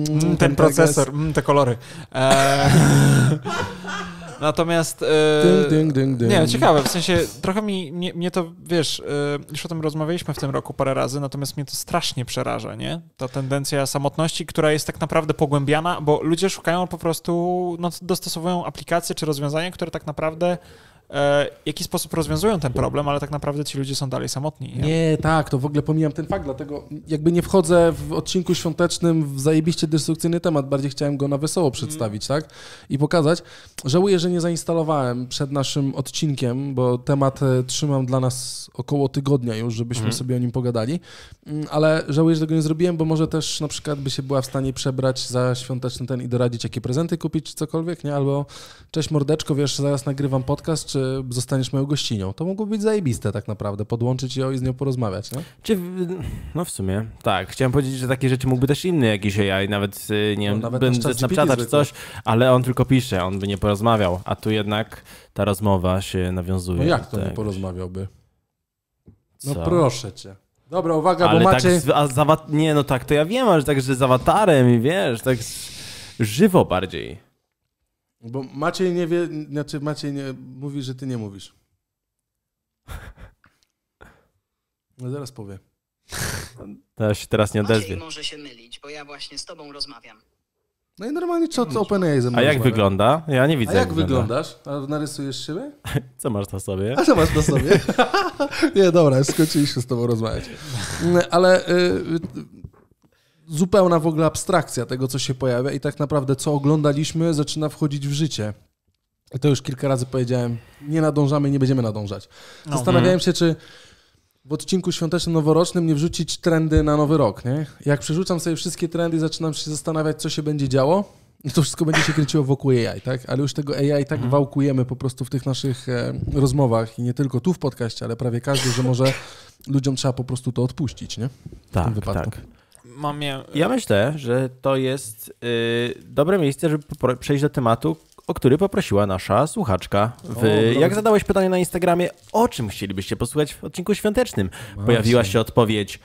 mm, ten, ten, procesor, mm, te kolory. E... Natomiast. E... Ding, ding, ding, nie, ciekawe, w sensie trochę mi mnie, mnie to, wiesz, e, już o tym rozmawialiśmy w tym roku parę razy, natomiast mnie to strasznie przeraża, nie? Ta tendencja samotności, która jest tak naprawdę pogłębiana, bo ludzie szukają po prostu, no, dostosowują aplikacje czy rozwiązania, które tak naprawdę E, jaki sposób rozwiązują ten problem, ale tak naprawdę ci ludzie są dalej samotni. Nie? nie, tak, to w ogóle pomijam ten fakt, dlatego jakby nie wchodzę w odcinku świątecznym w zajebiście destrukcyjny temat, bardziej chciałem go na wesoło mhm. przedstawić, mm. tak? I pokazać. Żałuję, że nie zainstalowałem przed naszym odcinkiem, bo temat e, trzymam dla nas około tygodnia już, żebyśmy mm. sobie o nim pogadali, mm, ale żałuję, że tego nie zrobiłem, bo może też na przykład by się była w stanie przebrać za świąteczny ten i doradzić, jakie prezenty kupić, czy cokolwiek, nie? Albo cześć mordeczko, wiesz, zaraz nagrywam podcast, czy zostaniesz moją gościnią. To mogło być zajebiste tak naprawdę, podłączyć ją i z nią porozmawiać, nie? Czy, no w sumie, tak. Chciałem powiedzieć, że takie rzeczy mógłby też inny jakiś AI, nawet y, nie no, wiem, nawet będę Snapchata czy coś, ale on tylko pisze, on by nie porozmawiał, a tu jednak ta rozmowa się nawiązuje. No jak to nie porozmawiałby? No Co? proszę cię. Dobra, uwaga, ale bo tak macie... Tak z, a nie, no tak, to ja wiem, że tak, że z awatarem i wiesz, tak żywo bardziej. Bo Maciej nie wie, znaczy Maciej nie, mówi, że ty nie mówisz. No zaraz powie. Teraz się teraz nie odezwie. Maciej może się mylić, bo ja właśnie z tobą rozmawiam. No i normalnie czat OpenAI ze mną A jak wygląda? Ja nie widzę. A jak, wyglądasz? A narysujesz siebie? Co masz na sobie? A co masz na sobie? nie, dobra, skończyliśmy z tobą rozmawiać. Ale y, zupełna w ogóle abstrakcja tego, co się pojawia i tak naprawdę co oglądaliśmy zaczyna wchodzić w życie. I to już kilka razy powiedziałem, nie nadążamy, nie będziemy nadążać. No, Zastanawiałem hmm. się, czy w odcinku świątecznym noworocznym nie wrzucić trendy na nowy rok, nie? Jak przerzucam sobie wszystkie trendy, zaczynam się zastanawiać, co się będzie działo, to wszystko będzie się kręciło wokół AI, tak? Ale już tego AI tak hmm. wałkujemy po prostu w tych naszych e, rozmowach i nie tylko tu w podcaście, ale prawie każdy, że może ludziom trzeba po prostu to odpuścić, nie? W tak, tym wypadku. tak mam je... Ja myślę, że to jest yy, dobre miejsce, żeby przejść do tematu, o który poprosiła nasza słuchaczka. W, o, jak zadałeś pytanie na Instagramie, o czym chcielibyście posłuchać w odcinku świątecznym? Właśnie. Pojawiła się odpowiedź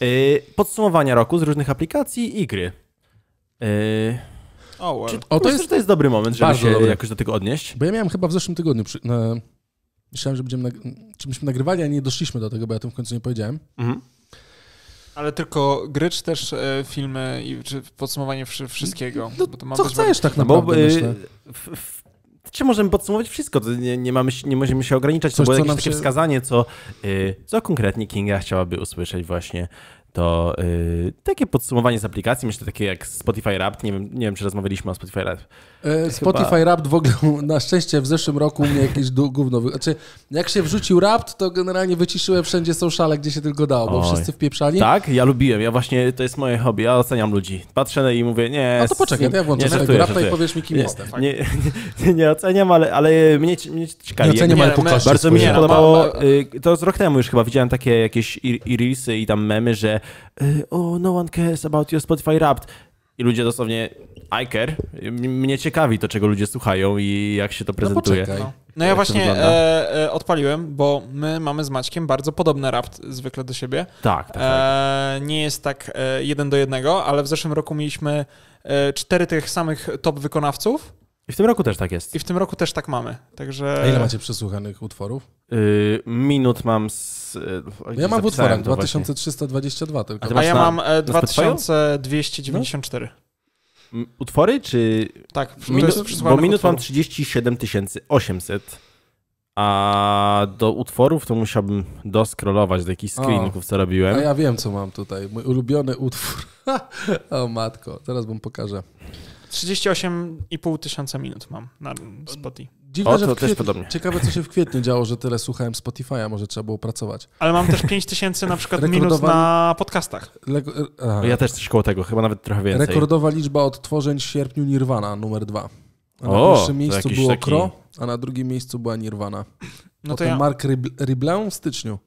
yy, podsumowania roku z różnych aplikacji i gry. Yy, oh well. Czy, o, to, jest... to jest dobry moment, żeby się dobry. jakoś do tego odnieść? Bo ja miałem chyba w zeszłym tygodniu przy, na... Myślałem, że będziemy, nag... czy myśmy nagrywali, a nie doszliśmy do tego, bo ja tym w końcu nie powiedziałem. Mhm. Ale tylko gry, czy też e, filmy, i, czy podsumowanie wszystkiego? No, co chcesz bardzo... tak naprawdę, bo, e, myślę. W, w, czy możemy podsumować wszystko? Nie, nie, mamy, nie możemy się ograniczać. Coś, to było jakieś takie się... wskazanie, co, e, co konkretnie Kinga chciałaby usłyszeć właśnie to yy, takie podsumowanie z aplikacji, myślę takie jak Spotify Rap, nie wiem, nie wiem czy rozmawialiśmy o Spotify Rap. Spotify Chyba... Rap w ogóle, na szczęście w zeszłym roku mnie jakiś gówno, znaczy jak się wrzucił Rap, to generalnie wyciszyłem wszędzie szale gdzie się tylko dało, bo Oj. wszyscy wpieprzani. Tak, ja lubiłem, ja właśnie, to jest moje hobby, ja oceniam ludzi, patrzę i mówię, nie... No to poczekaj, ja włączę nie, sobie i powiesz mi, kim nie, jestem. Nie, nie, nie, oceniam, ale, ale mnie, mnie ciekawi. Nie oceniam, ale pokażę. Bardzo mi się podobało, to z rok temu już chyba widziałem takie jakieś i, i i tam memy, że oh, no one cares about your Spotify Wrapped. I ludzie dosłownie, I care. Mnie ciekawi to, czego ludzie słuchają i jak się to no prezentuje. No, no ja właśnie e, e, odpaliłem, bo my mamy z Maćkiem bardzo podobny rapt zwykle do siebie. Tak, tak. E, tak. nie jest tak e, jeden do jednego, ale w zeszłym roku mieliśmy e, cztery tych samych top wykonawców i w tym roku też tak jest. I w tym roku też tak mamy. Także... A ile macie przesłuchanych utworów? Yy, minut mam z. Yy, ja mam w utworach 2322 tylko. A, A ja na, mam 2294. E, no? Utwory czy. Tak, minut, bo minut utworów. mam 37 800. A do utworów to musiałbym doskrolować do jakichś screenków, co robiłem. A ja wiem, co mam tutaj. Mój ulubiony utwór. o matko, zaraz wam pokażę. 38,5 tysiąca minut mam na Spotify. Dziwne, o, to kwietniu, też podobnie. Ciekawe, co się w kwietniu działo, że tyle słuchałem Spotify'a, może trzeba było pracować. Ale mam też 5 tysięcy na przykład minut na podcastach. Lego... Ja też coś koło tego, chyba nawet trochę więcej. Rekordowa liczba odtworzeń w sierpniu Nirvana, numer dwa. Na o, pierwszym miejscu było taki... Kro, a na drugim miejscu była Nirvana. No to ja... Mark Ribl w styczniu.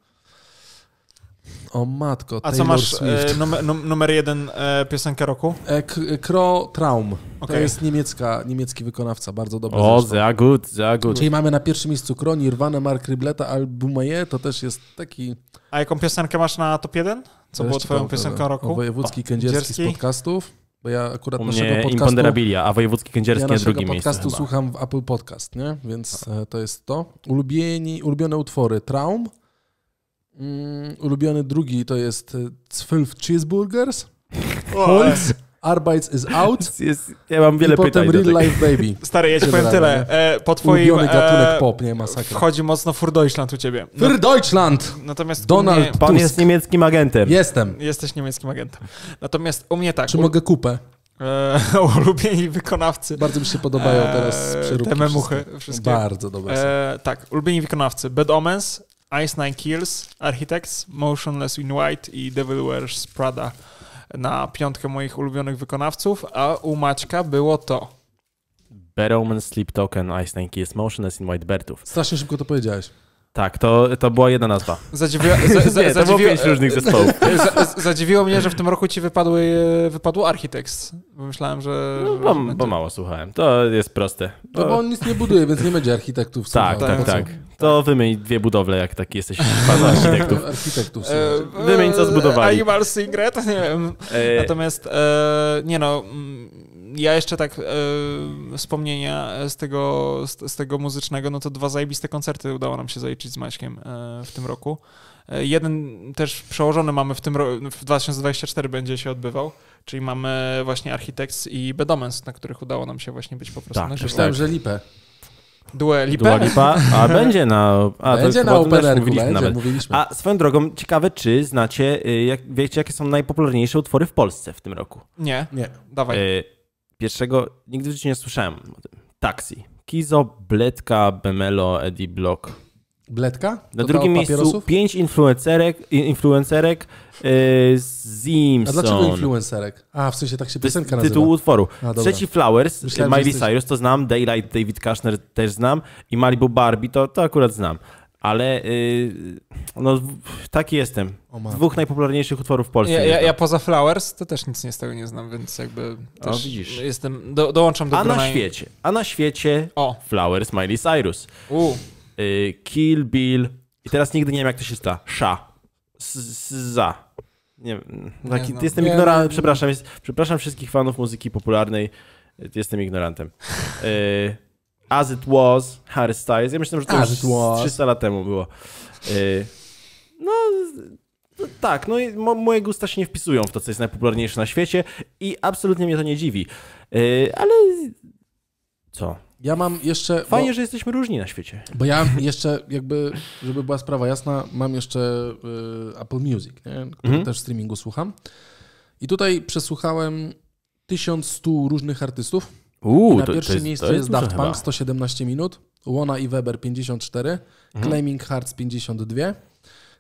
O matko, A Taylor co masz e, Swift. e, numer, numer jeden e, piosenkę roku? E, K- e, Kro Traum. To jest niemiecka, niemiecki wykonawca, bardzo dobry O, za good, za good. Czyli mamy na pierwszym miejscu Kro, Nirvana, Mark Ribleta, Albumaje, to też jest taki... A jaką piosenkę masz na top jeden? Co było twoją piosenką roku? wojewódzki kędzierski z podcastów, bo ja akurat U naszego mnie podcastu... Imponderabilia, a wojewódzki Ja kędzierski na naszego drugim podcastu miejscu. chyba. słucham w Apple Podcast, nie? Więc e, to jest to. Ulubieni, ulubione utwory Traum, Mm, ulubiony drugi to jest Zwölf e, Cheeseburgers, Holz, Arbeits is out. Jest, ja mam wiele I potem pytań. Real Life Baby. Stary, ja ci powiem tyle. E, po twoim. Ulubiony e, gatunek e, pop, nie masakra. Wchodzi mocno Fur Deutschland u ciebie. No, Fur Deutschland! Natomiast Donald. Mnie, pan Tusk. jest niemieckim agentem. Jestem. Jesteś niemieckim agentem. Natomiast u mnie tak. Czy u... mogę kupę? E, ulubieni wykonawcy. Bardzo mi się podobają e, teraz przeróbki. Te memuchy wszystkie. wszystkie. Bardzo dobre. E, tak, ulubieni wykonawcy. Bad Omens, Ice Nine Kills, Architects, Motionless in White i Devil Wears Prada na piątkę moich ulubionych wykonawców, a u Maćka było to. Beroman, Sleep Token, Ice Nine Kills, Motionless in White Bertów. Strasznie szybko to powiedziałeś. Tak, to, to była jedna nazwa. Zadziwiło, za, za, nie, zadziwiło, pięć różnych zespołów. zadziwiło mnie, że w tym roku ci wypadły, e, wypadło Architects. Myślałem, że... No, bo, bo mało słuchałem. To jest proste. Bo... No bo on nic nie buduje, więc nie będzie architektów słuchał. Tak, tak, tak. To wymień dwie budowle, jak taki jesteś fan architektów. architektów e, wymień, co zbudowali. Animal Secret, nie wiem. E, Natomiast, nie no, mm, ja jeszcze tak e, wspomnienia z tego, z, z, tego muzycznego, no to dwa zajebiste koncerty udało nam się zaliczyć z Maćkiem e, w tym roku. E, jeden też przełożony mamy w tym roku, w 2024 będzie się odbywał, czyli mamy właśnie Architects i Bedomens, na których udało nam się właśnie być po prostu tak, Myślałem, że Lipę. Due lipę. Dua Lipa? A będzie na a Będzie na OPR, mówiliśmy, będzie, mówiliśmy. A swoją drogą, ciekawe, czy znacie, y, jak, wiecie, jakie są najpopularniejsze utwory w Polsce w tym roku? Nie. Nie. Dawaj. Y Pierwszego nigdy w życiu nie słyszałem o tym. Taxi. Kizo, Bledka, Bemelo, Eddie Block. Bledka? Na to drugim miejscu pięć influencerek, influencerek yy, Zimson. A dlaczego influencerek? A, w sensie tak się piosenka nazywa. Tytuł utworu. A, Trzeci Flowers, Myślałem, Miley jesteś... Cyrus to znam, Daylight David Kushner też znam i Malibu Barbie to, to akurat znam ale yy, no, taki jestem. Z dwóch najpopularniejszych utworów w Polsce. Ja, ja, no. ja, poza Flowers to też nic nie z tego nie znam, więc jakby o, widzisz. jestem, do, dołączam do A na świecie, a na świecie o. Flowers Miley Cyrus. U. Yy, Kill Bill i teraz nigdy nie wiem jak to się sta. Sza. Za. Nie, Taki, nie jestem ignorantem. przepraszam, jest, przepraszam wszystkich fanów muzyki popularnej, y, jestem ignorantem. Yy, As It Was, Harry Styles. Ja myślałem, że to As już 300 lat temu było. Y, no, tak, no i mo moje gusta się nie wpisują w to, co jest najpopularniejsze na świecie i absolutnie mnie to nie dziwi. Y, ale co? Ja mam jeszcze... Fajnie, bo, że jesteśmy różni na świecie. Bo ja jeszcze jakby, żeby była sprawa jasna, mam jeszcze y, Apple Music, nie? który mm też streamingu słucham. I tutaj przesłuchałem 1100 różnych artystów na to, pierwszym to jest, miejscu jest, jest Daft Punk 117 minut, Łona i Weber 54, mhm. Claiming Hearts 52,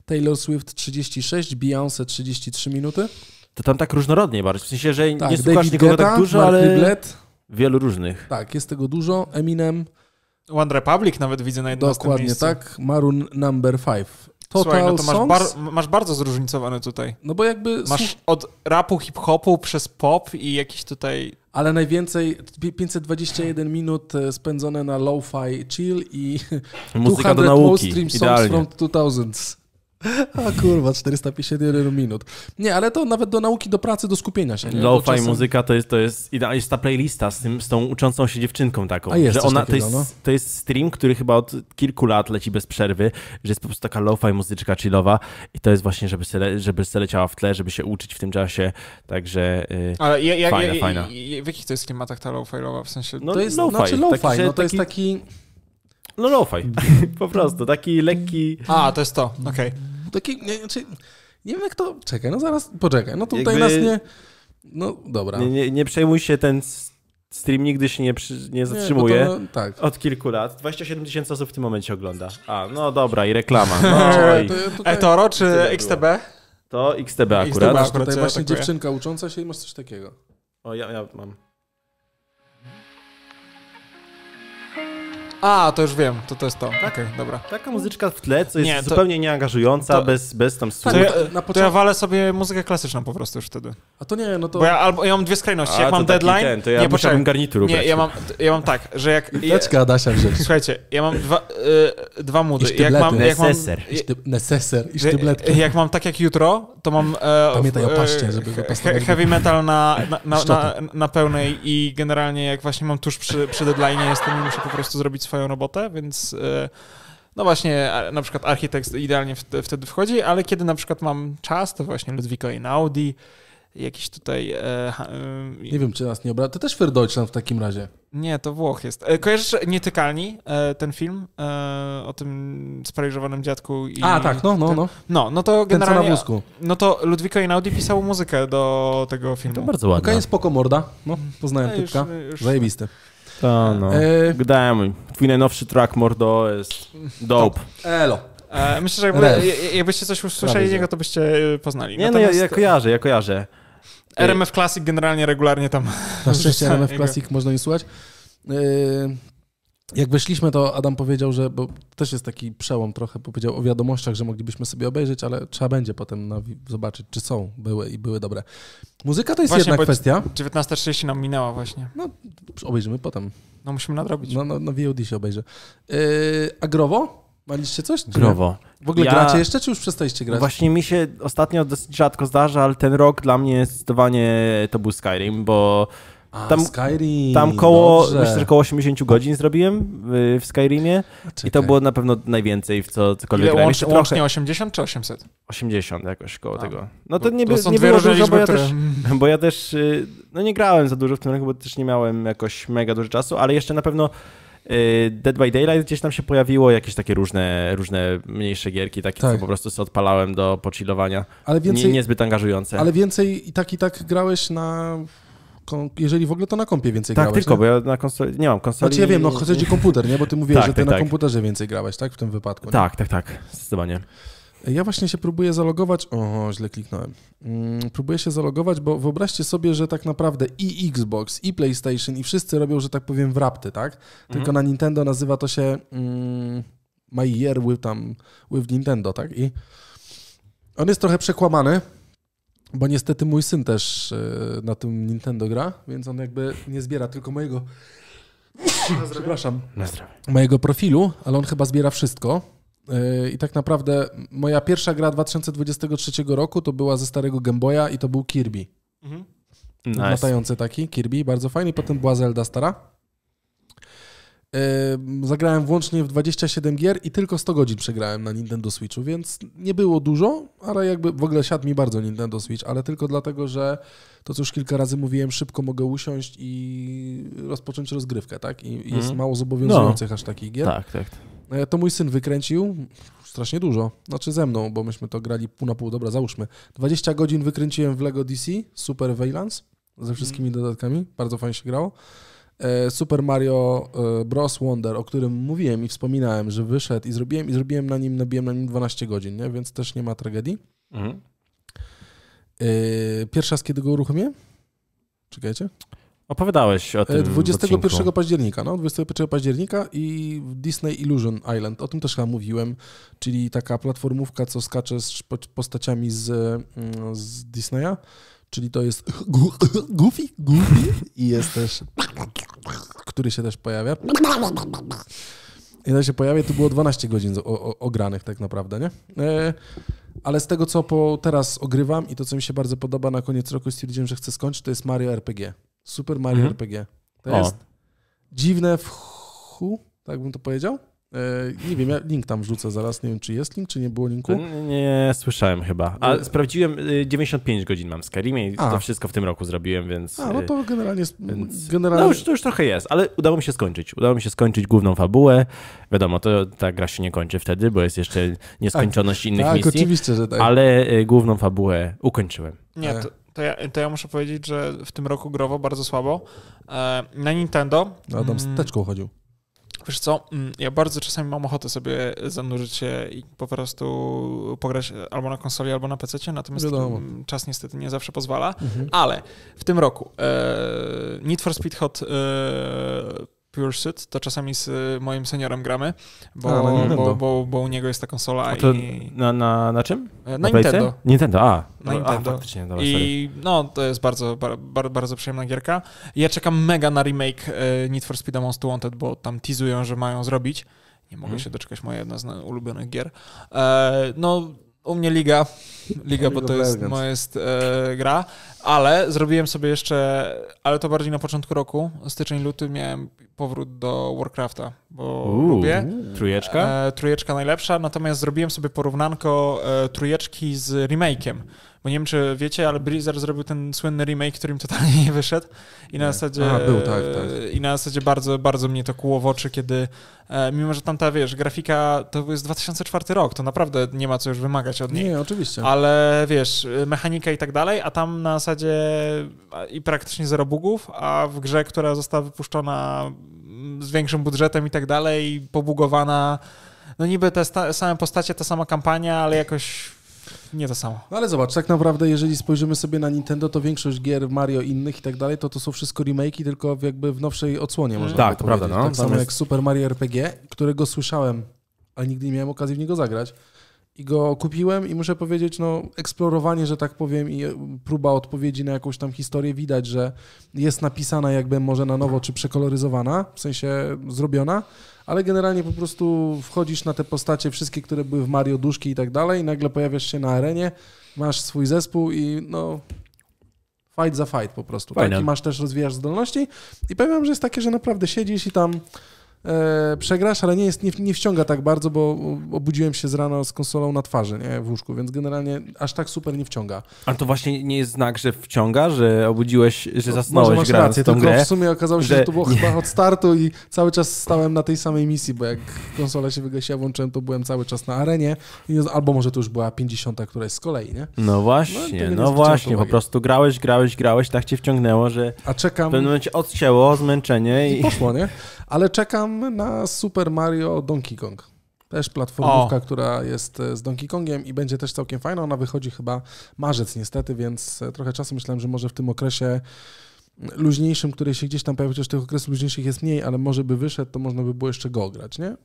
Taylor Swift 36, Beyoncé 33 minuty. To tam tak różnorodnie bardzo, w sensie, że tak, nie słuchasz David nikogo Geta, tak dużo, Mark ale Liblet. wielu różnych. Tak, jest tego dużo, Eminem. One Republic nawet widzę na jednym Dokładnie miejscu. tak, Maroon Number 5. Total Słuchaj, no to masz, bar masz, bardzo zróżnicowane tutaj. No bo jakby... Masz od rapu, hip-hopu przez pop i jakiś tutaj... Ale najwięcej, 521 minut e, spędzone na lo-fi chill i Muzyka do nauki, Idealnie. from 2000s. A kurwa, 451 minut. Nie, ale to nawet do nauki, do pracy, do skupienia się. Lo-fi no, czasem... muzyka to jest, to jest jest ta playlista z, tym, z tą uczącą się dziewczynką taką. A jest że ona, takiego, to, jest, no? to jest stream, który chyba od kilku lat leci bez przerwy, że jest po prostu taka lo-fi muzyczka chillowa i to jest właśnie, żeby se, żeby se leciała w tle, żeby się uczyć w tym czasie, także yy, ale ja, ja, fajna, ja, fajna. w jakich to jest klimatach ta lo-fi'owa? W sensie... No, to jest, lo-fi. Znaczy no, to taki... jest taki... No, no lo-fi, po prostu, taki lekki... A, to jest to, okej. Okay. Taki, nie, znaczy, nie wiem jak to... Czekaj, no zaraz, poczekaj, no tutaj Jakby... nas nie... No dobra. Nie, nie, nie przejmuj się, ten stream nigdy się nie, przy, nie zatrzymuje. To, no, tak. Od kilku lat. 27 tysięcy osób w tym momencie ogląda. A, no dobra, i reklama. No, i... Tutaj... Etoro czy XTB? To XTB akurat. XTB akurat. Tutaj właśnie dziewczynka ucząca się i masz coś takiego. O, ja, ja mam. A, to już wiem, to to jest to. Tak? dobra. Taka muzyczka w tle, co jest Nie, to- zupełnie nieangażująca, to- bez, bez tam tak, słów. To ja, na to ja walę sobie muzykę klasyczną po prostu już wtedy. A to nie, no to... Bo ja, albo, ja mam dwie skrajności. A, Jak to mam deadline... ten, to ja nie, musiałbym garnitur Nie, ja mam, ja mam tak, że jak... Ja, Leczka Adasia wziąć. Słuchajcie, ja mam dwa, y, dwa moody. I Jak mam, jak mam, Neseser. I Neseser i sztybletki. jak mam tak jak jutro, to mam... E, Pamiętaj o e, paście, żeby go Heavy metal na, na, na, na, na pełnej i generalnie jak właśnie mam tuż przy, przy deadline jestem i muszę po prostu zrobić swoją robotę, więc e, no właśnie, na przykład architekt idealnie wtedy wchodzi, ale kiedy na przykład mam czas, to właśnie Ludwiko i Naudi, jakiś tutaj... E, e, nie wiem, czy nas nie obra... To też Für Deutschland w takim razie. Nie, to Włoch jest. Kojarzysz Nietykalni, ten film o tym sparaliżowanym dziadku? I A, tak, no, no, no. No, no to generalnie... Ten, na wózku. No to Ludwiko Naudi pisał muzykę do tego filmu. To bardzo ładne. Okej, okay, spoko morda. No, poznałem no, typka. Już, Zajebiste. To no. E... Gdałem, twój najnowszy track Mordo jest dope. Elo. E, myślę, że jakby, jakbyście coś usłyszeli niego, to byście e, poznali. Nie, Natomiast... no ja, ja kojarzę, ja kojarzę. E, RMF Classic generalnie regularnie tam. Na szczęście RMF Classic można nie słuchać. E, jak wyszliśmy, to Adam powiedział, że, bo też jest taki przełom trochę, powiedział o wiadomościach, że moglibyśmy sobie obejrzeć, ale trzeba będzie potem zobaczyć, czy są, były i były dobre. Muzyka to jest właśnie, jedna kwestia. 19.30 nam minęła właśnie. No, obejrzymy potem. No musimy nadrobić. No, no, no VOD się obejrzy. Yy, a Growo? Maliście coś? Growo. W ogóle ja... gracie jeszcze, czy już przestaliście grać? Właśnie mi się ostatnio dosyć rzadko zdarza, ale ten rok dla mnie zdecydowanie to był Skyrim, bo a, tam, Skyrim, tam koło, dobrze. myślę, że koło 80 godzin zrobiłem y, w Skyrimie i to było na pewno najwięcej w co, cokolwiek Ile łącz, Łącznie trochę... 80 czy 800? 80 jakoś koło A. tego. No to nie, to by, są nie dwie było dużo, liczby, bo, ja które... też, bo ja też y, no nie grałem za dużo w tym roku, bo też nie miałem jakoś mega dużo czasu, ale jeszcze na pewno y, Dead by Daylight gdzieś tam się pojawiło, jakieś takie różne, różne mniejsze gierki, takie tak. co po prostu sobie odpalałem do pochillowania. Ale więcej, nie, niezbyt angażujące. Ale więcej i tak i tak grałeś na jeżeli w ogóle to na kompie więcej tak, grałeś. Tak, tylko, nie? bo ja na konsoli, nie mam konsoli. Znaczy ja wiem, no chodzi o komputer, nie? Bo ty mówiłeś, tak, że ty tak, na tak. komputerze więcej grałeś, tak? W tym wypadku. Nie? Tak, tak, tak, zdecydowanie. Ja właśnie się próbuję zalogować. O, źle kliknąłem. Mm, próbuję się zalogować, bo wyobraźcie sobie, że tak naprawdę i Xbox, i PlayStation, i wszyscy robią, że tak powiem, wrapty, tak? Tylko mm-hmm. na Nintendo nazywa to się mm, My Year with, tam, with Nintendo, tak? I on jest trochę przekłamany, bo niestety mój syn też e, na tym Nintendo gra, więc on jakby nie zbiera tylko mojego. Na Przepraszam. Na zdrowie. Mojego profilu, ale on chyba zbiera wszystko. E, I tak naprawdę moja pierwsza gra 2023 roku to była ze starego Game Boya i to był Kirby. Mhm. Nice. Latający taki Kirby, bardzo fajny. Potem była Zelda stara. Zagrałem włącznie w 27 gier i tylko 100 godzin przegrałem na Nintendo Switchu, więc nie było dużo, ale jakby w ogóle siadł mi bardzo Nintendo Switch, ale tylko dlatego, że to, co już kilka razy mówiłem, szybko mogę usiąść i rozpocząć rozgrywkę, tak? I jest mhm. mało no. zobowiązujących no. aż takich gier. Tak, tak. E, to mój syn wykręcił strasznie dużo, znaczy ze mną, bo myśmy to grali pół na pół, dobra, załóżmy. 20 godzin wykręciłem w LEGO DC, Super Valence, ze wszystkimi mm. dodatkami, bardzo fajnie się grało. E, Super Mario e, Bros. Wonder, o którym mówiłem i wspominałem, że wyszedł i zrobiłem, i zrobiłem na nim, nabiłem na nim 12 godzin, nie? więc też nie ma tragedii. Mhm. E, Pierwszy raz, kiedy go uruchomiłem? Czekajcie. Opowiadałeś o tym 21 października, no, 21 października i Disney Illusion Island, o tym też chyba mówiłem, czyli taka platformówka, co skacze z postaciami z, mm, z Disneya czyli to jest Goofy, Goofy i jest też, który się też pojawia. I to się pojawia, to było 12 godzin ogranych tak naprawdę, nie? E, ale z tego, co po teraz ogrywam i to, co mi się bardzo podoba na koniec roku, stwierdziłem, że chcę skończyć, to jest Mario RPG. Super Mario mhm. RPG. To o. jest dziwne w chu, tak bym to powiedział. E, nie wiem, ja link tam wrzucę zaraz. Nie wiem, czy jest link, czy nie było linku. Nie, słyszałem chyba. A e. sprawdziłem, 95 y, godzin mam z Skyrimie i to wszystko w tym roku zrobiłem, więc. A, no y, to generalnie. Więc... generalnie... No już, to już trochę jest, ale udało mi się skończyć. Udało mi się skończyć główną fabułę. Wiadomo, to ta gra się nie kończy wtedy, bo jest jeszcze nieskończoność tak, innych tak, misji. oczywiście, że tak. Ale y, główną fabułę ukończyłem. Nie, e. to... To ja, to ja, muszę powiedzieć, że w tym roku growo bardzo słabo. na Nintendo. Adam z mm. teczką chodził wiesz co, mm, ja bardzo czasami mam ochotę sobie zanurzyć się i po prostu pograć albo na konsoli, albo na PC, natomiast Wiadomo. Mm, czas niestety nie zawsze pozwala, mhm. ale w tym roku e, Need for Speed Hot e, Pursuit, to czasami z y, moim seniorem gramy, bo, a, bo, bo, bo, bo, u niego jest ta konsola. I... Na, na, na czym? E, na, na Nintendo. Nintendo, a. Na Nintendo. A, dobra, I no, to jest bardzo, bardzo bardzo przyjemna gierka. Ja czekam mega na remake e, Need for Speed Most Wanted, bo tam teasują, że mają zrobić. Nie mogę hmm. się doczekać, moja jedna z ulubionych gier. E, no, u mnie Liga, Liga, bo to jest moja jest, e, gra. Ale zrobiłem sobie jeszcze, ale to bardziej na początku roku, styczeń, luty, miałem powrót do Warcrafta, bo Uuu, lubię. Trójeczka? E, trójeczka najlepsza, natomiast zrobiłem sobie porównanko e, trójeczki z remake'iem. Bo nie wiem, czy wiecie, ale Blizzard zrobił ten słynny remake, którym totalnie nie wyszedł. I na zasadzie, A, był, tak, tak. I na zasadzie bardzo, bardzo mnie to kuło w oczy, kiedy e, mimo, że tamta, wiesz, grafika to jest 2004 rok, to naprawdę nie ma co już wymagać od niej. Nie, oczywiście. Ale wiesz, mechanika i tak dalej, a tam na zasadzie zasadzie i praktycznie zero bugów, a w grze, która została wypuszczona mm, z większym budżetem i tak dalej, pobugowana, no niby te same postacie, ta sama kampania, ale jakoś nie to samo. No ale zobacz, tak naprawdę, jeżeli spojrzymy sobie na Nintendo, to większość gier Mario innych i tak dalej, to to są wszystko remake'i, tylko jakby w nowszej odsłonie można mm. można Tak, to prawda. No. Tak samo jest... jak Super Mario RPG, którego słyszałem, ale nigdy nie miałem okazji w niego zagrać i go kupiłem i muszę powiedzieć, no eksplorowanie, że tak powiem i e, próba odpowiedzi na jakąś tam historię widać, że jest napisana jakby może na nowo czy przekoloryzowana, w sensie zrobiona, ale generalnie po prostu wchodzisz na te postacie wszystkie, które były w Mario, duszki i tak dalej, i nagle pojawiasz się na arenie, masz swój zespół i no fight za fight po prostu. Tak? I masz też, rozwijasz zdolności i powiem że jest takie, że naprawdę siedzisz i tam e, przegrasz, ale nie, jest, nie, nie wciąga tak bardzo, bo obudziłem się z rano z konsolą na twarzy, nie, w łóżku, więc generalnie aż tak super nie wciąga. Ale to właśnie nie jest znak, że wciąga, że obudziłeś, że no, zasnąłeś no, Może rację, tą tylko grę, w sumie okazało się, że, że to było chyba od startu i cały czas stałem na tej samej misji, bo jak konsola się wygasiła, włączyłem, to byłem cały czas na arenie, albo może to już była 50, która jest z kolei, nie? No właśnie, no, no właśnie, po prostu grałeś, grałeś, grałeś, tak cię wciągnęło, że A czekam. w pewnym momencie odcięło zmęczenie i, i poszło, nie? Ale czekam na Super Mario Donkey Kong. Też platformówka, o. która jest e, z Donkey Kongiem i będzie też całkiem fajna. Ona wychodzi chyba marzec niestety, więc e, trochę czasu myślałem, że może w tym okresie mm, luźniejszym, który się gdzieś tam pojawił, chociaż tych okresów luźniejszych jest mniej, ale może by wyszedł, to można by było jeszcze go grać, nie?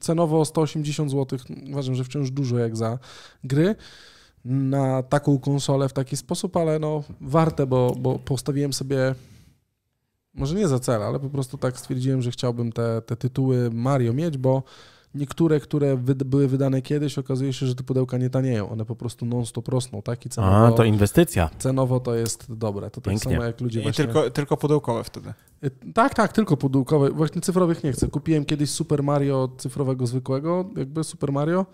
Cenowo 180 zł, mm, uważam, że wciąż dużo jak za gry na taką konsolę w taki sposób, ale no warte, bo, bo postawiłem sobie może nie za cel, ale po prostu tak stwierdziłem, że chciałbym te, te tytuły Mario mieć, bo niektóre, które były wydane kiedyś, okazuje się, że te pudełka nie tanieją. One po prostu non-stop rosną, tak? I cenowo, A, to inwestycja. Cenowo to jest dobre. To tak samo jak ludzie I właśnie... tylko, tylko pudełkowe wtedy. Y, tak, tak, tylko pudełkowe. Właśnie cyfrowych nie chcę. Kupiłem kiedyś Super Mario cyfrowego zwykłego, jakby Super Mario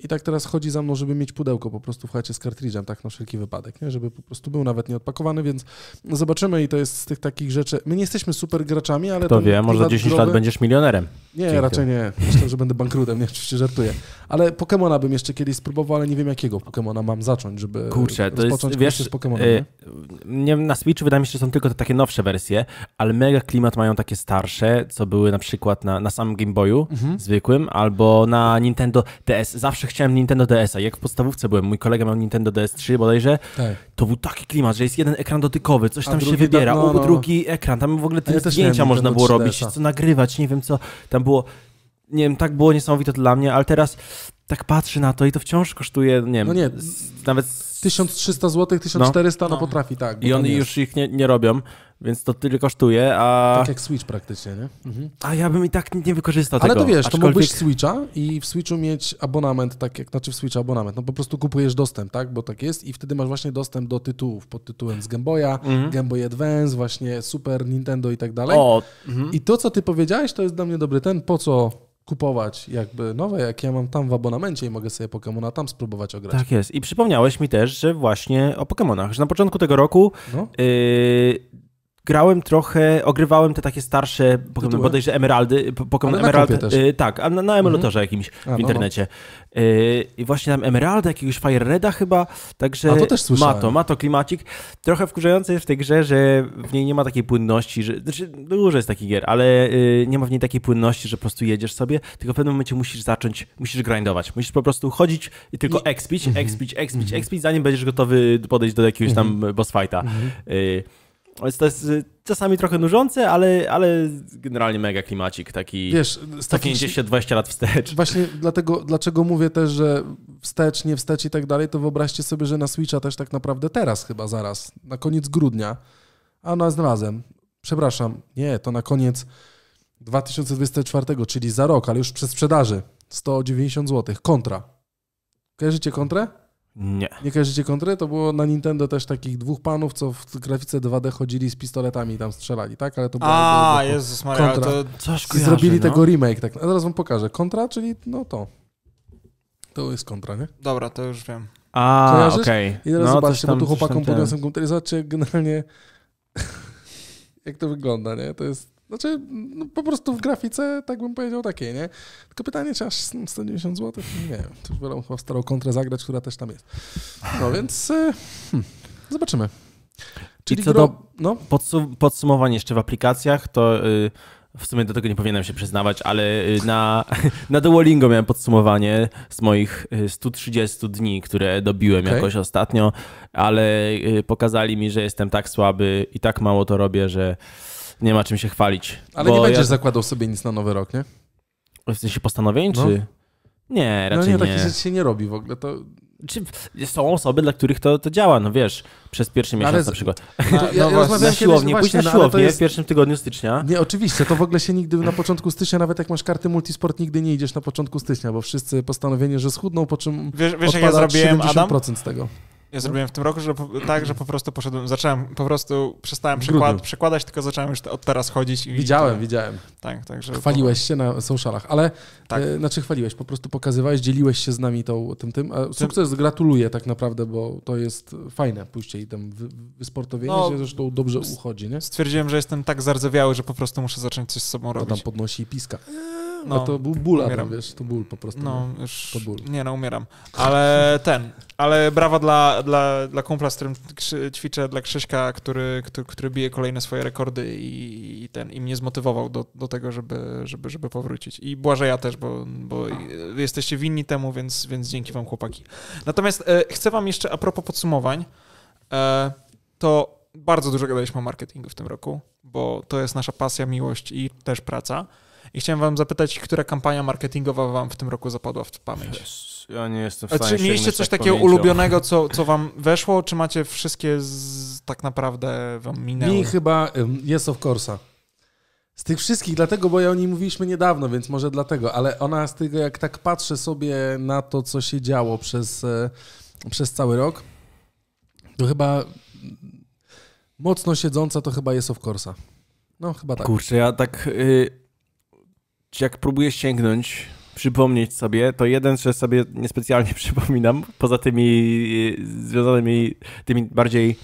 i tak teraz chodzi za mną, żeby mieć pudełko po prostu w chacie z kartridżem, tak na wszelki wypadek, nie? żeby po prostu był nawet nieodpakowany, więc zobaczymy i to jest z tych takich rzeczy. My nie jesteśmy super graczami, ale... To wie, może za 10 lat będziesz milionerem. Nie, Dzięki. raczej nie. Myślę, że będę bankrutem, nie, oczywiście żartuję. Ale Pokemona bym jeszcze kiedyś spróbował, ale nie wiem jakiego Pokemona mam zacząć, żeby Kurczę, to jest, wiesz, z Pokemonem. E, nie? na Switchu wydaje mi się, że są tylko te takie nowsze wersje, ale mega klimat mają takie starsze, co były na przykład na, na samym Game Boyu mhm. zwykłym, albo na Nintendo DS. Zawsze chciałem Nintendo DS-a. Jak w podstawówce byłem, mój kolega miał Nintendo DS3 bodajże, tak. to był taki klimat, że jest jeden ekran dotykowy, coś tam się wybiera, tak, no, no. drugi ekran, tam w ogóle te ja zdjęcia można było robić, co nagrywać, nie wiem co. Tam było, nie wiem, tak było niesamowite dla mnie, ale teraz tak patrzy na to i to wciąż kosztuje, nie wiem, no nie, nawet... 1300 zł, 1400, no, no potrafi, tak. I oni już ich nie, nie robią, więc to tyle kosztuje, a... Tak jak Switch praktycznie, nie? Mhm. A ja bym i tak nie wykorzystał Ale tego. Ale to wiesz, aczkolwiek... to mógłbyś Switcha i w Switchu mieć abonament, tak jak, znaczy w Switcha abonament, no po prostu kupujesz dostęp, tak, bo tak jest i wtedy masz właśnie dostęp do tytułów pod tytułem z Game Boya, mhm. Game Boy Advance, właśnie Super Nintendo i tak dalej. O, mhm. I to, co ty powiedziałeś, to jest dla mnie dobry ten, po co kupować jakby nowe, jak ja mam tam w abonamencie i mogę sobie Pokémona tam spróbować ograć. Tak jest. I przypomniałeś mi też, że właśnie o Pokémonach, że na początku tego roku no. yy, grałem trochę, ogrywałem te takie starsze Pokémon, bodajże Emeraldy, Pokémon Emerald, y, tak, a na, na mhm. emulatorze mhm. jakimś a, w no, no. internecie. No, Y, I właśnie tam Emeralda, jakiegoś Fire Reda chyba, także a, to też ma to, ma to klimacik. Trochę wkurzające jest w tej grze, że w niej nie ma takiej płynności, że, znaczy dużo jest takich gier, ale y, nie ma w niej takiej płynności, że po prostu jedziesz sobie, tylko w pewnym momencie musisz zacząć, musisz grindować, musisz po prostu chodzić i tylko mhm. expić, expić, expić, mhm. expić, zanim będziesz gotowy podejść do jakiegoś tam boss fighta. Y, więc to jest y, czasami trochę nużące, ale, ale generalnie mega klimacik, taki, Wiesz, taki 20 lat wstecz. Właśnie dlatego, dlaczego mówię też, że wstecz, nie wstecz i tak dalej, to wyobraźcie sobie, że na Switcha też tak naprawdę teraz chyba zaraz, na koniec grudnia, a na razem, przepraszam, nie, to na koniec 2024, czyli za rok, ale już przy sprzedaży, 190 zł, kontra. Kojarzycie kontrę? Nie. Nie kojarzycie kontry? To było na Nintendo też takich dwóch panów, co w grafice 2D chodzili z pistoletami i tam strzelali, tak? Ale to było... A, Jezus Maria, kontra. to coś kojarzy, Zrobili no? tego remake, tak. A teraz wam pokażę. Kontra, czyli no to. To jest kontra, nie? Dobra, to już wiem. A, okej. Okay. I teraz no, zobaczcie, tam, bo tu chłopakom podniosłem komputer zobaczcie generalnie jak to wygląda, nie? To jest znaczy, no po prostu w grafice, tak bym powiedział, takie, nie? Tylko pytanie, czy aż 190 zł? No nie wiem, to już wolę chyba w starą kontrę zagrać, która też tam jest. No więc e, hmm, zobaczymy. Czyli I co do no? podsum podsumowań jeszcze w aplikacjach, to yy, w sumie do tego nie powinienem się przyznawać, ale yy, na, na Duolingo miałem podsumowanie z moich 130 y, dni, które dobiłem okay. jakoś ostatnio, ale yy, pokazali mi, że jestem tak słaby i tak mało to robię, że nie ma czym się chwalić. Ale nie będziesz ja... zakładał sobie nic na nowy rok, nie? W sensie postanowień, no. czy? Nie, raczej no nie. No nie, takich rzeczy się nie robi w ogóle, to... Czy są osoby, dla których to, to działa, no wiesz, przez pierwszy no miesiąc ale z... na przykład. Na, no ja, na siłownię, no pójść na siłownię jest... w pierwszym tygodniu stycznia. Nie, oczywiście, to w ogóle się nigdy na początku stycznia, nawet jak masz karty multisport, nigdy nie idziesz na początku stycznia, bo wszyscy postanowienie, że schudną, po czym wiesz, wiesz, jak ja zrobiłem, 70% Adam? z tego. Ja zrobiłem w tym roku, że po, tak, że po prostu poszedłem, zacząłem, po prostu przestałem przekład, przekładać, tylko zacząłem już od teraz chodzić. I widziałem, to, widziałem. Tak, także. Chwaliłeś się na socialach, ale tak. e, znaczy chwaliłeś, po prostu pokazywałeś, dzieliłeś się z nami tą, tym, tym. A sukces gratuluję tak naprawdę, bo to jest fajne pójście i tam wysportowienie no, się zresztą dobrze uchodzi, nie? Stwierdziłem, że jestem tak zardzewiały, że po prostu muszę zacząć coś z sobą robić. To tam podnosi i piska. E, no, no to był ból, umieram. wiesz, to ból po prostu. No, nie? już, to ból. nie no, umieram. Ale ten, ale brawa dla, dla, dla kumpla, z którym ćwiczę, dla Krzyśka, który, który, który bije kolejne swoje rekordy i, i ten, i mnie zmotywował do, do tego, żeby, żeby, żeby powrócić. I Błażeja też, bo, bo jesteście winni temu, więc, więc dzięki wam, chłopaki. Natomiast e, chcę wam jeszcze, a propos podsumowań, e, to bardzo dużo gadaliśmy o marketingu w tym roku, bo to jest nasza pasja, miłość i też praca. I chciałem wam zapytać, która kampania marketingowa wam w tym roku zapadła w pamięć? Ja nie jestem w stanie. A czy mieliście coś tak takiego pamięcią. ulubionego, co, co wam weszło, czy macie wszystkie z, tak naprawdę wam minęły? Mi chyba jest of course. Z tych wszystkich, dlatego, bo ja o niej mówiliśmy niedawno, więc może dlatego, ale ona z tego, jak tak patrzę sobie na to, co się działo przez, e, przez cały rok, to chyba mocno siedząca to chyba jest of course. No, chyba tak. Kurczę, ja tak. Yy jak próbuję sięgnąć, przypomnieć sobie, to jeden, że sobie niespecjalnie przypominam, poza tymi y, związanymi, tymi bardziej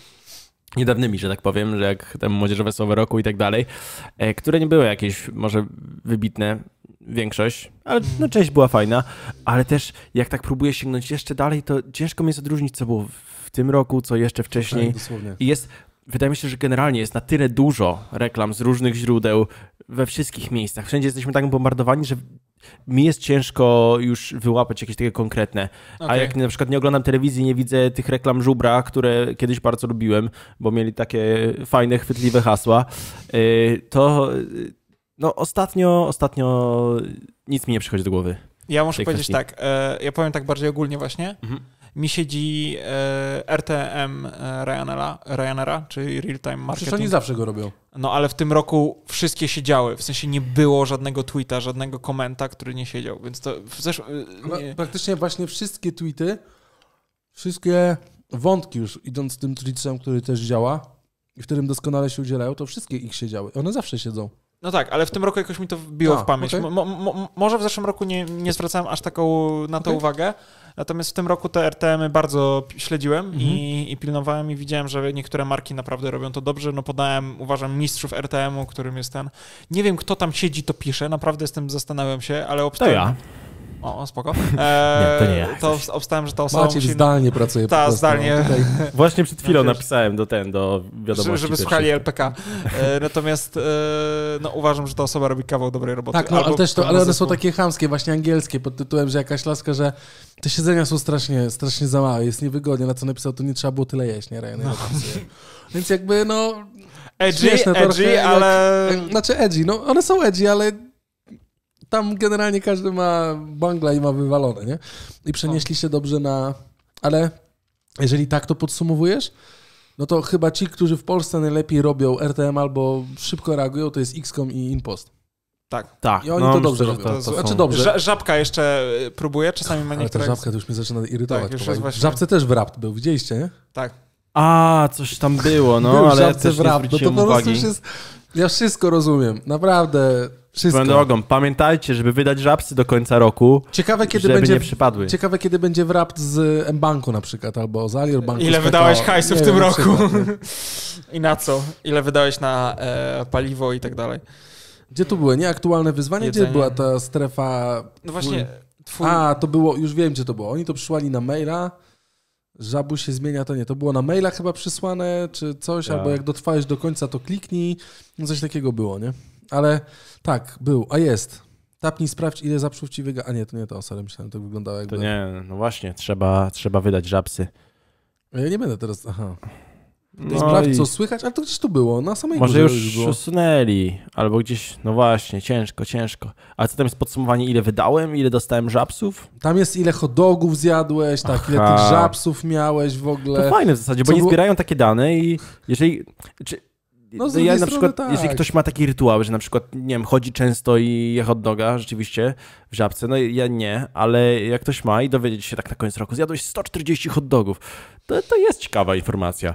niedawnymi, że tak powiem, że jak tam Młodzieżowe Słowo Roku i tak dalej, e, które nie były jakieś może wybitne, większość, ale no część była fajna, ale też jak tak próbuję sięgnąć jeszcze dalej, to ciężko mi jest odróżnić, co było w tym roku, co jeszcze wcześniej. Tak, I jest, wydaje mi się, że generalnie jest na tyle dużo reklam z różnych źródeł, we wszystkich miejscach. Wszędzie jesteśmy tak bombardowani, że mi jest ciężko już wyłapać jakieś takie konkretne. Okay. A jak na przykład nie oglądam telewizji, nie widzę tych reklam żubra, które kiedyś bardzo lubiłem, bo mieli takie fajne, chwytliwe hasła, y, to y, no ostatnio, ostatnio nic mi nie przychodzi do głowy. Ja muszę powiedzieć kwestii. tak, e, ja powiem tak bardziej ogólnie właśnie. Mhm mi siedzi e, RTM e, Ryanaira, Ryanaira, czyli Real Time Marketing. Przecież oni zawsze go robią. No ale w tym roku wszystkie siedziały, w sensie nie było żadnego tweeta, żadnego komenta, który nie siedział, więc to... Zesz... E, no, praktycznie właśnie wszystkie tweety, wszystkie wątki już idąc tym tricksem, który też działa i w którym doskonale się udzielają, to wszystkie ich siedziały. One zawsze siedzą. No tak, ale w tym roku jakoś mi to wbiło A, w pamięć. Okay. Mo, mo, może w zeszłym roku nie, nie zwracałem aż taką na to okay. uwagę, natomiast w tym roku te RTM-y bardzo śledziłem i, mhm. i, pilnowałem i widziałem, że niektóre marki naprawdę robią to dobrze. No podałem, uważam, mistrzów RTM-u, którym jest ten... Nie wiem, kto tam siedzi, to pisze, naprawdę jestem, zastanawiam się, ale obstawiam. To ja. O, spoko. Eee, nie, to nie To obstałem, że ta osoba Maciek musi... zdalnie pracuje. Ta, no, zdalnie. Właśnie przed chwilą no, napisałem do ten, do wiadomości. Żeby słuchali LPK. E, eee, natomiast e, no, uważam, że ta osoba robi kawał dobrej roboty. Tak, no, ale też to, ale one są takie chamskie, właśnie angielskie, pod tytułem, że jakaś laska, że te siedzenia są strasznie, strasznie za małe, jest niewygodnie. Na co napisał, to nie trzeba było tyle jeść, nie, Ryan? no. Więc jakby, no... Edgy, edgy, ale... Jak, znaczy edgy, no one są edgy, ale tam generalnie każdy ma bangla i ma wywalone, nie? I przenieśli się dobrze na... Ale jeżeli tak to podsumowujesz, no to chyba ci, którzy w Polsce najlepiej robią RTM albo szybko reagują, to jest XCOM i Impost. Tak. tak. I oni no, to dobrze myślę, robią. To, to znaczy dobrze. żabka jeszcze y, próbuje, czasami ma niektóre... Ale ta żabka to już mnie zaczyna irytować. Tak, właśnie... Żabce też wrapt był, widzieliście, nie? Tak. A, coś tam było, no, Był ale ja też wrapt. nie no to po prostu już jest... Ja wszystko rozumiem, naprawdę. Wszystko. drogą, pamiętajcie, żeby wydać żabcy do końca roku, ciekawe, kiedy żeby będzie, nie przypadły. Ciekawe, kiedy będzie rapt z M-Banku na przykład, albo z Alior Banku. Ile wydałeś hajsu w tym roku? I na co? Ile wydałeś na e, paliwo i tak dalej? Gdzie to były nieaktualne wyzwanie? Jedzenie. Gdzie była ta strefa... No właśnie... Twój... A, to było, już wiem gdzie to było. Oni to przysłali na maila. Żabu się zmienia, to nie. To było na maila chyba przysłane, czy coś, ja. Tak. albo jak dotrwałeś do końca, to kliknij. No coś takiego było, nie? Ale tak, był, a jest. Tapnij, sprawdź, ile zaprzów ci wyga. A nie, to nie to, sorry, myślałem, to wyglądało jakby... To nie, no właśnie, trzeba, trzeba wydać żabsy. No ja nie będę teraz, aha. No sprawdź, i... co słychać, ale to gdzieś tu było, na samej Może już, już usunęli, albo gdzieś, no właśnie, ciężko, ciężko. A co tam jest podsumowanie, ile wydałem, ile dostałem żabsów? Tam jest ile hodogów zjadłeś, tak, Aha. ile tych żabsów miałeś w ogóle. To fajne w zasadzie, co bo nie zbierają takie dane i jeżeli... Czy no, no, z ja na przykład, tak. jeżeli ktoś ma taki rytuał, że na przykład, nie wiem, chodzi często i je hot doga rzeczywiście w żabce, no ja nie, ale jak ktoś ma i dowiedzieć się tak na koniec roku, zjadłeś 140 hot dogów, to, to jest ciekawa informacja.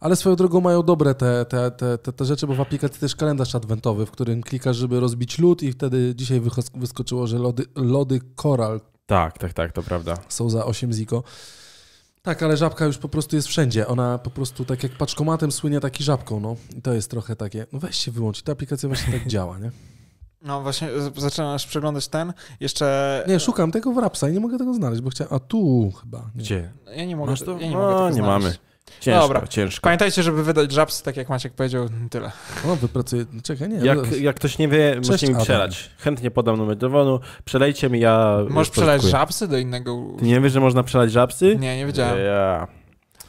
Ale swoją drogą mają dobre te, te, te, te, te rzeczy, bo w aplikacji też kalendarz adwentowy, w którym klikasz, żeby rozbić lód i wtedy dzisiaj wyskoczyło, że lody, lody koral. Tak, tak, tak, to prawda. Są za 8 ziko. Tak, ale żabka już po prostu jest wszędzie. Ona po prostu tak jak paczkomatem słynie, taki żabką, no. I to jest trochę takie, no weź się wyłącz. Ta aplikacja właśnie tak działa, nie? No właśnie, zaczynasz przeglądać ten, jeszcze... Nie, szukam tego w Rapsa i nie mogę tego znaleźć, bo chciałem... A tu chyba. Nie. Gdzie? Ja nie mogę, Masz to? ja nie mogę tego nie znaleźć. mamy. Ciężko, Dobra. ciężko. Pamiętajcie, żeby wydać żabs, tak jak Maciek powiedział, tyle. O, wypracuję. Czekaj, nie. Jak, jak ktoś nie wie, Cześć, musi mi przelać. Chętnie podam numer telefonu. Przelejcie mi, ja... Możesz przelać żabsy do innego... Ty nie wiesz, że można przelać żabsy? Nie, nie wiedziałem.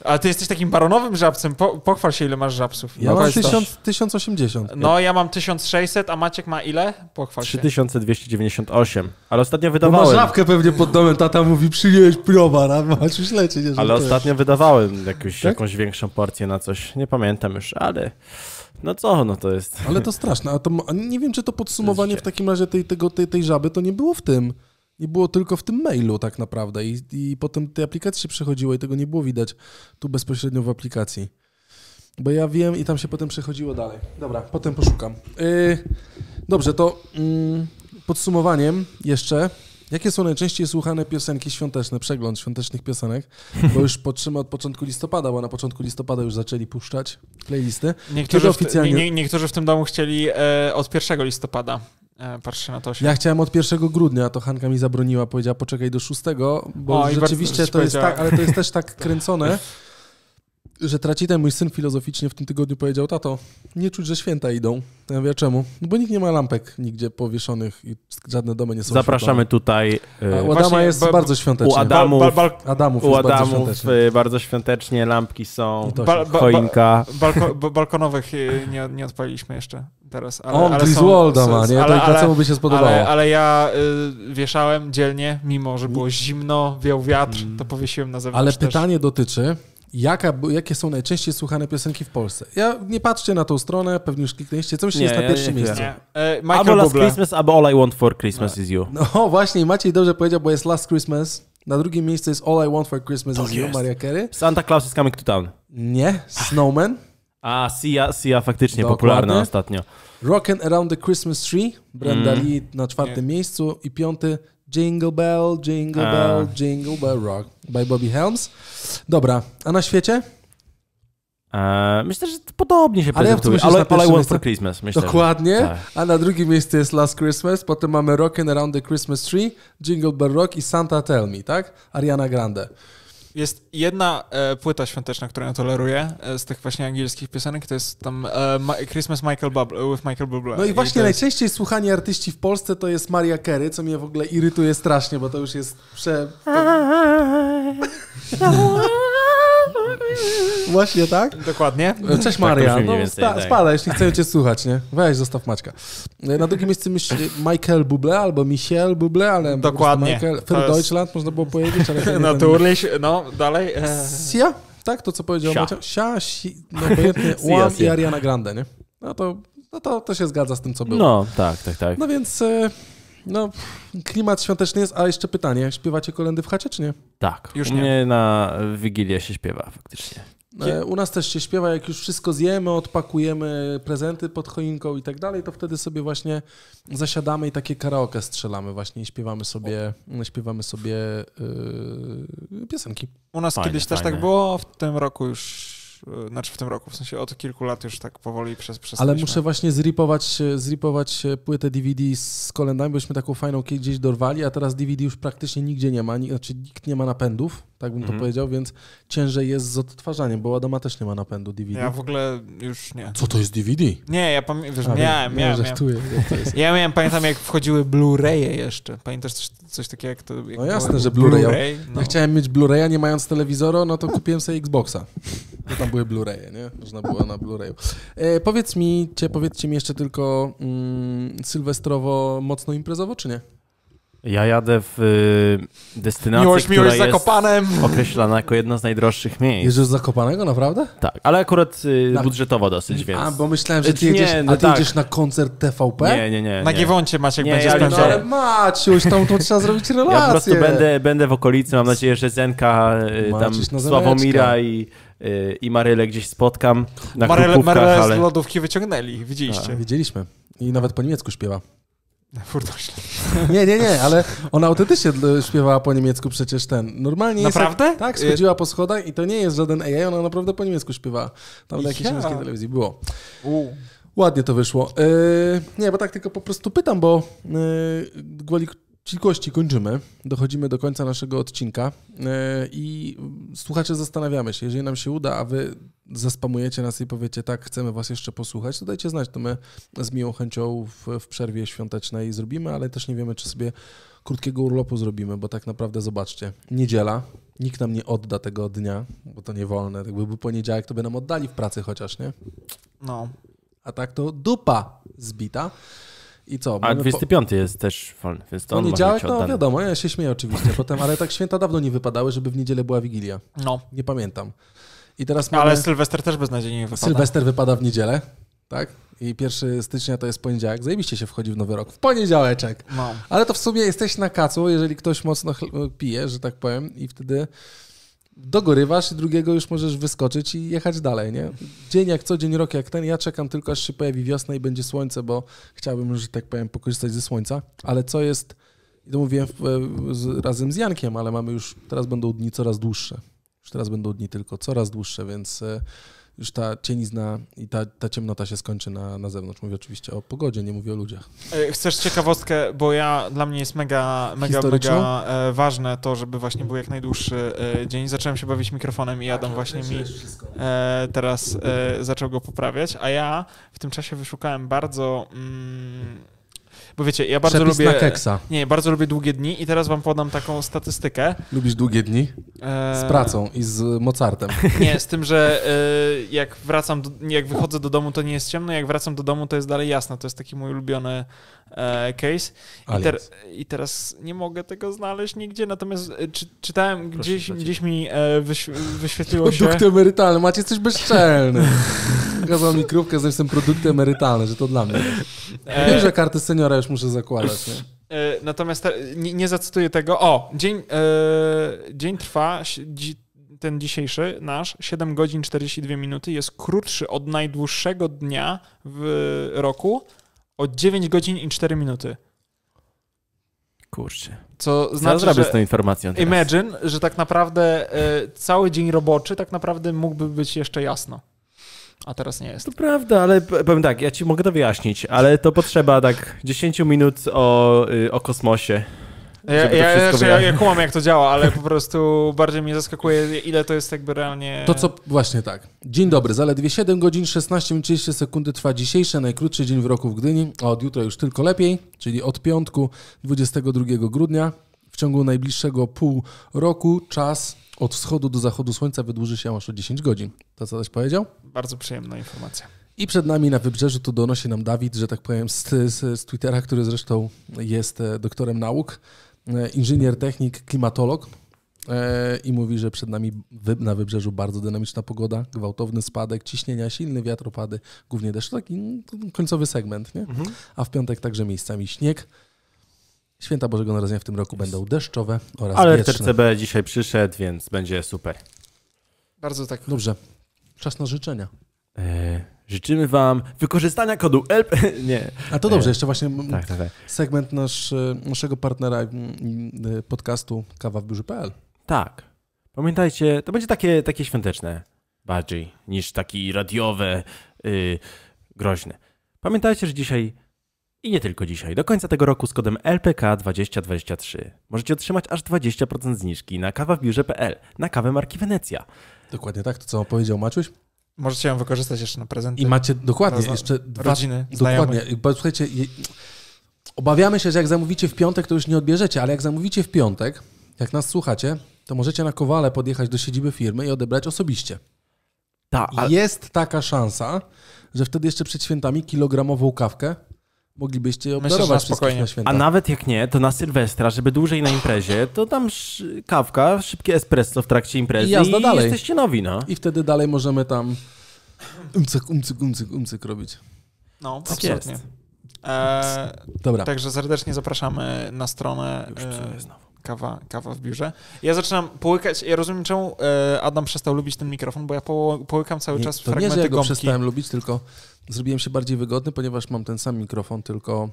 A ty jesteś takim baronowym żabcem. Po, pochwal się, ile masz żabców. Ja no, mam 1000, 1080. No, ja mam 1600, a Maciek ma ile? Pochwal 3298. Ale ostatnio no wydawałem... No ma żabkę pewnie pod domem, tata mówi przynieś no, browar, a masz już lecieć. Ale ostatnio wydawałem tak? jakąś większą porcję na coś. Nie pamiętam już, ale... No co, no to jest... Ale to straszne. A to, nie wiem, czy to podsumowanie w takim razie tej, tego, tej, tej żaby to nie było w tym i było tylko w tym mailu tak naprawdę. I, I potem te aplikacje przechodziły i tego nie było widać tu bezpośrednio w aplikacji. Bo ja wiem i tam się potem przechodziło dalej. Dobra, potem poszukam. Yy, dobrze, to yy, podsumowaniem jeszcze. Jakie są najczęściej słuchane piosenki świąteczne, przegląd świątecznych piosenek? Bo już potrzymy od początku listopada, bo na początku listopada już zaczęli puszczać playlisty. Niektórzy, w, oficjalnie... nie, niektórzy w tym domu chcieli e, od 1 listopada, E, na to się. Ja chciałem od 1 grudnia, a to Hanka mi zabroniła, powiedziała poczekaj do 6, bo o, rzeczywiście to jest tak, ale to jest też tak kręcone, że ten mój syn filozoficznie w tym tygodniu powiedział, tato, nie czuć, że święta idą. Ja wiem czemu? No bo nikt nie ma lampek nigdzie powieszonych i żadne domy nie są Zapraszamy tutaj. E, A u Adama jest bardzo świątecznie. U Adamów, Adamów u Adamów bardzo świątecznie. E, bardzo świątecznie. lampki są, choinka. balkonowych e, nie, nie odpaliliśmy jeszcze teraz. Ale, On ale Griswolda ma, nie? Ale, ale, mu by się spodobało. Ale, ale ja wieszałem dzielnie, mimo że było zimno, wiał wiatr, to powiesiłem na zewnątrz Ale pytanie dotyczy Jaka, jakie są najczęściej słuchane piosenki w Polsce. Ja nie patrzcie na tą stronę, pewnie już kliknęliście. Co myślicie, jest na pierwszym miejscu? Nie. E, Michael albo Last Christmas, albo All I Want For Christmas no. Is You. No właśnie, Maciej dobrze powiedział, bo jest Last Christmas. Na drugim miejscu jest All I Want For Christmas to tak Is jest. You, Maria Carey. Santa Claus Is Coming To Town. Nie, Snowman. A, Sia, Sia faktycznie Dokładnie. popularna ostatnio. Rockin' Around the Christmas Tree, Brenda mm. Lee na czwartym nie. miejscu i piąty Jingle Bell, Jingle a. Bell, Jingle Bell Rock by Bobby Helms. Dobra, a na świecie? E, myślę, że podobnie się prezentuje. Ale, ja ale I Want for Christmas. Myślę, Dokładnie. tak. A na drugim miejscu jest Last Christmas, potem mamy Rockin' Around the Christmas Tree, Jingle Bell Rock i Santa Tell Me, tak? Ariana Grande. Jest jedna e, płyta świąteczna, którą ja toleruję e, z tych właśnie angielskich piosenek, to jest tam e, ma, Christmas Michael Bubble, e, with Michael Bublé. No i właśnie I najczęściej jest... słuchani artyści w Polsce to jest Maria Carey, co mnie w ogóle irytuje strasznie, bo to już jest prze... Właśnie tak? Dokładnie. Cześć tak Maria. Tak no, sta- tak. spada, jeśli chcecie słuchać, nie? Weź, zostaw Maćka. E, na drugim miejscu Michael Buble albo Michel Buble, ale Dokładnie. Michael, Für jest... Deutschland można było powiedzieć, ale... no dalej. E. Sia, tak? To co powiedział Sia. Sia, si, no pojętnie, Łam i Ariana Grande, nie? No to, no to, to się zgadza z tym, co było. No, tak, tak, tak. No więc... E, no, klimat świąteczny jest, a jeszcze pytanie, śpiewacie kolendy w chacie, czy nie? Tak, już nie. nie na Wigilię się śpiewa faktycznie. No, e, u nas też się śpiewa, jak już wszystko zjemy, odpakujemy prezenty pod choinką i tak dalej, to wtedy sobie właśnie zasiadamy i takie karaoke strzelamy właśnie i śpiewamy sobie, śpiewamy sobie yy, piosenki. U nas fajne, kiedyś fajne. też tak było, w tym roku już E, znaczy w tym roku, w sensie od kilku lat już tak powoli przez przez Ale muszę właśnie zripować, e, zripować e, płytę DVD z kolendami, bośmy taką fajną gdzieś dorwali, a teraz DVD już praktycznie nigdzie nie ma, znaczy nikt nie ma napędów tak bym to mhm. powiedział, więc ciężej jest z odtwarzaniem, bo Adama też nie ma napędu DVD. Ja w ogóle już nie. Co to jest DVD? Nie, ja pamiętam, wiesz, A, miałem, miałem, ja żartuję, miałem. Ja miałem, pamiętam jak wchodziły Blu-raye jeszcze. Pamiętasz coś, coś takiego jak to... Jak no jasne, było, że Blu-raya. Blu no. Ja chciałem mieć Blu-raya, nie mając telewizora, no to kupiłem sobie Xboxa. No tam były Blu-raye, nie? Można było na Blu-rayu. E, powiedz mi, cię, powiedzcie mi jeszcze tylko mm, sylwestrowo mocno imprezowo, czy nie? Ja jadę w y, miłość, która miłość jest Zakopanem. określana jako jedno z najdroższych miejsc. Jedziesz z Zakopanego, naprawdę? Tak, ale akurat y, Na- budżetowo dosyć, więc... A, bo myślałem, że ty Nie, jedziesz, no a ty tak. jedziesz na koncert TVP? Nie, nie, nie. Na nie. Giewoncie Maciek będzie ja No ale Maciuś, tam to trzeba zrobić relację. Ja po prostu będę, będę w okolicy, mam nadzieję, że Zenka, y, tam Sławomira i, y, i Marylę gdzieś spotkam na Marel, grupówkach, ale... z lodówki wyciągnęli, widzieliście. Widzieliśmy. I nawet po niemiecku śpiewa. Furtośle. Nie, nie, nie, ale ona autentycznie śpiewała po niemiecku przecież ten. Normalnie Naprawdę? Jest, tak, y- schodziła po schodach i to nie jest żaden AI, ona naprawdę po niemiecku śpiewała. Tam na jakiejś niemieckiej telewizji było. U. Ładnie to wyszło. Yy, nie, bo tak tylko po prostu pytam, bo yy, Cikłości kończymy, dochodzimy do końca naszego odcinka e, i słuchacze zastanawiamy się, jeżeli nam się uda, a wy zaspamujecie nas i powiecie tak, chcemy was jeszcze posłuchać, to dajcie znać, to my z miłą chęcią w, w przerwie świątecznej zrobimy, ale też nie wiemy, czy sobie krótkiego urlopu zrobimy, bo tak naprawdę zobaczcie, niedziela, nikt nam nie odda tego dnia, bo to nie wolne, jakby był poniedziałek, to by nam oddali w pracy chociaż, nie? No. A tak to dupa zbita. I co? A 25 po... jest też wolny, więc to Poniedziałek, no wiadomo, ja się śmieję oczywiście potem, ale tak święta dawno nie wypadały, żeby w niedzielę była Wigilia. No. Nie pamiętam. I teraz mamy... Ale Sylwester też beznadziejnie wypada. Sylwester wypada w niedzielę, tak? I 1 stycznia to jest poniedziałek. Zajebiście się wchodzi w nowy rok. W poniedziałeczek. No. Ale to w sumie jesteś na kacu, jeżeli ktoś mocno pije, że tak powiem, i wtedy dogorywasz drugiego już możesz wyskoczyć i jechać dalej, nie? Dzień jak co, dzień rok jak ten. Ja czekam tylko, aż się pojawi wiosna i będzie słońce, bo chciałbym, że tak powiem, pokorzystać ze słońca. Ale co jest, i to mówiłem z, razem z Jankiem, ale mamy już, teraz będą dni coraz dłuższe. Już teraz będą dni tylko coraz dłuższe, więc e, już ta cienizna i ta, ta ciemnota się skończy na, na zewnątrz. Mówię oczywiście o pogodzie, nie mówię o ludziach. E, chcesz ciekawostkę, bo ja dla mnie jest mega, mega, mega e, ważne to, żeby właśnie był jak najdłuższy e, dzień. Zacząłem się bawić mikrofonem i Adam tak, właśnie mi teraz zaczął go poprawiać, a ja w tym czasie wyszukałem bardzo... Mm, bo wiecie, ja bardzo Przepis lubię. Na keksa. Nie, bardzo lubię długie dni i teraz wam podam taką statystykę. Lubisz długie dni? E, z pracą i z Mozartem. Nie, z tym, że e, jak wracam, do, jak wychodzę do domu, to nie jest ciemno, jak wracam do domu, to jest dalej jasno. To jest taki mój ulubiony E, case. I, ter I, teraz nie mogę tego znaleźć nigdzie, natomiast e, czy, czytałem, Proszę gdzieś, gdzieś mi e, wyś wyświetliło się... Produkty emerytalne, macie coś bezczelny. Pokazał mi krówkę, że jestem produkty emerytalne, że to dla mnie. Wiem, że karty seniora już muszę zakładać, nie? Natomiast nie, nie zacytuję tego. O, dzień, e, dzień trwa, ten dzisiejszy nasz, 7 godzin 42 minuty, jest krótszy od najdłuższego dnia w roku, o 9 godzin i 4 minuty. Kurczę. Co znaczy, Co zrobię z tą informacją teraz? Imagine, że tak naprawdę y, cały dzień roboczy tak naprawdę mógłby być jeszcze jasno. A teraz nie jest. To prawda, ale powiem tak, ja ci mogę to wyjaśnić, ale to potrzeba tak 10 minut o, y, o kosmosie. Ja, ja, znaczy, ja, ja kumam, jak to działa, ale po prostu bardziej mnie zaskakuje, ile to jest jakby realnie... To co, właśnie tak. Dzień dobry, zaledwie 7 godzin, 16 minut 30 sekundy trwa dzisiejszy, najkrótszy dzień w roku w Gdyni, a od jutra już tylko lepiej, czyli od piątku 22 grudnia. W ciągu najbliższego pół roku czas od wschodu do zachodu słońca wydłuży się aż o 10 godzin. To co coś powiedział? Bardzo przyjemna informacja. I przed nami na wybrzeżu to donosi nam Dawid, że tak powiem, z, z, z Twittera, który zresztą jest e, doktorem nauk, E, inżynier, technik, klimatolog e, i mówi, że przed nami na wybrzeżu bardzo dynamiczna pogoda, gwałtowny spadek ciśnienia, silne wiatropady, głównie deszcz, taki mm, końcowy segment, nie? Mhm. a w piątek także miejscami śnieg. Święta Bożego Narodzenia w tym roku będą deszczowe oraz Ale wieczne. TCB dzisiaj przyszedł, więc będzie super. Bardzo tak. Dobrze. Czas na życzenia. E, życzymy Wam wykorzystania kodu ELP. Nie. A to dobrze, e, jeszcze właśnie tak, tak, tak. segment nasz, e, naszego partnera podcastu kawa w biurze.pl. Tak. Pamiętajcie, to będzie takie, takie świąteczne bardziej niż taki radiowe, yy, groźne. Pamiętajcie, że dzisiaj i nie tylko dzisiaj, do końca tego roku z kodem LPK2023 możecie otrzymać aż 20% zniżki na kawa w biurze.pl, na kawę marki Wenecja. Dokładnie tak, to co powiedział Maciuś? Możecie ją wykorzystać jeszcze na prezenty. I macie dokładnie jeszcze dwa rodziny. Dokładnie. Bo, słuchajcie, obawiamy się, że jak zamówicie w piątek, to już nie odbierzecie, ale jak zamówicie w piątek, jak nas słuchacie, to możecie na kowale podjechać do siedziby firmy i odebrać osobiście. Ta, ale... Jest taka szansa, że wtedy jeszcze przed świętami kilogramową kawkę moglibyście obdarować spokojnie. na święta. A nawet jak nie, to na Sylwestra, żeby dłużej na imprezie, to tam kawka, szybkie espresso w trakcie imprezy i, jazda i dalej. jesteście nowi, no. I wtedy dalej możemy tam umcyk, umcyk, umcyk, umcyk robić. No, tak absolutnie. Eee, Dobra. Także serdecznie zapraszamy na stronę. Już e, znowu kawa, kawa w biurze. Ja zaczynam połykać, ja rozumiem czemu e, Adam przestał lubić ten mikrofon, bo ja połykam cały nie, czas to fragmenty nie, że ja go gąbki. przestałem lubić, tylko zrobiłem się bardziej wygodny, ponieważ mam ten sam mikrofon, tylko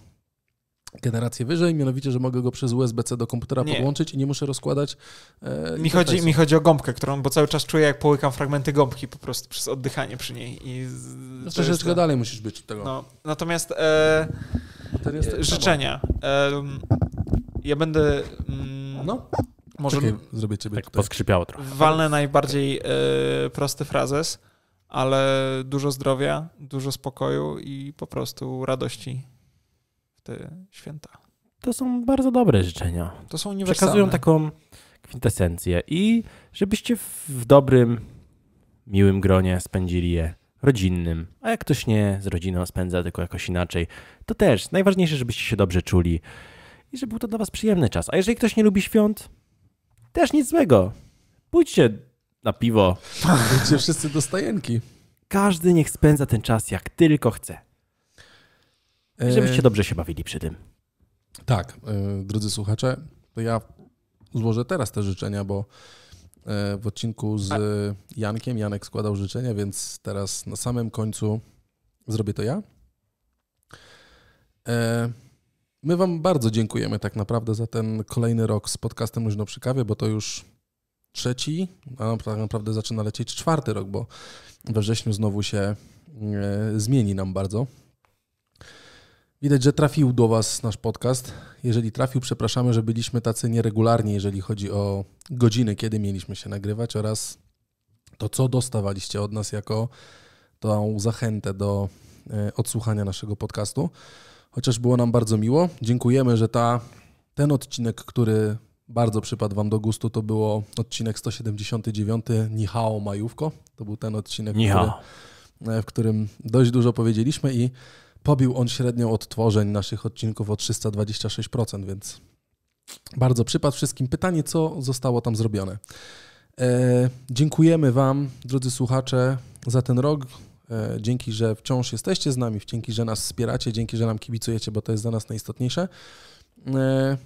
generację wyżej, mianowicie, że mogę go przez USB-C do komputera nie. podłączyć i nie muszę rozkładać. E, mi, chodzi, mi chodzi o gąbkę, którą, bo cały czas czuję, jak połykam fragmenty gąbki po prostu przez oddychanie przy niej. I z, no, troszeczkę to... dalej musisz być od tego. No, natomiast e, tak życzenia ja będę. Mm, no. Może Czekaj, zrobię ciebie tak tutaj. poskrzypiało trochę. Walnę najbardziej y, prosty frazes, ale dużo zdrowia, dużo spokoju i po prostu radości w te święta. To są bardzo dobre życzenia. To są uniwersalne. Przekazują taką kwintesencję i żebyście w dobrym, miłym gronie spędzili je rodzinnym, a jak ktoś nie z rodziną spędza, tylko jakoś inaczej, to też najważniejsze, żebyście się dobrze czuli i żeby był to dla Was przyjemny czas. A jeżeli ktoś nie lubi świąt, też nic złego. Pójdźcie na piwo. Pójdźcie wszyscy do stajenki. Każdy niech spędza ten czas jak tylko chce. I e, żebyście dobrze się bawili przy tym. Tak, e, drodzy słuchacze, to ja złożę teraz te życzenia, bo e, w odcinku z Jankiem Janek składał życzenia, więc teraz na samym końcu zrobię to ja. My Wam bardzo dziękujemy tak naprawdę za ten kolejny rok z podcastem Luźno przy kawie, bo to już trzeci, a tak naprawdę zaczyna lecieć czwarty rok, bo we wrześniu znowu się e, zmieni nam bardzo. Widać, że trafił do Was nasz podcast. Jeżeli trafił, przepraszamy, że byliśmy tacy nieregularni, jeżeli chodzi o godziny, kiedy mieliśmy się nagrywać oraz to, co dostawaliście od nas jako tą zachętę do e, odsłuchania naszego podcastu chociaż było nam bardzo miło. Dziękujemy, że ta, ten odcinek, który bardzo przypadł Wam do gustu, to było odcinek 179 Nihao Majówko. To był ten odcinek, który, e, w którym dość dużo powiedzieliśmy i pobił on średnią odtworzeń naszych odcinków o 326%, więc bardzo przypadł wszystkim. Pytanie, co zostało tam zrobione. E, dziękujemy Wam, drodzy słuchacze, za ten rok. E, dzięki, że wciąż jesteście z nami, dzięki, że nas wspieracie, dzięki, że nam kibicujecie, bo to jest dla nas najistotniejsze. E,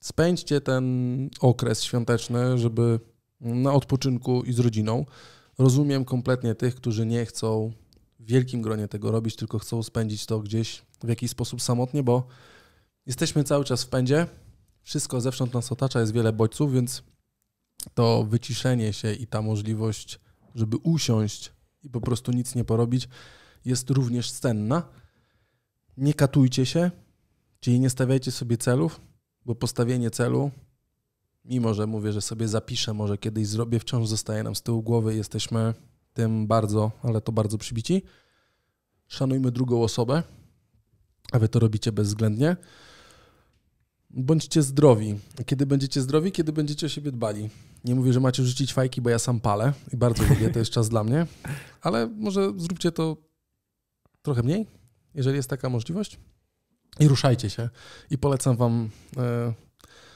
spędźcie ten okres świąteczny, żeby na odpoczynku i z rodziną. Rozumiem kompletnie tych, którzy nie chcą w wielkim gronie tego robić, tylko chcą spędzić to gdzieś w jakiś sposób samotnie, bo jesteśmy cały czas w pędzie. Wszystko zewsząd nas otacza, jest wiele bodźców, więc to wyciszenie się i ta możliwość, żeby usiąść i po prostu nic nie porobić, jest również cenna. Nie katujcie się, czyli nie stawiajcie sobie celów, bo postawienie celu, mimo że mówię, że sobie zapiszę, może kiedyś zrobię, wciąż zostaje nam z tyłu głowy i jesteśmy tym bardzo, ale to bardzo przybici. Szanujmy drugą osobę, a wy to robicie bezwzględnie. Bądźcie zdrowi. Kiedy będziecie zdrowi, kiedy będziecie o siebie dbali. Nie mówię, że macie rzucić fajki, bo ja sam palę i bardzo lubię, to jest czas dla mnie, ale może zróbcie to trochę mniej, jeżeli jest taka możliwość. I ruszajcie się. I polecam Wam e,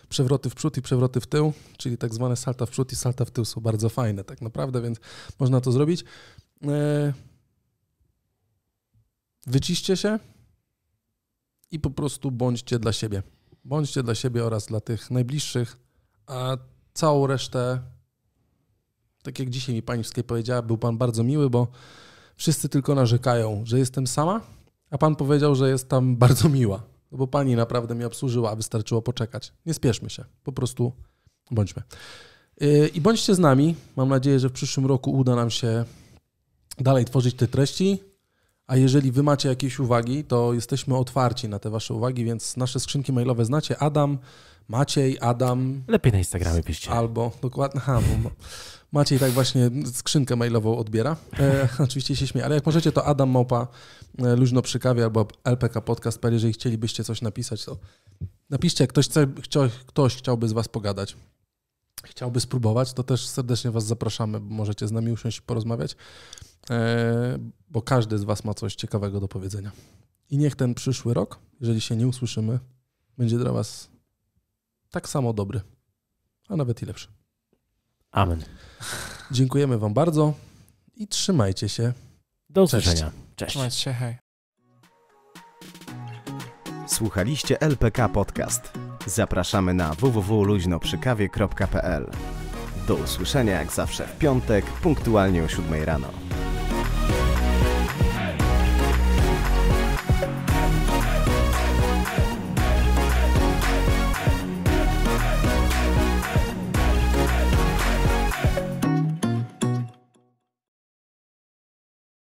przewroty w przód i przewroty w tył, czyli tak zwane salta w przód i salta w tył są bardzo fajne tak naprawdę, więc można to zrobić. E, wyciście się i po prostu bądźcie dla siebie. Bądźcie dla siebie oraz dla tych najbliższych, a Całą resztę, tak jak dzisiaj mi pani w powiedziała, był pan bardzo miły, bo wszyscy tylko narzekają, że jestem sama, a pan powiedział, że jest tam bardzo miła. No bo pani naprawdę mnie obsłużyła, wystarczyło poczekać. Nie spieszmy się, po prostu bądźmy. Yy, I bądźcie z nami. Mam nadzieję, że w przyszłym roku uda nam się dalej tworzyć te treści. A jeżeli wy macie jakieś uwagi, to jesteśmy otwarci na te wasze uwagi, więc nasze skrzynki mailowe znacie. Adam, Maciej, Adam. Lepiej na Instagramie piszcie. Albo, dokładnie. Aha, bo Maciej tak właśnie skrzynkę mailową odbiera. E, oczywiście się śmieje, ale jak możecie, to Adam Mopa, e, luźno przy kawie albo LPK Podcast. Jeżeli chcielibyście coś napisać, to napiszcie. Ktoś, chce, ktoś chciałby z was pogadać chciałby spróbować, to też serdecznie Was zapraszamy, bo możecie z nami usiąść i porozmawiać. E, bo każdy z Was ma coś ciekawego do powiedzenia. I niech ten przyszły rok, jeżeli się nie usłyszymy, będzie dla Was tak samo dobry, a nawet i lepszy. Amen. Dziękujemy Wam bardzo i trzymajcie się. Do usłyszenia. Cześć. Cześć. Się, hej. Słuchaliście LPK Podcast. Zapraszamy na www.luźnoprzykawie.pl. Do usłyszenia jak zawsze w piątek, punktualnie o 7 rano.